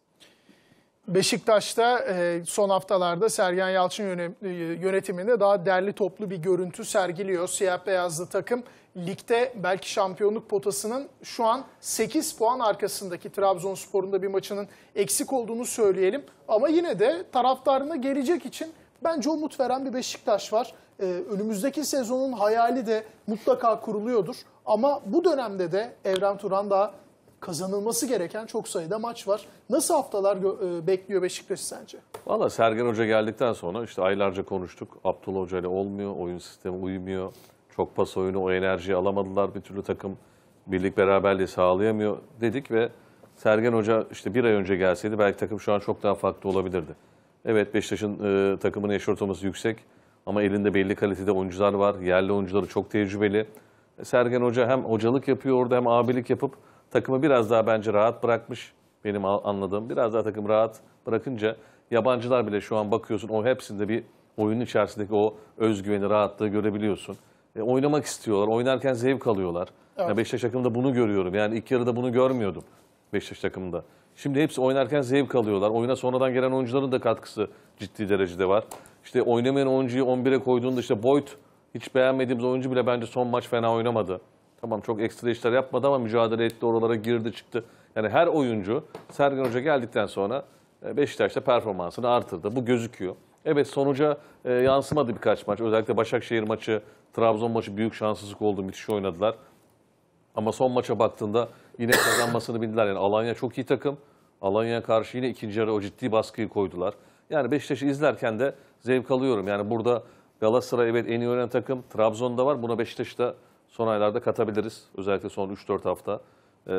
Beşiktaş'ta e, son haftalarda Sergen Yalçın e, yönetiminde daha derli toplu bir görüntü sergiliyor. Siyah beyazlı takım ligde belki şampiyonluk potasının şu an 8 puan arkasındaki Trabzonspor'un da bir maçının eksik olduğunu söyleyelim. Ama yine de taraftarına gelecek için bence umut veren bir Beşiktaş var. E, önümüzdeki sezonun hayali de mutlaka kuruluyordur. Ama bu dönemde de Evren Turan daha kazanılması gereken çok sayıda maç var. Nasıl haftalar e, bekliyor Beşiktaş sence? Valla Sergen Hoca geldikten sonra işte aylarca konuştuk. Abdullah Hoca ile olmuyor, oyun sistemi uymuyor. Çok pas oyunu, o enerjiyi alamadılar. Bir türlü takım birlik beraberliği sağlayamıyor dedik ve Sergen Hoca işte bir ay önce gelseydi belki takım şu an çok daha farklı olabilirdi. Evet Beşiktaş'ın e, takımını yaşortaması yüksek ama elinde belli kalitede oyuncular var. Yerli oyuncuları çok tecrübeli. Sergen Hoca hem hocalık yapıyor orada hem abilik yapıp takımı biraz daha bence rahat bırakmış. Benim anladığım biraz daha takım rahat bırakınca yabancılar bile şu an bakıyorsun o hepsinde bir oyunun içerisindeki o özgüveni, rahatlığı görebiliyorsun. E, oynamak istiyorlar. Oynarken zevk alıyorlar. Evet. Ya Beşiktaş takımında bunu görüyorum. Yani ilk yarıda bunu görmüyordum Beşiktaş takımında. Şimdi hepsi oynarken zevk alıyorlar. Oyuna sonradan gelen oyuncuların da katkısı ciddi derecede var. İşte oynamayan oyuncuyu 11'e koyduğunda işte Boyd hiç beğenmediğimiz oyuncu bile bence son maç fena oynamadı. Tamam çok ekstra işler yapmadı ama mücadele etti, oralara girdi çıktı. Yani her oyuncu Sergen Hoca geldikten sonra e, Beşiktaş'ta performansını artırdı. Bu gözüküyor. Evet sonuca e, yansımadı birkaç maç. Özellikle Başakşehir maçı, Trabzon maçı büyük şanssızlık oldu. Müthiş oynadılar. Ama son maça baktığında yine kazanmasını bildiler. Yani Alanya çok iyi takım. Alanya'ya karşı yine ikinci yarı o ciddi baskıyı koydular. Yani Beşiktaş'ı izlerken de zevk alıyorum. Yani burada Galatasaray evet en iyi oynayan takım. Trabzon'da var. Buna Beşiktaş'ta son aylarda katabiliriz. Özellikle son 3-4 hafta. Ee,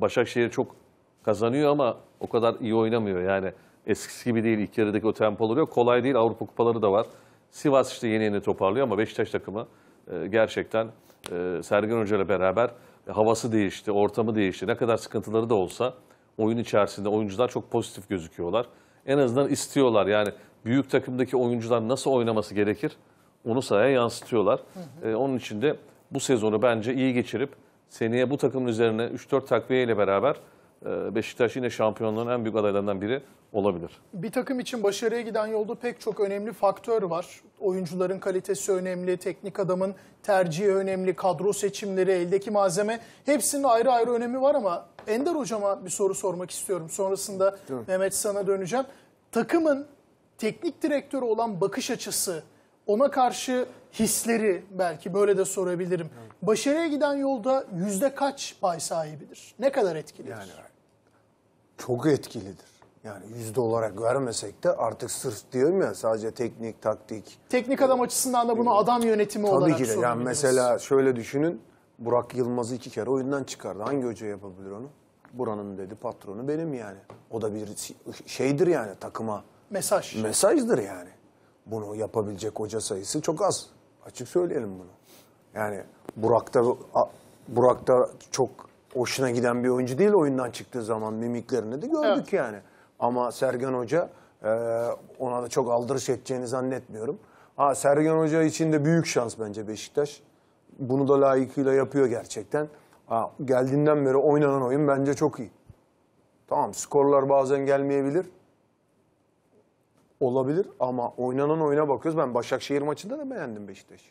Başakşehir çok kazanıyor ama o kadar iyi oynamıyor. Yani eskisi gibi değil. İlk yarıdaki o tempoları yok. Kolay değil. Avrupa kupaları da var. Sivas işte yeni yeni toparlıyor ama Beşiktaş takımı e, gerçekten e, Sergen Hoca ile beraber havası değişti, ortamı değişti. Ne kadar sıkıntıları da olsa oyun içerisinde oyuncular çok pozitif gözüküyorlar. En azından istiyorlar. Yani büyük takımdaki oyuncular nasıl oynaması gerekir onu sahaya yansıtıyorlar. Hı hı. E, onun için de bu sezonu bence iyi geçirip seneye bu takımın üzerine 3-4 takviye ile beraber e, Beşiktaş yine şampiyonluğun en büyük adaylarından biri olabilir. Bir takım için başarıya giden yolda pek çok önemli faktör var. Oyuncuların kalitesi önemli, teknik adamın tercihi önemli, kadro seçimleri, eldeki malzeme hepsinin ayrı ayrı önemi var ama Ender hocama bir soru sormak istiyorum. Sonrasında Mehmet sana döneceğim. Takımın teknik direktörü olan bakış açısı ona karşı hisleri belki böyle de sorabilirim. Başarıya giden yolda yüzde kaç pay sahibidir? Ne kadar etkilidir? Yani çok etkilidir. Yani yüzde olarak vermesek de artık sırf diyorum ya sadece teknik, taktik. Teknik adam açısından da bunu adam yönetimi Tabii olarak ki de. Yani mesela şöyle düşünün. Burak Yılmaz'ı iki kere oyundan çıkardı. Hangi hoca yapabilir onu? Buranın dedi patronu benim yani. O da bir şeydir yani takıma. Mesaj. Mesajdır yani bunu yapabilecek hoca sayısı çok az. Açık söyleyelim bunu. Yani Burak da Burak da çok hoşuna giden bir oyuncu değil oyundan çıktığı zaman mimiklerini de gördük evet. yani. Ama Sergen Hoca e, ona da çok aldırış edeceğini zannetmiyorum. Ha Sergen Hoca için de büyük şans bence Beşiktaş. Bunu da layıkıyla yapıyor gerçekten. Ha, geldiğinden beri oynanan oyun bence çok iyi. Tamam skorlar bazen gelmeyebilir. Olabilir ama oynanan oyuna bakıyoruz. Ben Başakşehir maçında da beğendim Beşiktaş'ı.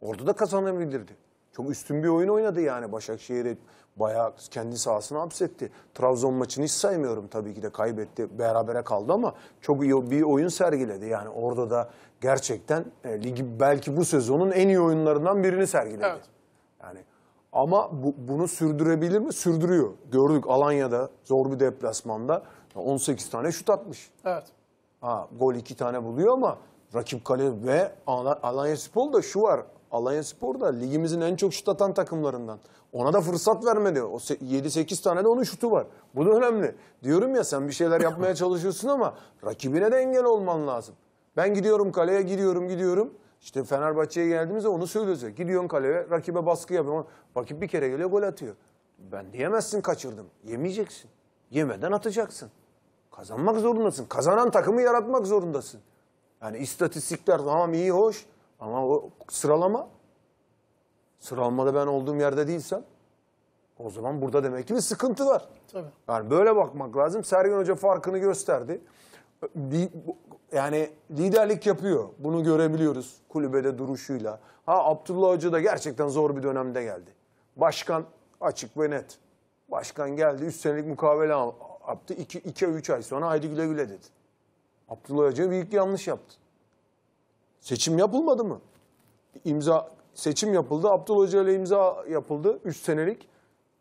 Orada da kazanabilirdi. Çok üstün bir oyun oynadı yani. Başakşehir'i bayağı kendi sahasına hapsetti. Trabzon maçını hiç saymıyorum tabii ki de kaybetti. Berabere kaldı ama çok iyi bir oyun sergiledi. Yani orada da gerçekten e, ligi belki bu sezonun en iyi oyunlarından birini sergiledi. Evet. Yani ama bu, bunu sürdürebilir mi? Sürdürüyor. Gördük Alanya'da zor bir deplasmanda 18 tane şut atmış. Evet. Ha, gol iki tane buluyor ama rakip kale ve Alanya Spor da şu var. Alanya Spor da ligimizin en çok şut atan takımlarından. Ona da fırsat vermedi. O 7-8 tane de onun şutu var. Bu da önemli. Diyorum ya sen bir şeyler yapmaya çalışıyorsun ama rakibine de engel olman lazım. Ben gidiyorum kaleye gidiyorum gidiyorum. İşte Fenerbahçe'ye geldiğimizde onu söylüyoruz. Ya. Gidiyorsun kaleye rakibe baskı yapıyorsun. Rakip bir kere geliyor gol atıyor. Ben diyemezsin kaçırdım. Yemeyeceksin. Yemeden atacaksın. Kazanmak zorundasın. Kazanan takımı yaratmak zorundasın. Yani istatistikler tamam iyi hoş ama o sıralama sıralamada ben olduğum yerde değilsem o zaman burada demek ki bir sıkıntı var. Tabii. Yani böyle bakmak lazım. Sergen Hoca farkını gösterdi. Yani liderlik yapıyor. Bunu görebiliyoruz kulübede duruşuyla. Ha Abdullah Hoca da gerçekten zor bir dönemde geldi. Başkan açık ve net. Başkan geldi. Üç senelik mukavele Abdü 2 3 ay sonra haydi güle güle dedi. Abdullah Hoca büyük bir yanlış yaptı. Seçim yapılmadı mı? İmza seçim yapıldı. Abdullah Hoca ile imza yapıldı. 3 senelik.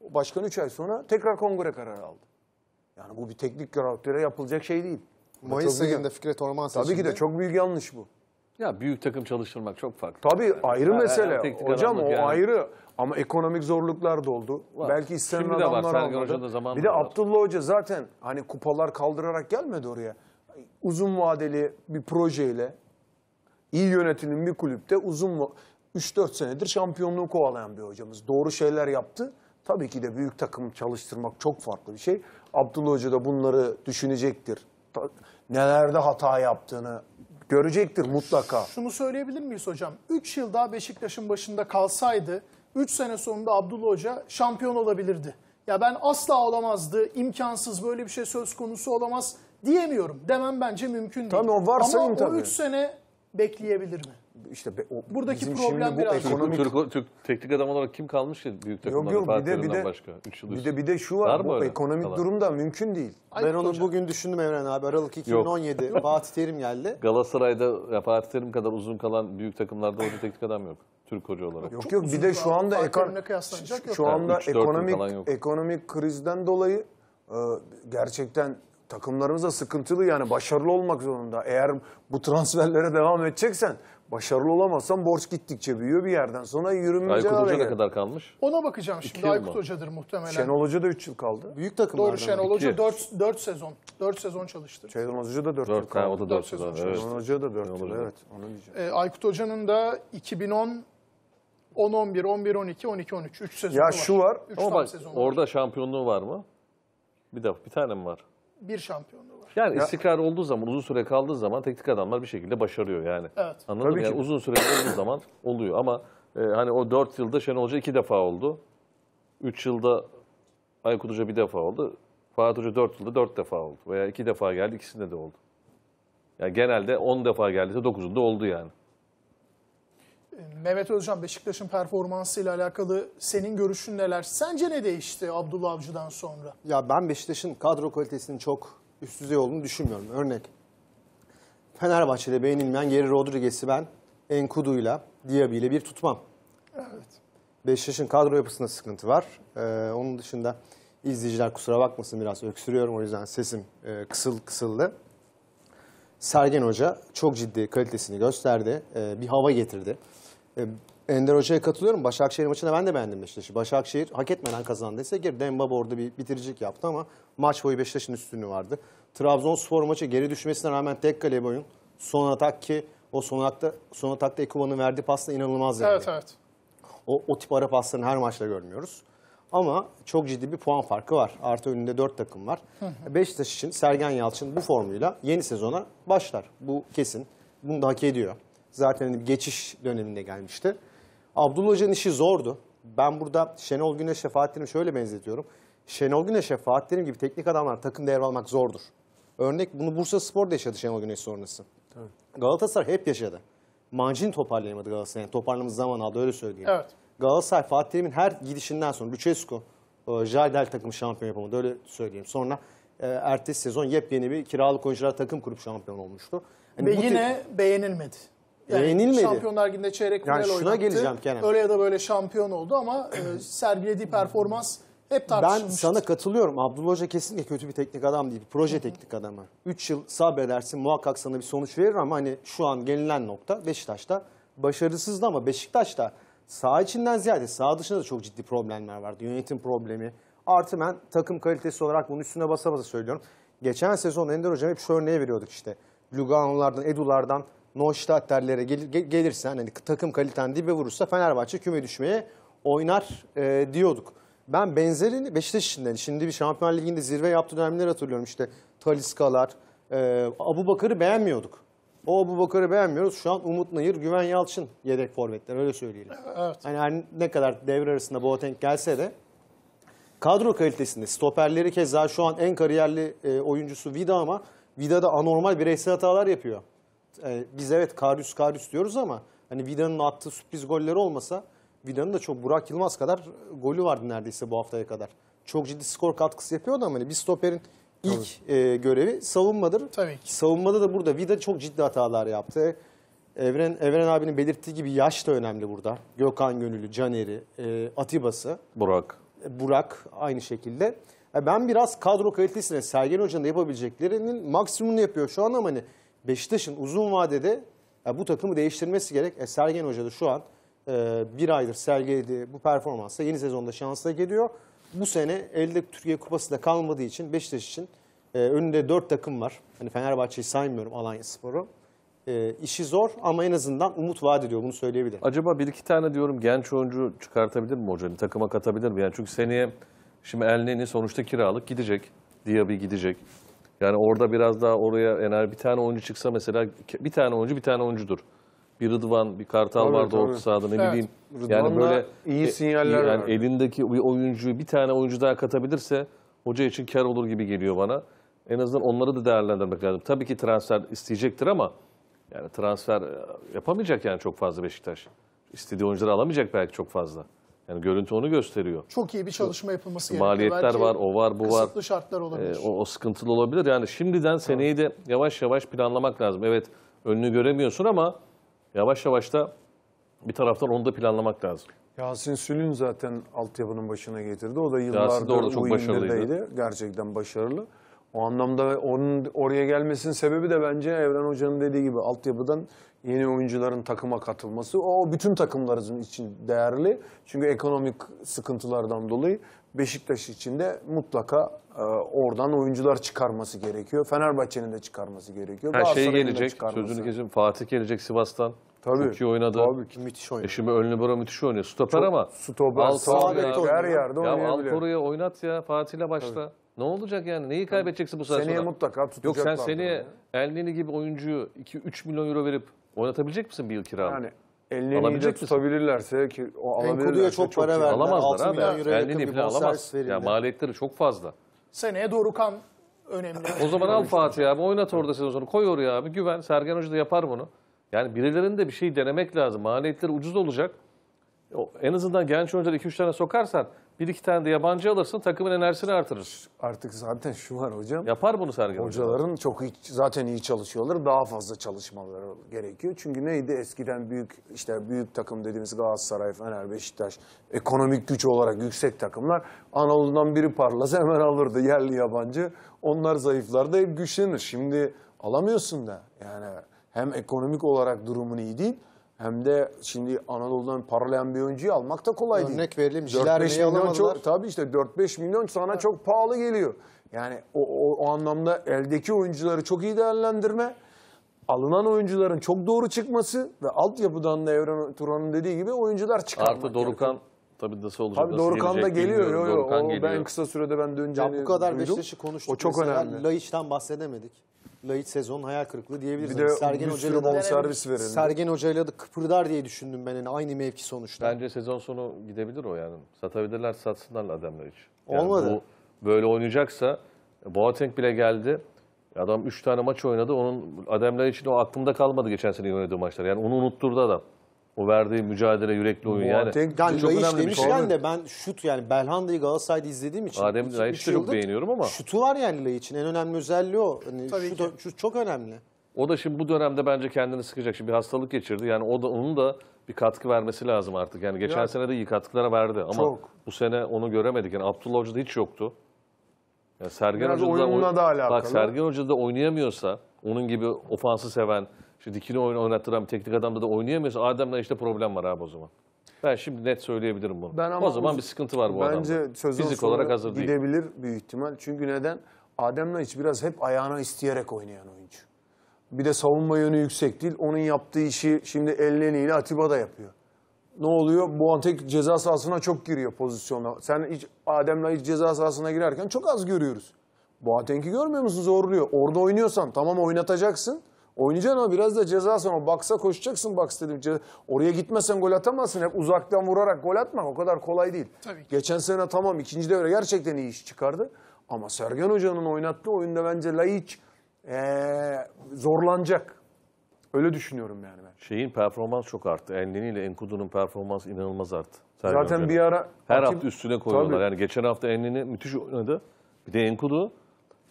Başkan 3 ay sonra tekrar kongre kararı aldı. Yani bu bir teknik karaktere yapılacak şey değil. Mayıs ayında büyük... Fikret Orman seçimde. Tabii ki de çok büyük yanlış bu. Ya büyük takım çalıştırmak çok farklı. Tabii yani. ayrı ya, mesele. Hocam o yani. ayrı. Ama ekonomik zorluklar da oldu. Var. Belki istenen Şimdi adamlar de var. Sergen Bir de var. Abdullah Hoca zaten hani kupalar kaldırarak gelmedi oraya. Uzun vadeli bir projeyle iyi yönetimin bir kulüpte uzun 3-4 senedir şampiyonluğu kovalayan bir hocamız. Doğru şeyler yaptı. Tabii ki de büyük takım çalıştırmak çok farklı bir şey. Abdullah Hoca da bunları düşünecektir. Nelerde hata yaptığını görecektir mutlaka. Şunu söyleyebilir miyiz hocam? 3 yıl daha Beşiktaş'ın başında kalsaydı 3 sene sonunda Abdullah Hoca şampiyon olabilirdi. Ya ben asla olamazdı, imkansız böyle bir şey söz konusu olamaz diyemiyorum. Demem bence mümkün değil. Tabii o varsa Ama tabii. o 3 sene bekleyebilir mi? İşte be, o, Buradaki bizim problem şimdi bu biraz- ekonomik Türk, Türk, teknik adam olarak kim kalmış ki büyük takımlarda? Yok yok bir de bir de başka. bir de bir de şu var, Var mı bu öyle ekonomik kalan? durum mümkün değil. Aykut ben onu Hoca. bugün düşündüm Evren abi. Aralık 2017 Fatih Terim geldi. Galatasaray'da ya Fatih Terim kadar uzun kalan büyük takımlarda hoca teknik adam yok. Türk hoca olarak. Yok yok bir de şu anda ekon şu yok. anda ekonomik ekonomik krizden dolayı e, gerçekten takımlarımız da sıkıntılı yani başarılı olmak zorunda. Eğer bu transferlere devam edeceksen başarılı olamazsan borç gittikçe büyüyor bir yerden sonra yürümeyeceği Aykut hale Hoca ne kadar kalmış? Ona bakacağım şimdi. yıl mı? Aykut Hoca'dır muhtemelen. Şenol Hoca da 3 yıl kaldı. Büyük takımlardan. Doğru Şenol Hoca İki. 4, 4 sezon. 4 sezon çalıştı. Şenol Hoca da 4 yıl Dört, ha, kaldı. o da dört Dört sezon. sezon. Evet. Şenol Hoca da 4 yıl evet. Onu diyeceğim. Ee, Aykut Hoca'nın da 2010 10 11 11 12 12 13 3 sezonu var. Ya şu var. Üç Ama tam bak sezonu var. orada şampiyonluğu var mı? Bir de bir tane mi var? Bir şampiyonluğu var. Yani istikrar olduğu zaman, uzun süre kaldığı zaman teknik adamlar bir şekilde başarıyor yani. Evet. Anladın Tabii mı? ki. uzun süre olduğu zaman oluyor ama e, hani o 4 yılda Şenol Hoca 2 defa oldu. 3 yılda Aykut Hoca bir defa oldu. Fatih Hoca 4 yılda 4 defa oldu. Veya 2 defa geldi ikisinde de oldu. Yani genelde 10 defa geldiyse 9'unda oldu yani. Mehmet Özcan Beşiktaş'ın performansı ile alakalı senin görüşün neler? Sence ne değişti Abdullah Avcı'dan sonra? Ya ben Beşiktaş'ın kadro kalitesinin çok üst düzey olduğunu düşünmüyorum. Örnek Fenerbahçe'de beğenilmeyen Geri Rodriguez'i ben Enkudu'yla, Diaby ile bir tutmam. Evet. Beşiktaş'ın kadro yapısında sıkıntı var. Ee, onun dışında izleyiciler kusura bakmasın biraz öksürüyorum o yüzden sesim e, kısıl kısıldı. Sergen Hoca çok ciddi kalitesini gösterdi. E, bir hava getirdi. E, Ender Hoca'ya katılıyorum. Başakşehir maçını ben de beğendim Beşiktaş'ı. Başakşehir hak etmeden kazandıysa girdi. Demba orada bir bitiricilik yaptı ama maç boyu Beşiktaş'ın üstünlüğü vardı. Trabzonspor maçı geri düşmesine rağmen tek kale boyun. Son atak ki o son atakta, son atakta Ekuban'ın verdiği pasla inanılmaz yani. Evet evet. O, o tip ara paslarını her maçta görmüyoruz. Ama çok ciddi bir puan farkı var. Artı önünde dört takım var. Beşiktaş için Sergen Yalçın bu formuyla yeni sezona başlar. Bu kesin. Bunu da hak ediyor zaten hani geçiş döneminde gelmişti. Abdullah Hoca'nın işi zordu. Ben burada Şenol Güneş'e Fatih'imi şöyle benzetiyorum. Şenol Güneş'e Fatih'im gibi teknik adamlar takım yer almak zordur. Örnek bunu Bursa Spor'da yaşadı Şenol Güneş sonrası. Evet. Galatasaray hep yaşadı. Mancini toparlayamadı Galatasaray. Yani toparlamamız zaman aldı öyle söyleyeyim. Evet. Galatasaray Fatih'imin her gidişinden sonra Lucescu, e, Jardel takım şampiyon yapamadı öyle söyleyeyim. Sonra e, ertesi sezon yepyeni bir kiralık oyuncular takım kurup şampiyon olmuştu. Yani Ve yine beğenilmedi. Yani Şampiyonlar Ligi'nde çeyrek final yani şuna oynattı. geleceğim Kenan. Öyle ya da böyle şampiyon oldu ama e, sergilediği performans hep tartışılmıştı. Ben sana katılıyorum. Abdullah Hoca kesinlikle kötü bir teknik adam değil. bir Proje teknik adamı. 3 yıl sabredersin muhakkak sana bir sonuç verir ama hani şu an gelinen nokta Beşiktaş'ta başarısızdı ama Beşiktaş'ta sağ içinden ziyade sağ dışında da çok ciddi problemler vardı. Yönetim problemi. Artı ben takım kalitesi olarak bunun üstüne basa basa söylüyorum. Geçen sezon Ender Hocam hep şu örneği veriyorduk işte. Lugano'lardan, Edu'lardan nonşitat derlere gel, gelirse hani takım kaliten dibe vurursa Fenerbahçe küme düşmeye oynar e, diyorduk. Ben benzerini Beşiktaş içinden şimdi bir Şampiyonlar Ligi'nde zirve yaptığı dönemleri hatırlıyorum işte Taliskalar, e, Abu Bakır'ı beğenmiyorduk. O Abu Bakır'ı beğenmiyoruz. Şu an Umut Nayır, Güven Yalçın yedek forvetler öyle söyleyelim. Evet. Hani, hani ne kadar devre arasında Boateng gelse de kadro kalitesinde stoperleri keza şu an en kariyerli e, oyuncusu Vida ama Vida da anormal bireysel hatalar yapıyor e, biz evet Karius Karius diyoruz ama hani Vida'nın attığı sürpriz golleri olmasa Vida'nın da çok Burak Yılmaz kadar golü vardı neredeyse bu haftaya kadar. Çok ciddi skor katkısı yapıyor ama hani bir stoperin ilk e, görevi savunmadır. Tabii ki. Savunmada da burada Vida çok ciddi hatalar yaptı. Evren Evren abinin belirttiği gibi yaş da önemli burada. Gökhan Gönüllü, Caner'i, e, Atiba'sı, Burak. E, Burak aynı şekilde. E, ben biraz kadro kalitesine Sergen Hoca'nın da yapabileceklerinin maksimumunu yapıyor şu an ama hani Beşiktaş'ın uzun vadede ya bu takımı değiştirmesi gerek. E, Sergen Hoca da şu an e, bir aydır sergilediği bu performansa yeni sezonda şansla geliyor. Bu sene elde Türkiye Kupası da kalmadığı için Beşiktaş için e, önünde dört takım var. Hani Fenerbahçe'yi saymıyorum Alanya Spor'u. E, işi zor ama en azından umut vaat ediyor bunu söyleyebilirim. Acaba bir iki tane diyorum genç oyuncu çıkartabilir mi hocanın? Takıma katabilir mi? Yani çünkü seneye şimdi Elneni sonuçta kiralık gidecek. Diaby gidecek. Yani orada biraz daha oraya ener bir tane oyuncu çıksa mesela bir tane oyuncu bir tane oyuncudur. Bir Rıdvan, bir Kartal tabii, vardı orta sahada ne evet. bileyim. yani böyle iyi e, sinyaller e, yani var. elindeki bir oyuncuyu bir tane oyuncu daha katabilirse hoca için kar olur gibi geliyor bana. En azından onları da değerlendirmek lazım. Tabii ki transfer isteyecektir ama yani transfer e, yapamayacak yani çok fazla Beşiktaş. İstediği oyuncuları alamayacak belki çok fazla. Yani görüntü onu gösteriyor. Çok iyi bir çalışma yapılması gerekiyor. Maliyetler var, o var, bu var. Kısıtlı şartlar ee, olabilir. E, o, o sıkıntılı olabilir. Yani şimdiden seneyi de yavaş yavaş planlamak lazım. Evet önünü göremiyorsun ama yavaş yavaş da bir taraftan onu da planlamak lazım. Yasin Sülün zaten altyapının başına getirdi. O da yıllardır orada çok başarılıydı. Gerçekten başarılı. O anlamda onun oraya gelmesinin sebebi de bence Evren Hoca'nın dediği gibi altyapıdan yeni oyuncuların takıma katılması. O bütün takımlarımız için değerli. Çünkü ekonomik sıkıntılardan dolayı Beşiktaş için de mutlaka e, oradan oyuncular çıkarması gerekiyor. Fenerbahçe'nin de çıkarması gerekiyor. Her şey gelecek. Sözünü kesin Fatih gelecek Sivas'tan. Tabii. Çok iyi oynadı. Tabii ki müthiş oynadı. E şimdi ön libero müthiş oynuyor. Stoper ama. Stoper, sağ her yerde ya, oynayabilir. Ya Alporu'ya oynat ya Fatih'le başla. Tabii. Ne olacak yani? Neyi kaybedeceksin bu sene Seneye mutlaka tutacaklar. Yok sen seneye yani. gibi oyuncuyu 2-3 milyon euro verip Oynatabilecek misin bir yıl kira? Yani ellerini iyice Alabilecek tutabilirlerse ki o alabilirlerse Enkudu'ya çok para verdiler. Alamazlar 6 abi. milyon euroya yakın bir bonservis alamaz. verildi. Ya maliyetleri çok fazla. Seneye Dorukan önemli. O zaman al Fatih abi oynat orada sen sonu. Koy oraya abi güven. Sergen Hoca da yapar bunu. Yani birilerinin de bir şey denemek lazım. Maliyetleri ucuz olacak. en azından genç oyuncuları 2-3 tane sokarsan bir iki tane de yabancı alırsın takımın enerjisini artırır. Artık zaten şu var hocam. Yapar bunu Sergen Hocaların hocam. çok iyi, zaten iyi çalışıyorlar. Daha fazla çalışmaları gerekiyor. Çünkü neydi eskiden büyük işte büyük takım dediğimiz Galatasaray, Fener, Beşiktaş ekonomik güç olarak yüksek takımlar Anadolu'dan biri parlasa hemen alırdı yerli yabancı. Onlar zayıflarda hep güçlenir. Şimdi alamıyorsun da yani hem ekonomik olarak durumun iyi değil hem de şimdi Anadolu'dan parlayan bir oyuncuyu almak da kolay Örnek değil. Örnek verelim. 4-5 milyon çok, tabii işte 4-5 milyon sana evet. çok pahalı geliyor. Yani o, o, o anlamda eldeki oyuncuları çok iyi değerlendirme, alınan oyuncuların çok doğru çıkması ve altyapıdan da Evren Turan'ın dediği gibi oyuncular çıkarmak. Artı Dorukan Tabii nasıl olacak? Tabii Dorukan da geliyor. Yo, yo. o, geliyor. Ben kısa sürede ben döneceğini Ya bu kadar Beşiktaş'ı konuştuk. O çok önemli. Laiç'ten bahsedemedik. Lait sezon hayal kırıklığı diyebiliriz. Bir hani de Sergen bir sürü bonservis verildi. Sergen Hoca'yla da kıpırdar diye düşündüm ben. Yani aynı mevki sonuçta. Bence sezon sonu gidebilir o yani. Satabilirler satsınlar adamlar hiç. Yani Olmadı. Bu böyle oynayacaksa Boateng bile geldi. Adam 3 tane maç oynadı. Onun ademler için o aklımda kalmadı geçen sene oynadığı maçlar. Yani onu unutturdu adam. O verdiği mücadele, yürekli oyun yani. Yani Laiş demişken de ben şut yani Belhanda'yı Galatasaray'da izlediğim için. Adem iki- de çok yıldır beğeniyorum ama Şutu var yani Laiç'in en önemli özelliği o. Hani Tabii şut, şut çok önemli. o da şimdi bu dönemde bence kendini sıkacak. Şimdi bir hastalık geçirdi. Yani o da onun da bir katkı vermesi lazım artık. Yani geçen sene de iyi katkılara verdi ama Çok. bu sene onu göremedik. Yani Abdullah hocada hiç yoktu. Yani Sergen Biraz Hoca da da alakalı. Bak Sergen hocada oynayamıyorsa onun gibi ofansı seven, Şimdi dikini oynattıran bir teknik adamda da oynayamıyorsa Adem'le işte problem var abi o zaman. Ben şimdi net söyleyebilirim bunu. Ben ama o zaman bir sıkıntı var bu bence adamda. Bence Fizik olarak hazır gidebilir değil. Gidebilir büyük ihtimal. Çünkü neden? Adem'le hiç biraz hep ayağına isteyerek oynayan oyuncu. Bir de savunma yönü yüksek değil. Onun yaptığı işi şimdi elleniyle Atiba da yapıyor. Ne oluyor? Bu Antek ceza sahasına çok giriyor pozisyona. Sen hiç Adem'le hiç ceza sahasına girerken çok az görüyoruz. Bu Antek'i görmüyor musun? Zorluyor. Orada oynuyorsan tamam oynatacaksın. Oynayacaksın ama biraz da ceza sonra. Baksa koşacaksın baks dedim. Oraya gitmesen gol atamazsın. Hep uzaktan vurarak gol atma. o kadar kolay değil. Tabii Geçen sene tamam ikinci devre gerçekten iyi iş çıkardı. Ama Sergen Hoca'nın oynattığı oyunda bence Laiç ee, zorlanacak. Öyle düşünüyorum yani ben. Şeyin performans çok arttı. Enleni ile Enkudu'nun performans inanılmaz arttı. Sergen Zaten Hoca'nın. bir ara... Her hafta üstüne koyuyorlar. Tabii. Yani geçen hafta Enlini müthiş oynadı. Bir de Enkudu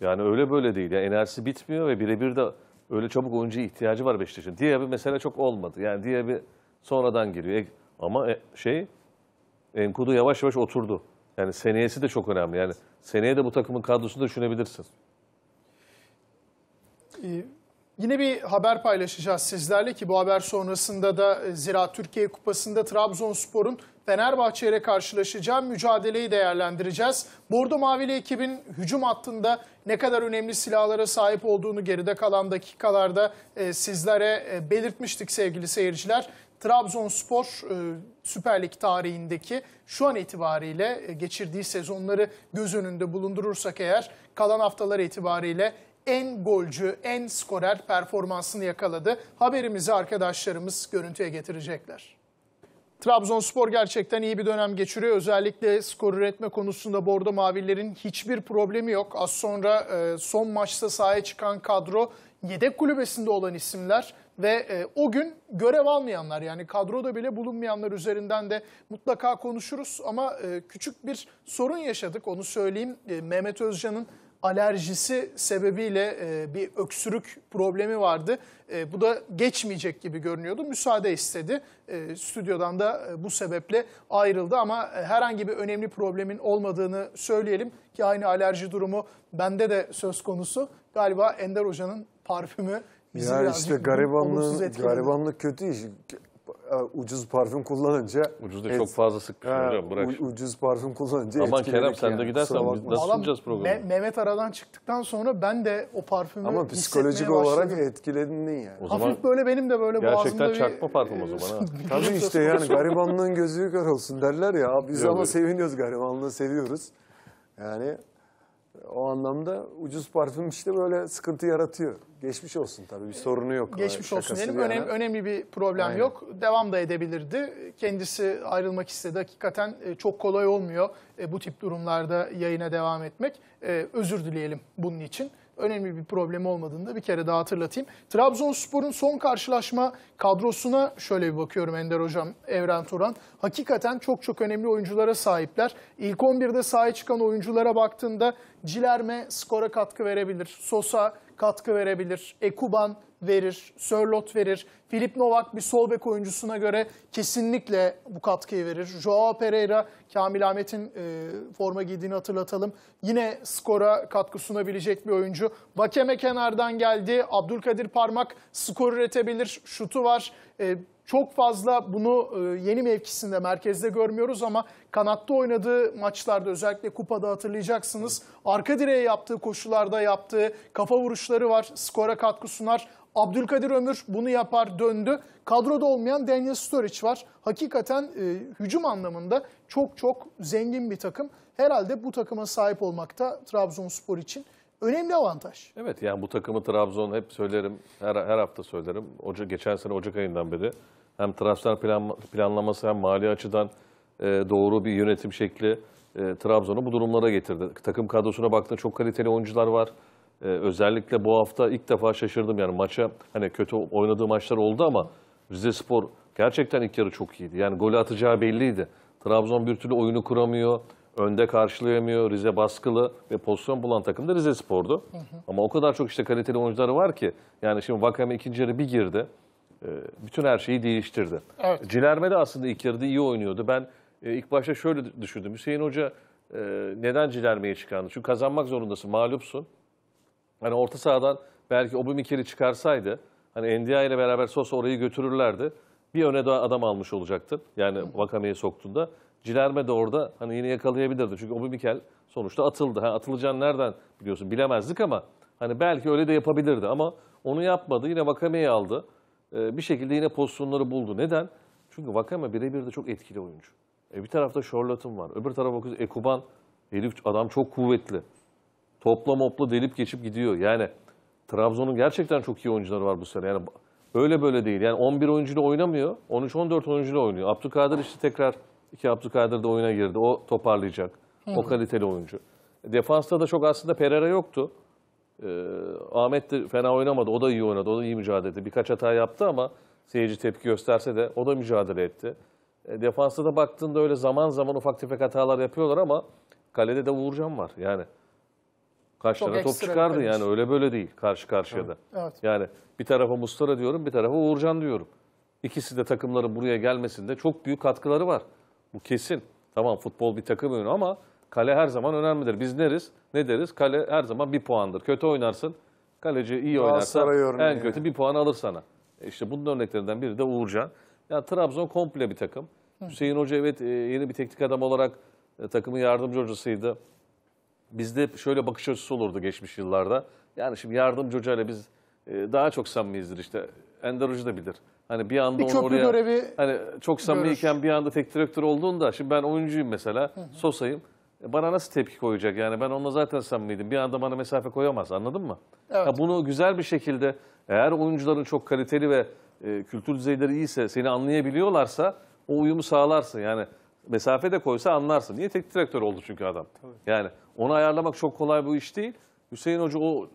yani öyle böyle değil. Yani enerjisi bitmiyor ve birebir de öyle çabuk oyuncu ihtiyacı var Beşiktaş'ın. Diye bir mesele çok olmadı. Yani diye bir sonradan giriyor. E, ama e, şey Enkudu yavaş yavaş oturdu. Yani seneyesi de çok önemli. Yani seneye de bu takımın kadrosunu düşünebilirsin. İyi. Yine bir haber paylaşacağız sizlerle ki bu haber sonrasında da e, zira Türkiye Kupası'nda Trabzonspor'un Fenerbahçe ile karşılaşacağı mücadeleyi değerlendireceğiz. Bordo Mavili ekibin hücum hattında ne kadar önemli silahlara sahip olduğunu geride kalan dakikalarda e, sizlere e, belirtmiştik sevgili seyirciler. Trabzonspor Süper Lig tarihindeki şu an itibariyle geçirdiği sezonları göz önünde bulundurursak eğer kalan haftalar itibariyle en golcü, en skorer performansını yakaladı. Haberimizi arkadaşlarımız görüntüye getirecekler. Trabzonspor gerçekten iyi bir dönem geçiriyor. Özellikle skor üretme konusunda Bordo Mavilerin hiçbir problemi yok. Az sonra e, son maçta sahaya çıkan kadro yedek kulübesinde olan isimler ve e, o gün görev almayanlar yani kadroda bile bulunmayanlar üzerinden de mutlaka konuşuruz ama e, küçük bir sorun yaşadık onu söyleyeyim. E, Mehmet Özcan'ın alerjisi sebebiyle e, bir öksürük problemi vardı. E, bu da geçmeyecek gibi görünüyordu. Müsaade istedi. E, stüdyodan da e, bu sebeple ayrıldı ama e, herhangi bir önemli problemin olmadığını söyleyelim ki aynı alerji durumu bende de söz konusu. Galiba Ender Hoca'nın parfümü bizi ya işte garibanlık, garibanlık kötü iş ucuz parfüm kullanınca... Ucuz da et, çok fazla sık düşüneceğim bırak. ucuz parfüm kullanınca... Aman Kerem sen yani. de gidersen biz nasıl sunacağız programı? Me Mehmet Aradan çıktıktan sonra ben de o parfümü Ama psikolojik olarak etkiledin etkilendin yani. O zaman, Hafif böyle benim de böyle gerçekten boğazımda Gerçekten çakma bir, parfüm o zaman ha. Tabii işte yani garibanlığın gözü kör olsun derler ya. Biz ya ama böyle. seviniyoruz garibanlığı seviyoruz. Yani o anlamda ucuz parfüm işte böyle sıkıntı yaratıyor. Geçmiş olsun tabii bir sorunu yok. Geçmiş olsun diyelim. Önemli, önemli bir problem Aynen. yok. Devam da edebilirdi. Kendisi ayrılmak istedi. Hakikaten e, çok kolay olmuyor e, bu tip durumlarda yayına devam etmek. E, özür dileyelim bunun için önemli bir problem olmadığını da bir kere daha hatırlatayım. Trabzonspor'un son karşılaşma kadrosuna şöyle bir bakıyorum Ender Hocam, Evren Turan. Hakikaten çok çok önemli oyunculara sahipler. İlk 11'de sahaya çıkan oyunculara baktığında Cilerme skora katkı verebilir. Sosa katkı verebilir. Ekuban verir, Sörlot verir. Filip Novak bir sol bek oyuncusuna göre kesinlikle bu katkıyı verir. Joao Pereira, Kamil Ahmet'in e, forma giydiğini hatırlatalım. Yine skora katkı sunabilecek bir oyuncu. Bakeme kenardan geldi. Abdülkadir Parmak skor üretebilir. Şutu var. E, çok fazla bunu e, yeni mevkisinde merkezde görmüyoruz ama kanatta oynadığı maçlarda özellikle kupada hatırlayacaksınız. Arka direğe yaptığı koşularda yaptığı kafa vuruşları var. Skora katkı sunar. Abdülkadir Ömür bunu yapar döndü. Kadroda olmayan Daniel Sturridge var. Hakikaten e, hücum anlamında çok çok zengin bir takım. Herhalde bu takıma sahip olmak da Trabzonspor için önemli avantaj. Evet yani bu takımı Trabzon hep söylerim, her, her hafta söylerim. Ocak, geçen sene Ocak ayından beri hem transfer plan, planlaması hem mali açıdan e, doğru bir yönetim şekli e, Trabzon'u bu durumlara getirdi. Takım kadrosuna baktığında çok kaliteli oyuncular var. E, özellikle bu hafta ilk defa şaşırdım yani maça hani kötü oynadığı maçlar oldu ama Rize Spor gerçekten ilk yarı çok iyiydi. Yani golü atacağı belliydi. Trabzon bir türlü oyunu kuramıyor. Önde karşılayamıyor, Rize baskılı ve pozisyon bulan takım da Rize Spor'du. Hı hı. Ama o kadar çok işte kaliteli oyuncuları var ki. Yani şimdi Vakame ikinci yarı bir girdi. E, bütün her şeyi değiştirdi. Evet. Cilerme de aslında ilk yarıda iyi oynuyordu. Ben e, ilk başta şöyle düşündüm. Hüseyin Hoca e, neden Cilerme'ye çıkardı? Çünkü kazanmak zorundasın, mağlupsun. Hani orta sahadan belki Obumikeri çıkarsaydı, hani Endia ile beraber Sosa orayı götürürlerdi. Bir öne daha adam almış olacaktı Yani Vakame'ye soktuğunda. Cilerme de orada hani yine yakalayabilirdi. Çünkü Obi Mikel sonuçta atıldı. Ha, atılacağını nereden biliyorsun bilemezdik ama hani belki öyle de yapabilirdi ama onu yapmadı. Yine Vakame'yi aldı. Ee, bir şekilde yine pozisyonları buldu. Neden? Çünkü Vakame birebir de çok etkili oyuncu. E, bir tarafta Charlotte'ın var. Öbür tarafa bakıyoruz Ekuban. Herif adam çok kuvvetli. Topla mopla delip geçip gidiyor. Yani Trabzon'un gerçekten çok iyi oyuncuları var bu sene. Yani öyle böyle değil. Yani 11 oyuncuyla oynamıyor. 13-14 oyuncuyla oynuyor. Abdülkadir işte tekrar İki Abdülkadir de oyuna girdi. O toparlayacak. Evet. O kaliteli oyuncu. Defansta da çok aslında Pereira yoktu. Ee, Ahmet de fena oynamadı. O da iyi oynadı. O da iyi mücadele etti. Birkaç hata yaptı ama seyirci tepki gösterse de o da mücadele etti. E, defansta da baktığında öyle zaman zaman ufak tefek hatalar yapıyorlar ama kalede de Uğurcan var. Yani kaç tane top çıkardı yani için. öyle böyle değil karşı karşıya evet. da. Evet. Yani bir tarafa Mustara diyorum bir tarafa Uğurcan diyorum. İkisi de takımların buraya gelmesinde çok büyük katkıları var. Bu kesin. Tamam futbol bir takım oyunu ama kale her zaman önemlidir. Biz neriz? Ne deriz? Kale her zaman bir puandır. Kötü oynarsın, kaleci iyi oynarsa en kötü bir puan alır sana. E işte bunun örneklerinden biri de Uğurcan. Ya Trabzon komple bir takım. Hı. Hüseyin Hoca evet e, yeni bir teknik adam olarak e, takımın yardımcı hocasıydı. Bizde şöyle bakış açısı olurdu geçmiş yıllarda. Yani şimdi yardımcı hocayla biz daha çok samimiyizdir işte. Ender Hoca da bilir. Hani bir anda bir onu oraya görevi hani çok samimiyken bir anda tek direktör olduğunda şimdi ben oyuncuyum mesela hı hı. Sosa'yım. E, bana nasıl tepki koyacak? Yani ben onunla zaten samimiydim. Bir anda bana mesafe koyamaz. Anladın mı? Evet. Ya bunu güzel bir şekilde eğer oyuncuların çok kaliteli ve e, kültür düzeyleri iyiyse, seni anlayabiliyorlarsa o uyumu sağlarsın. Yani mesafe de koysa anlarsın. Niye tek direktör oldu çünkü adam? Tabii. Yani onu ayarlamak çok kolay bu iş değil. Hüseyin Hoca o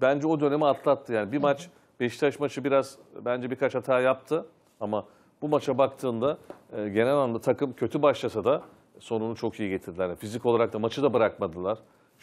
bence o dönemi atlattı. Yani bir Hı -hı. maç Beşiktaş maçı biraz bence birkaç hata yaptı ama bu maça baktığında e, genel anlamda takım kötü başlasa da sonunu çok iyi getirdiler. Yani fizik olarak da maçı da bırakmadılar.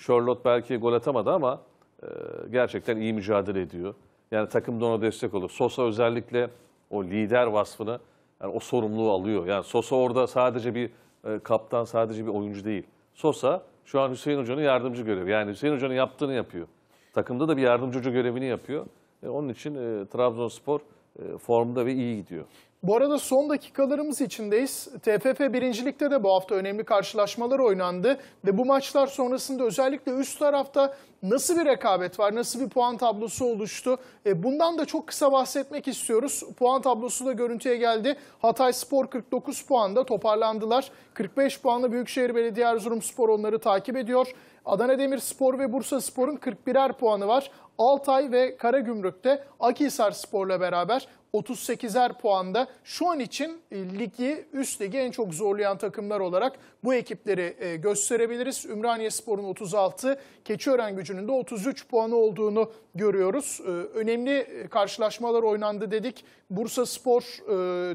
Charlotte belki gol atamadı ama e, gerçekten iyi mücadele ediyor. Yani takım da ona destek olur. Sosa özellikle o lider vasfını, yani o sorumluluğu alıyor. Yani Sosa orada sadece bir e, kaptan, sadece bir oyuncu değil. Sosa şu an Hüseyin Hoca'nın yardımcı görevi. Yani Hüseyin Hoca'nın yaptığını yapıyor. Takımda da bir yardımcı hoca görevini yapıyor. E, onun için e, Trabzonspor e, formda ve iyi gidiyor. Bu arada son dakikalarımız içindeyiz. TFF birincilikte de bu hafta önemli karşılaşmalar oynandı. Ve bu maçlar sonrasında özellikle üst tarafta nasıl bir rekabet var, nasıl bir puan tablosu oluştu? E, bundan da çok kısa bahsetmek istiyoruz. Puan tablosu da görüntüye geldi. Hatay Spor 49 puanda toparlandılar. 45 puanla Büyükşehir Belediye Erzurum Spor onları takip ediyor. Adana Demirspor ve Bursa Spor'un 41'er puanı var. Altay ve Karagümrük'te Akhisar Spor'la beraber 38'er puanda şu an için e, ligi, üst ligi en çok zorlayan takımlar olarak bu ekipleri e, gösterebiliriz. Ümraniye Spor'un 36, Keçiören Gücü'nün de 33 puanı olduğunu görüyoruz. E, önemli karşılaşmalar oynandı dedik. Bursa Spor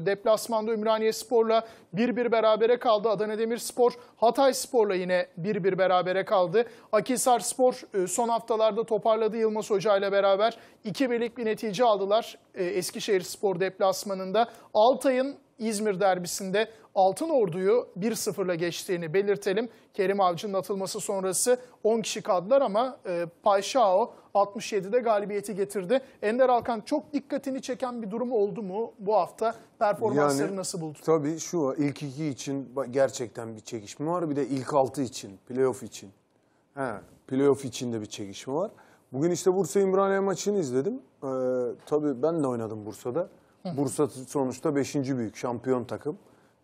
deplasmanda Ümraniye Spor'la 1-1 berabere kaldı. Adana Demirspor, Hatay Spor'la yine 1-1 berabere kaldı. Akisar Spor son haftalarda toparladı Yılmaz Hoca ile beraber İki birlik bir netice aldılar e, Eskişehir Spor deplasmanında. Altay'ın İzmir derbisinde Altın Ordu'yu 1-0'la geçtiğini belirtelim. Kerim Avcı'nın atılması sonrası 10 kişi kaldılar ama e, Payşao 67'de galibiyeti getirdi. Ender Alkan çok dikkatini çeken bir durum oldu mu bu hafta? Performansları yani, nasıl buldu? Tabii şu ilk iki için gerçekten bir çekişme var. Bir de ilk altı için, playoff için. He, playoff için de bir çekişme var. Bugün işte Bursa İmraniye maçını izledim. Ee, tabii ben de oynadım Bursa'da. Bursa sonuçta 5. büyük şampiyon takım.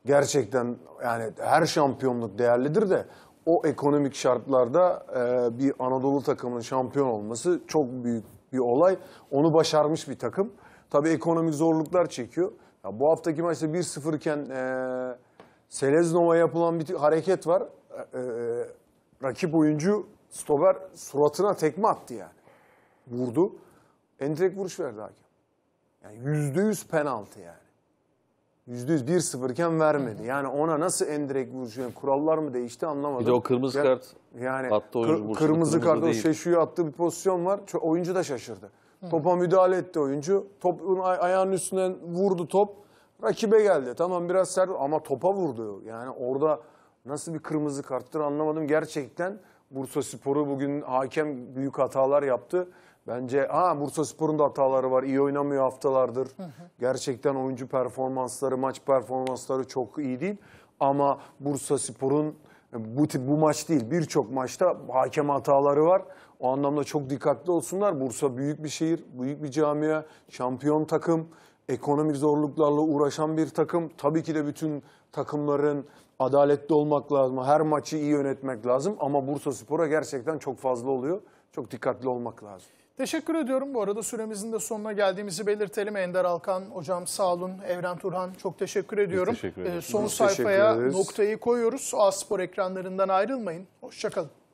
Gerçekten yani her şampiyonluk değerlidir de o ekonomik şartlarda e, bir Anadolu takımının şampiyon olması çok büyük bir olay. Onu başarmış bir takım. Tabii ekonomik zorluklar çekiyor. Ya bu haftaki maçta 1-0 iken e, Seleznov'a yapılan bir hareket var. E, e, rakip oyuncu stoper suratına tekme attı yani vurdu. Endirek vuruş verdi hakem. Yani yüzde yüz penaltı yani. Yüzde yüz bir sıfırken vermedi. Yani ona nasıl endirek vuruş? Yani kurallar mı değişti anlamadım. Bir de o kırmızı kart yani attı oyuncu kır, kırmızı, kırmızı kart o şeşuyu attığı bir pozisyon var. Çok, oyuncu da şaşırdı. Topa müdahale etti oyuncu. Topun ayağının üstünden vurdu top. Rakibe geldi. Tamam biraz sert ama topa vurdu. Yani orada nasıl bir kırmızı karttır anlamadım. Gerçekten Bursa Sporu bugün hakem büyük hatalar yaptı. Bence ha Bursa Spor'un da hataları var. İyi oynamıyor haftalardır. Hı hı. Gerçekten oyuncu performansları, maç performansları çok iyi değil. Ama Bursa Spor'un e, bu, tip, bu maç değil birçok maçta hakem hataları var. O anlamda çok dikkatli olsunlar. Bursa büyük bir şehir, büyük bir camia, şampiyon takım, ekonomik zorluklarla uğraşan bir takım. Tabii ki de bütün takımların adaletli olmak lazım. Her maçı iyi yönetmek lazım ama Bursa Spor'a gerçekten çok fazla oluyor. Çok dikkatli olmak lazım. Teşekkür ediyorum. Bu arada süremizin de sonuna geldiğimizi belirtelim. Ender Alkan hocam sağ olun. Evren Turhan çok teşekkür ediyorum. Biz teşekkür ee, ederiz. Son Biz sayfaya noktayı koyuyoruz. A Spor ekranlarından ayrılmayın. Hoşçakalın.